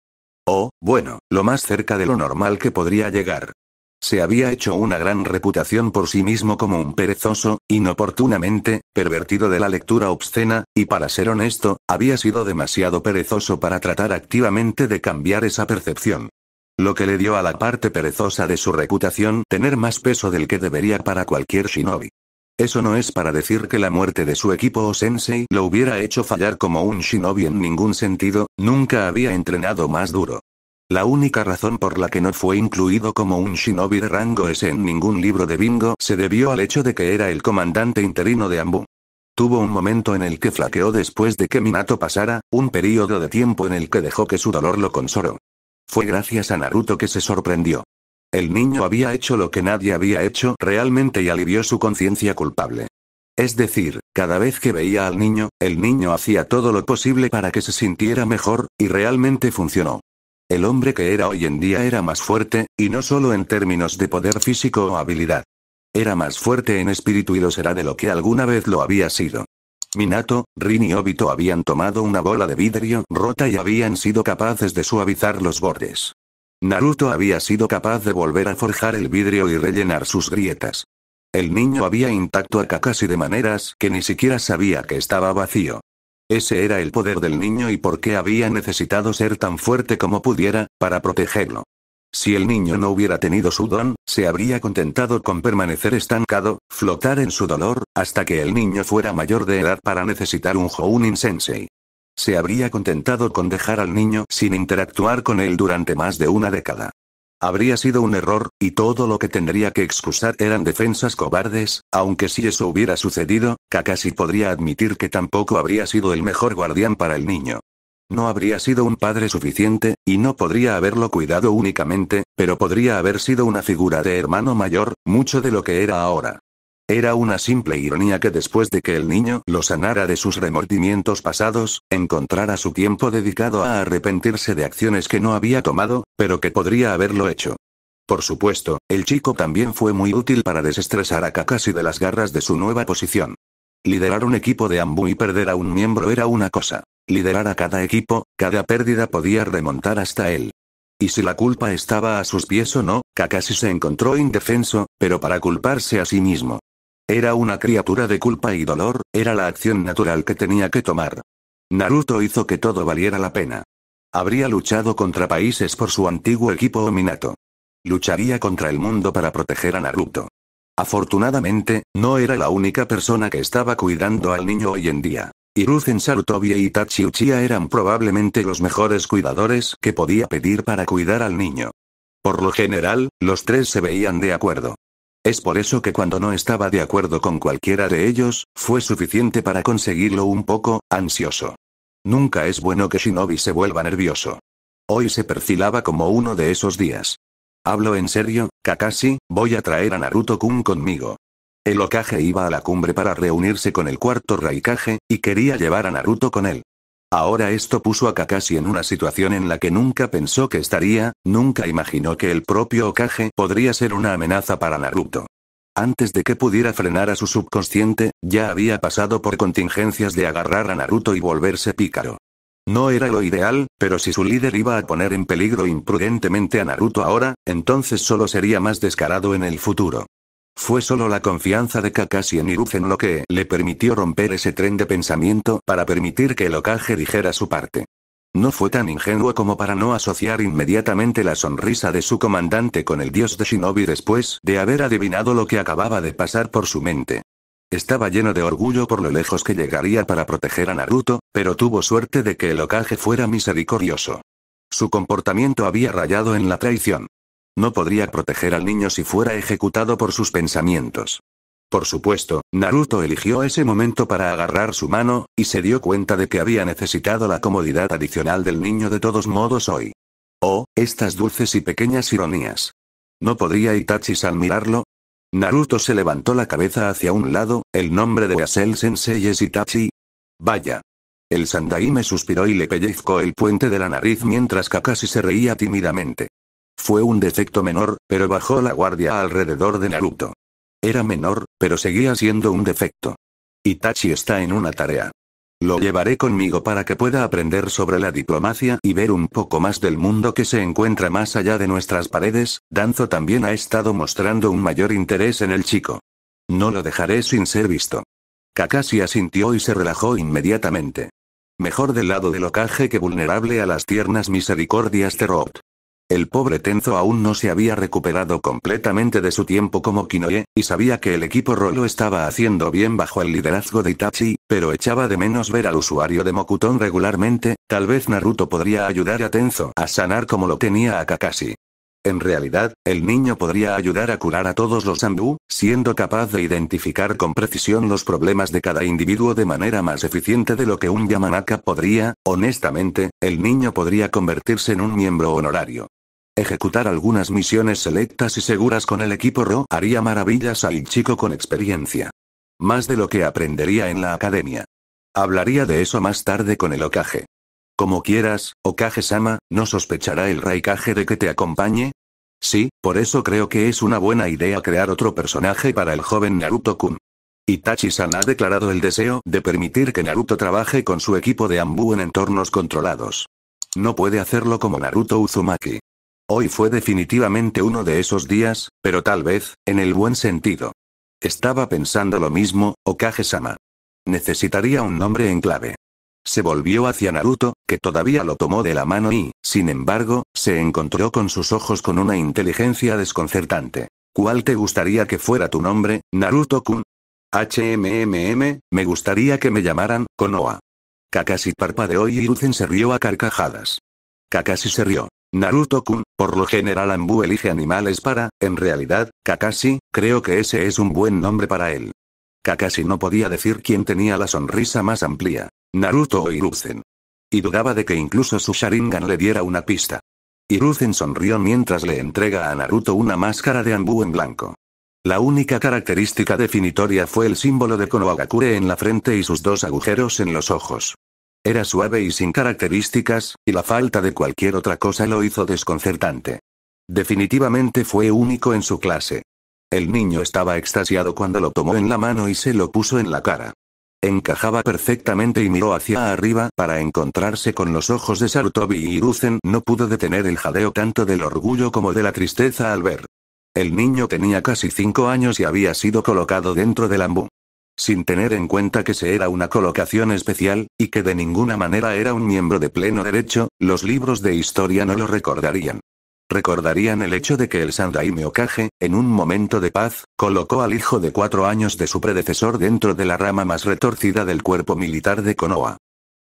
O, oh, bueno, lo más cerca de lo normal que podría llegar. Se había hecho una gran reputación por sí mismo como un perezoso, inoportunamente, pervertido de la lectura obscena, y para ser honesto, había sido demasiado perezoso para tratar activamente de cambiar esa percepción. Lo que le dio a la parte perezosa de su reputación tener más peso del que debería para cualquier shinobi. Eso no es para decir que la muerte de su equipo o sensei lo hubiera hecho fallar como un shinobi en ningún sentido, nunca había entrenado más duro. La única razón por la que no fue incluido como un shinobi de rango es en ningún libro de bingo se debió al hecho de que era el comandante interino de Ambu. Tuvo un momento en el que flaqueó después de que Minato pasara, un periodo de tiempo en el que dejó que su dolor lo consoro. Fue gracias a Naruto que se sorprendió. El niño había hecho lo que nadie había hecho realmente y alivió su conciencia culpable. Es decir, cada vez que veía al niño, el niño hacía todo lo posible para que se sintiera mejor, y realmente funcionó. El hombre que era hoy en día era más fuerte, y no solo en términos de poder físico o habilidad. Era más fuerte en espíritu y lo será de lo que alguna vez lo había sido. Minato, Rin y Obito habían tomado una bola de vidrio rota y habían sido capaces de suavizar los bordes. Naruto había sido capaz de volver a forjar el vidrio y rellenar sus grietas. El niño había intacto a Kakashi de maneras que ni siquiera sabía que estaba vacío. Ese era el poder del niño y por qué había necesitado ser tan fuerte como pudiera, para protegerlo. Si el niño no hubiera tenido su don, se habría contentado con permanecer estancado, flotar en su dolor, hasta que el niño fuera mayor de edad para necesitar un Jounin Sensei. Se habría contentado con dejar al niño sin interactuar con él durante más de una década. Habría sido un error, y todo lo que tendría que excusar eran defensas cobardes, aunque si eso hubiera sucedido, Kakashi podría admitir que tampoco habría sido el mejor guardián para el niño. No habría sido un padre suficiente, y no podría haberlo cuidado únicamente, pero podría haber sido una figura de hermano mayor, mucho de lo que era ahora. Era una simple ironía que después de que el niño lo sanara de sus remordimientos pasados, encontrara su tiempo dedicado a arrepentirse de acciones que no había tomado, pero que podría haberlo hecho. Por supuesto, el chico también fue muy útil para desestresar a Kakashi de las garras de su nueva posición. Liderar un equipo de Ambu y perder a un miembro era una cosa. Liderar a cada equipo, cada pérdida podía remontar hasta él. Y si la culpa estaba a sus pies o no, Kakashi se encontró indefenso, pero para culparse a sí mismo. Era una criatura de culpa y dolor, era la acción natural que tenía que tomar. Naruto hizo que todo valiera la pena. Habría luchado contra países por su antiguo equipo o Minato. Lucharía contra el mundo para proteger a Naruto. Afortunadamente, no era la única persona que estaba cuidando al niño hoy en día. Hiruzen Sarutobi y Itachi Uchiha eran probablemente los mejores cuidadores que podía pedir para cuidar al niño. Por lo general, los tres se veían de acuerdo. Es por eso que cuando no estaba de acuerdo con cualquiera de ellos, fue suficiente para conseguirlo un poco, ansioso. Nunca es bueno que Shinobi se vuelva nervioso. Hoy se perfilaba como uno de esos días. Hablo en serio, Kakashi, voy a traer a Naruto-kun conmigo. El Okage iba a la cumbre para reunirse con el cuarto Raikage, y quería llevar a Naruto con él. Ahora esto puso a Kakashi en una situación en la que nunca pensó que estaría, nunca imaginó que el propio Okage podría ser una amenaza para Naruto. Antes de que pudiera frenar a su subconsciente, ya había pasado por contingencias de agarrar a Naruto y volverse pícaro. No era lo ideal, pero si su líder iba a poner en peligro imprudentemente a Naruto ahora, entonces solo sería más descarado en el futuro. Fue solo la confianza de Kakashi en Hiruzen lo que le permitió romper ese tren de pensamiento para permitir que el Okage dijera su parte. No fue tan ingenuo como para no asociar inmediatamente la sonrisa de su comandante con el dios de Shinobi después de haber adivinado lo que acababa de pasar por su mente. Estaba lleno de orgullo por lo lejos que llegaría para proteger a Naruto, pero tuvo suerte de que el Okage fuera misericordioso. Su comportamiento había rayado en la traición. No podría proteger al niño si fuera ejecutado por sus pensamientos. Por supuesto, Naruto eligió ese momento para agarrar su mano, y se dio cuenta de que había necesitado la comodidad adicional del niño de todos modos hoy. Oh, estas dulces y pequeñas ironías. ¿No podría Itachi-san mirarlo? Naruto se levantó la cabeza hacia un lado, el nombre de Asel Sensei es Itachi. Vaya. El Sandaime suspiró y le pellizcó el puente de la nariz mientras Kakashi se reía tímidamente. Fue un defecto menor, pero bajó la guardia alrededor de Naruto. Era menor, pero seguía siendo un defecto. Itachi está en una tarea. Lo llevaré conmigo para que pueda aprender sobre la diplomacia y ver un poco más del mundo que se encuentra más allá de nuestras paredes, Danzo también ha estado mostrando un mayor interés en el chico. No lo dejaré sin ser visto. Kakashi asintió y se relajó inmediatamente. Mejor del lado de ocaje que vulnerable a las tiernas misericordias de Rod. El pobre Tenzo aún no se había recuperado completamente de su tiempo como Kinoe, y sabía que el equipo Rolo estaba haciendo bien bajo el liderazgo de Itachi, pero echaba de menos ver al usuario de Mokuton regularmente, tal vez Naruto podría ayudar a Tenzo a sanar como lo tenía a Kakashi. En realidad, el niño podría ayudar a curar a todos los Sandu, siendo capaz de identificar con precisión los problemas de cada individuo de manera más eficiente de lo que un Yamanaka podría, honestamente, el niño podría convertirse en un miembro honorario. Ejecutar algunas misiones selectas y seguras con el equipo Ro haría maravillas al chico con experiencia. Más de lo que aprendería en la academia. Hablaría de eso más tarde con el Okage. Como quieras, Okage-sama, ¿no sospechará el Raikage de que te acompañe? Sí, por eso creo que es una buena idea crear otro personaje para el joven Naruto-kun. Itachi-san ha declarado el deseo de permitir que Naruto trabaje con su equipo de Ambu en entornos controlados. No puede hacerlo como Naruto Uzumaki. Hoy fue definitivamente uno de esos días, pero tal vez, en el buen sentido. Estaba pensando lo mismo, Okage-sama. Necesitaría un nombre en clave. Se volvió hacia Naruto, que todavía lo tomó de la mano y, sin embargo, se encontró con sus ojos con una inteligencia desconcertante. ¿Cuál te gustaría que fuera tu nombre, Naruto-kun? HMMM, me gustaría que me llamaran, Konoha. Kakashi parpadeó y Hiruzen se rió a carcajadas. Kakashi se rió. Naruto-kun, por lo general Ambu elige animales para, en realidad, Kakashi, creo que ese es un buen nombre para él. Kakashi no podía decir quién tenía la sonrisa más amplia, Naruto o Hiruzen. Y dudaba de que incluso su Sharingan le diera una pista. Hiruzen sonrió mientras le entrega a Naruto una máscara de Ambu en blanco. La única característica definitoria fue el símbolo de Konohagakure en la frente y sus dos agujeros en los ojos. Era suave y sin características, y la falta de cualquier otra cosa lo hizo desconcertante. Definitivamente fue único en su clase. El niño estaba extasiado cuando lo tomó en la mano y se lo puso en la cara. Encajaba perfectamente y miró hacia arriba para encontrarse con los ojos de Sarutobi y Iruzen. No pudo detener el jadeo tanto del orgullo como de la tristeza al ver. El niño tenía casi cinco años y había sido colocado dentro del ambú sin tener en cuenta que se era una colocación especial, y que de ninguna manera era un miembro de pleno derecho, los libros de historia no lo recordarían. Recordarían el hecho de que el sandaime Meokage, en un momento de paz, colocó al hijo de cuatro años de su predecesor dentro de la rama más retorcida del cuerpo militar de Konoha.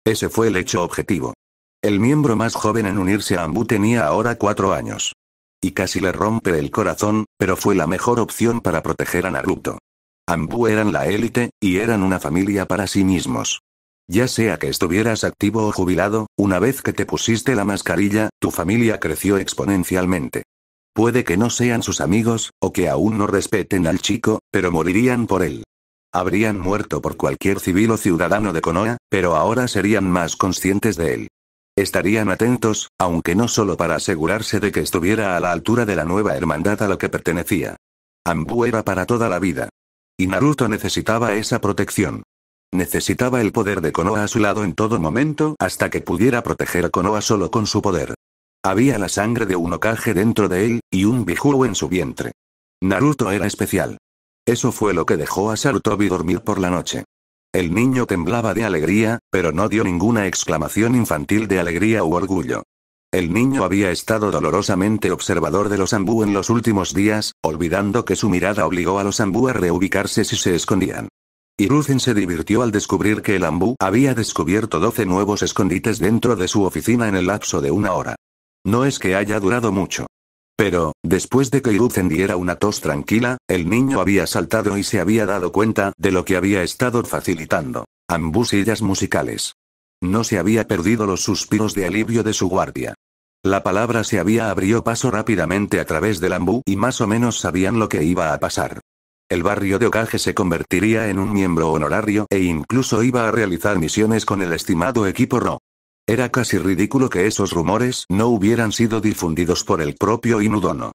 Ese fue el hecho objetivo. El miembro más joven en unirse a Ambu tenía ahora cuatro años. Y casi le rompe el corazón, pero fue la mejor opción para proteger a Naruto. Ambu eran la élite, y eran una familia para sí mismos. Ya sea que estuvieras activo o jubilado, una vez que te pusiste la mascarilla, tu familia creció exponencialmente. Puede que no sean sus amigos, o que aún no respeten al chico, pero morirían por él. Habrían muerto por cualquier civil o ciudadano de Konoha, pero ahora serían más conscientes de él. Estarían atentos, aunque no solo para asegurarse de que estuviera a la altura de la nueva hermandad a la que pertenecía. Ambu era para toda la vida. Y Naruto necesitaba esa protección. Necesitaba el poder de Konoha a su lado en todo momento hasta que pudiera proteger a Konoha solo con su poder. Había la sangre de un ocaje dentro de él, y un Bijuu en su vientre. Naruto era especial. Eso fue lo que dejó a Sarutobi dormir por la noche. El niño temblaba de alegría, pero no dio ninguna exclamación infantil de alegría u orgullo. El niño había estado dolorosamente observador de los ambú en los últimos días, olvidando que su mirada obligó a los ambú a reubicarse si se escondían. Y se divirtió al descubrir que el ambú había descubierto 12 nuevos escondites dentro de su oficina en el lapso de una hora. No es que haya durado mucho. Pero, después de que Iruzen diera una tos tranquila, el niño había saltado y se había dado cuenta de lo que había estado facilitando. Ambú sillas musicales. No se había perdido los suspiros de alivio de su guardia. La palabra se había abrió paso rápidamente a través del ambu y más o menos sabían lo que iba a pasar. El barrio de Okage se convertiría en un miembro honorario e incluso iba a realizar misiones con el estimado equipo RO. Era casi ridículo que esos rumores no hubieran sido difundidos por el propio Inudono.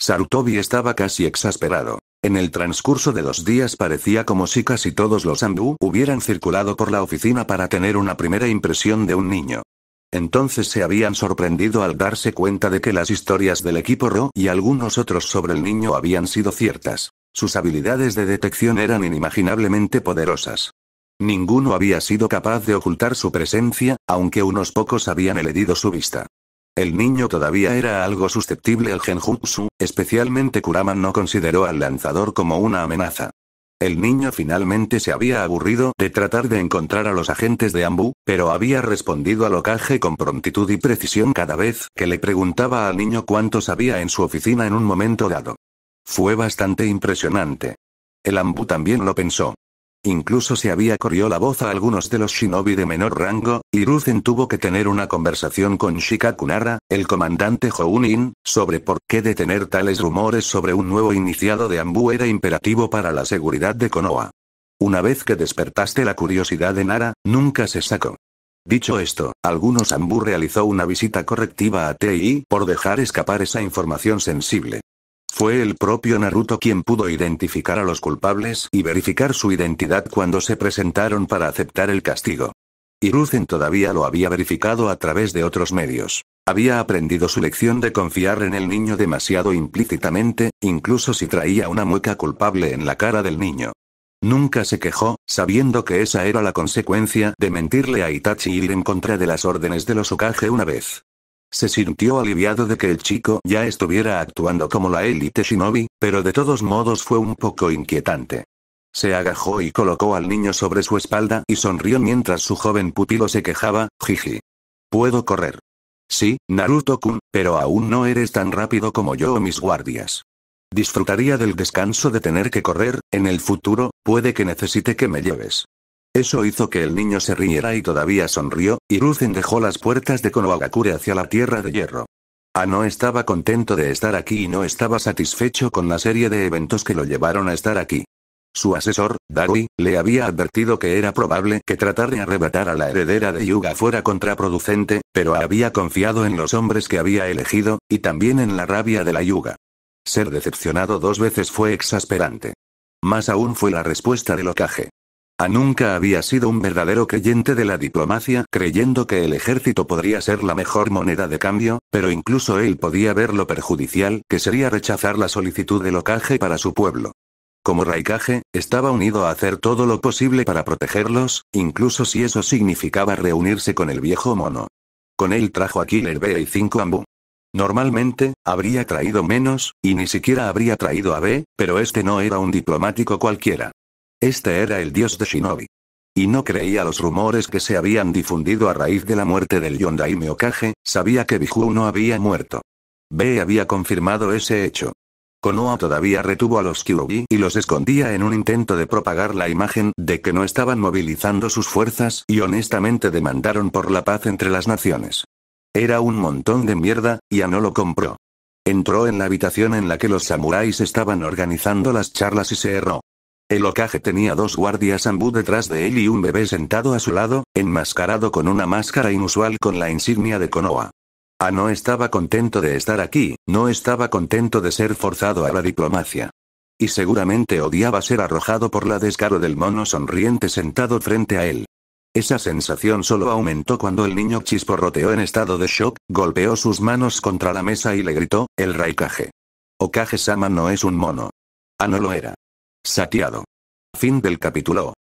Sarutobi estaba casi exasperado. En el transcurso de los días parecía como si casi todos los Ambu hubieran circulado por la oficina para tener una primera impresión de un niño. Entonces se habían sorprendido al darse cuenta de que las historias del equipo Ro y algunos otros sobre el niño habían sido ciertas. Sus habilidades de detección eran inimaginablemente poderosas. Ninguno había sido capaz de ocultar su presencia, aunque unos pocos habían heredido su vista. El niño todavía era algo susceptible al genjutsu, especialmente Kurama no consideró al lanzador como una amenaza. El niño finalmente se había aburrido de tratar de encontrar a los agentes de Ambu, pero había respondido al ocaje con prontitud y precisión cada vez que le preguntaba al niño cuánto sabía en su oficina en un momento dado. Fue bastante impresionante. El Ambu también lo pensó. Incluso se había corrió la voz a algunos de los shinobi de menor rango, y Ruzen tuvo que tener una conversación con Shikakunara, el comandante Hounin, sobre por qué detener tales rumores sobre un nuevo iniciado de Ambu era imperativo para la seguridad de Konoha. Una vez que despertaste la curiosidad de Nara, nunca se sacó. Dicho esto, algunos Ambu realizó una visita correctiva a TI por dejar escapar esa información sensible. Fue el propio Naruto quien pudo identificar a los culpables y verificar su identidad cuando se presentaron para aceptar el castigo. Hiruzen todavía lo había verificado a través de otros medios. Había aprendido su lección de confiar en el niño demasiado implícitamente, incluso si traía una mueca culpable en la cara del niño. Nunca se quejó, sabiendo que esa era la consecuencia de mentirle a Itachi y ir en contra de las órdenes de los Okage una vez. Se sintió aliviado de que el chico ya estuviera actuando como la élite shinobi, pero de todos modos fue un poco inquietante. Se agajó y colocó al niño sobre su espalda y sonrió mientras su joven pupilo se quejaba, jiji. Puedo correr. Sí, Naruto-kun, pero aún no eres tan rápido como yo o mis guardias. Disfrutaría del descanso de tener que correr, en el futuro, puede que necesite que me lleves. Eso hizo que el niño se riera y todavía sonrió, y Ruzen dejó las puertas de Konohagakure hacia la Tierra de Hierro. Ah, no estaba contento de estar aquí y no estaba satisfecho con la serie de eventos que lo llevaron a estar aquí. Su asesor, Darui, le había advertido que era probable que tratar de arrebatar a la heredera de Yuga fuera contraproducente, pero había confiado en los hombres que había elegido, y también en la rabia de la Yuga. Ser decepcionado dos veces fue exasperante. Más aún fue la respuesta de ocaje. A ah, nunca había sido un verdadero creyente de la diplomacia, creyendo que el ejército podría ser la mejor moneda de cambio, pero incluso él podía ver lo perjudicial que sería rechazar la solicitud de locaje para su pueblo. Como raikaje, estaba unido a hacer todo lo posible para protegerlos, incluso si eso significaba reunirse con el viejo mono. Con él trajo a Killer B y 5 Ambu. Normalmente, habría traído menos, y ni siquiera habría traído a B, pero este no era un diplomático cualquiera. Este era el dios de Shinobi. Y no creía los rumores que se habían difundido a raíz de la muerte del Yondaime Okage, sabía que Biju no había muerto. B había confirmado ese hecho. Konoha todavía retuvo a los Kyuubi y los escondía en un intento de propagar la imagen de que no estaban movilizando sus fuerzas y honestamente demandaron por la paz entre las naciones. Era un montón de mierda, y no lo compró. Entró en la habitación en la que los samuráis estaban organizando las charlas y se erró. El ocaje tenía dos guardias ambú detrás de él y un bebé sentado a su lado, enmascarado con una máscara inusual con la insignia de Konoha. A ah, no estaba contento de estar aquí, no estaba contento de ser forzado a la diplomacia. Y seguramente odiaba ser arrojado por la descaro del mono sonriente sentado frente a él. Esa sensación solo aumentó cuando el niño chisporroteó en estado de shock, golpeó sus manos contra la mesa y le gritó, el Raikage. Okage-sama no es un mono. Ah, no lo era. Satiado. Fin del capítulo.